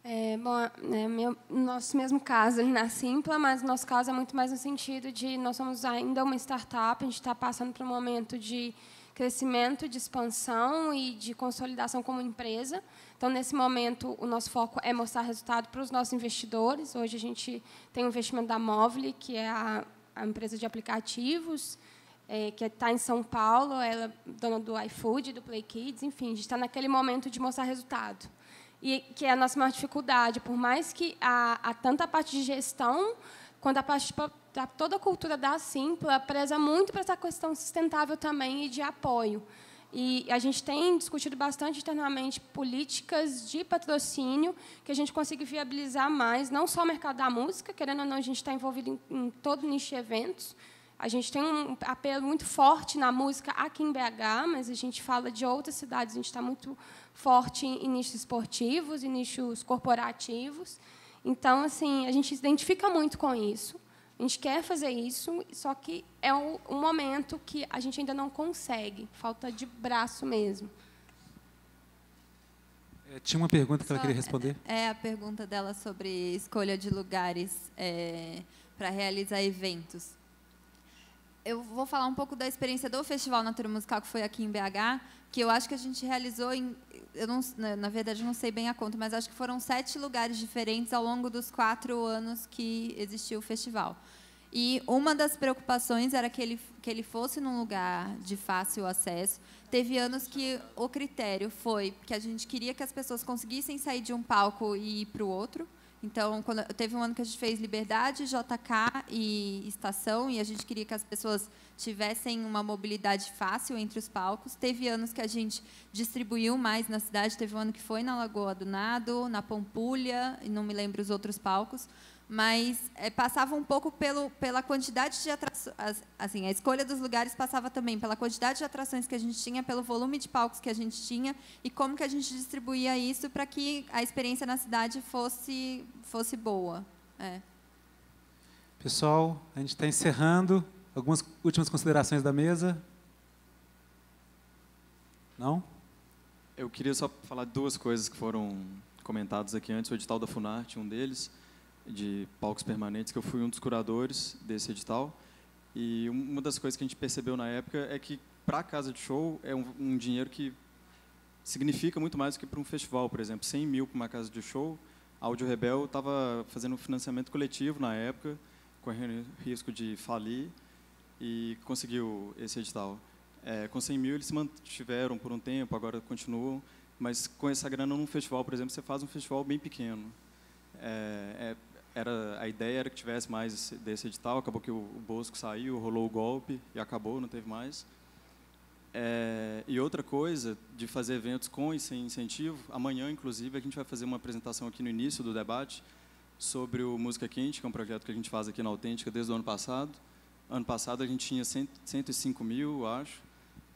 É, bom, é, meu, nosso mesmo caso ali na Simpla, mas nosso caso é muito mais no sentido de nós somos ainda uma startup, a gente está passando por um momento de crescimento, de expansão e de consolidação como empresa. Então, nesse momento, o nosso foco é mostrar resultado para os nossos investidores. Hoje, a gente tem o investimento da Movile, que é a, a empresa de aplicativos, é, que está em São Paulo, ela é dona do iFood, do Play Kids, enfim, a gente está naquele momento de mostrar resultado. E que é a nossa maior dificuldade, por mais que a a tanta parte de gestão, quando a parte da, tipo, tá toda a cultura da Simpla preza muito para essa questão sustentável também e de apoio. E a gente tem discutido bastante internamente políticas de patrocínio que a gente consiga viabilizar mais, não só o mercado da música, querendo ou não, a gente está envolvido em, em todo o nicho de eventos, a gente tem um apelo muito forte na música aqui em BH, mas a gente fala de outras cidades. A gente está muito forte em nichos esportivos, em nichos corporativos. Então, assim, a gente se identifica muito com isso. A gente quer fazer isso, só que é um, momento que a gente ainda não consegue. Falta de braço mesmo. É, tinha uma pergunta que só, ela queria responder. É, é a pergunta dela sobre escolha de lugares é, para realizar eventos eu vou falar um pouco da experiência do Festival Natura Musical que foi aqui em BH, que eu acho que a gente realizou em, eu não, na verdade não sei bem a conta, mas acho que foram sete lugares diferentes ao longo dos quatro anos que existiu o festival. E uma das preocupações era que ele, que ele fosse num lugar de fácil acesso. Teve anos que o critério foi que a gente queria que as pessoas conseguissem sair de um palco e ir para o outro. Então, quando, teve um ano que a gente fez Liberdade, JK e Estação, e a gente queria que as pessoas tivessem uma mobilidade fácil entre os palcos. Teve anos que a gente distribuiu mais na cidade, teve um ano que foi na Lagoa do Nado, na Pampulha, e não me lembro os outros palcos, mas é, passava um pouco pelo, pela quantidade de atrações, assim, a escolha dos lugares passava também pela quantidade de atrações que a gente tinha, pelo volume de palcos que a gente tinha e como que a gente distribuía isso para que a experiência na cidade fosse, fosse boa. É. Pessoal, a gente está encerrando. Algumas últimas considerações da mesa? Não? Eu queria só falar duas coisas que foram comentadas aqui antes. O edital da Funarte, um deles de palcos permanentes, que eu fui um dos curadores desse edital. E uma das coisas que a gente percebeu na época é que para a casa de show é um, um, dinheiro que significa muito mais do que para um festival, por exemplo. 100 mil para uma casa de show. A Audio Rebel estava fazendo um financiamento coletivo na época, correndo risco de falir, e conseguiu esse edital. É, com 100 mil eles se mantiveram por um tempo, agora continuam, mas com essa grana num festival, por exemplo, você faz um festival bem pequeno. é, é era a ideia era que tivesse mais desse edital, acabou que o, Bosco saiu, rolou o golpe e acabou, não teve mais. É, e outra coisa de fazer eventos com e sem incentivo, amanhã, inclusive, a gente vai fazer uma apresentação aqui no início do debate sobre o Música Quente, que é um projeto que a gente faz aqui na Autêntica desde o ano passado. Ano passado a gente tinha 100, 105 mil, acho.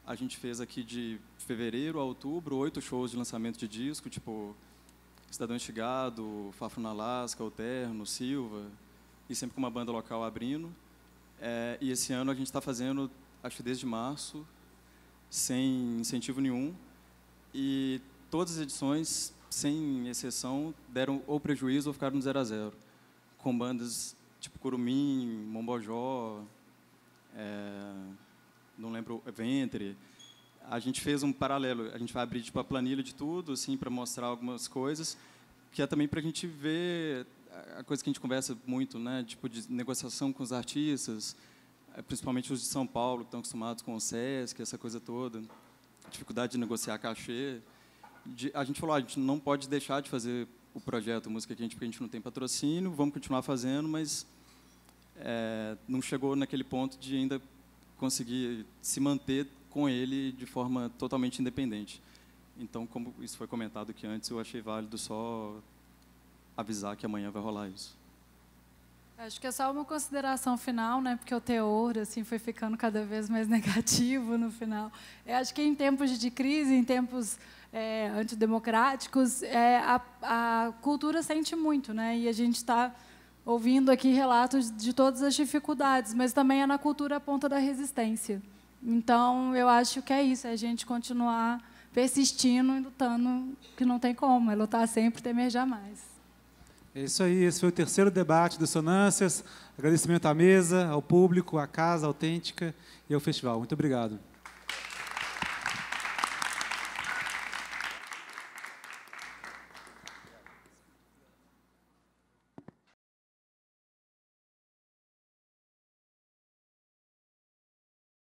A gente fez aqui de fevereiro a outubro oito shows de lançamento de disco, tipo Cidadão Estigado, Fafo na Lasca, Alterno, Silva, e sempre com uma banda local abrindo. É, e esse ano a gente está fazendo, acho desde março, sem incentivo nenhum. E todas as edições, sem exceção, deram ou prejuízo ou ficaram no zero a zero. Com bandas tipo Curumim, Mombojó, é, não lembro, Ventre a gente fez um paralelo. A gente vai abrir tipo a planilha de tudo, assim, para mostrar algumas coisas, que é também para a gente ver a coisa que a gente conversa muito, né? Tipo de negociação com os artistas, eh, principalmente os de São Paulo que estão acostumados com o SESC, essa coisa toda, dificuldade de negociar cachê. De, a gente falou, ah, a gente não pode deixar de fazer o projeto Música Quente porque a gente não tem patrocínio, vamos continuar fazendo, mas é, não chegou naquele ponto de ainda conseguir se manter com ele de forma totalmente independente. Então, como isso foi comentado aqui antes, eu achei válido só avisar que amanhã vai rolar isso. Acho que é só uma consideração final, né? Porque o teor assim foi ficando cada vez mais negativo no final. Eu é, acho que em tempos de crise, em tempos é, antidemocráticos, é, a, a, cultura sente muito, né? E a gente está ouvindo aqui relatos de todas as dificuldades, mas também é na cultura a ponta da resistência. Então, eu acho que é isso, é a gente continuar persistindo e lutando, que não tem como, é lutar sempre e temer jamais. É isso aí, esse foi o terceiro debate do Sonâncias. Agradecimento à mesa, ao público, à Casa Autêntica e ao festival. Muito obrigado.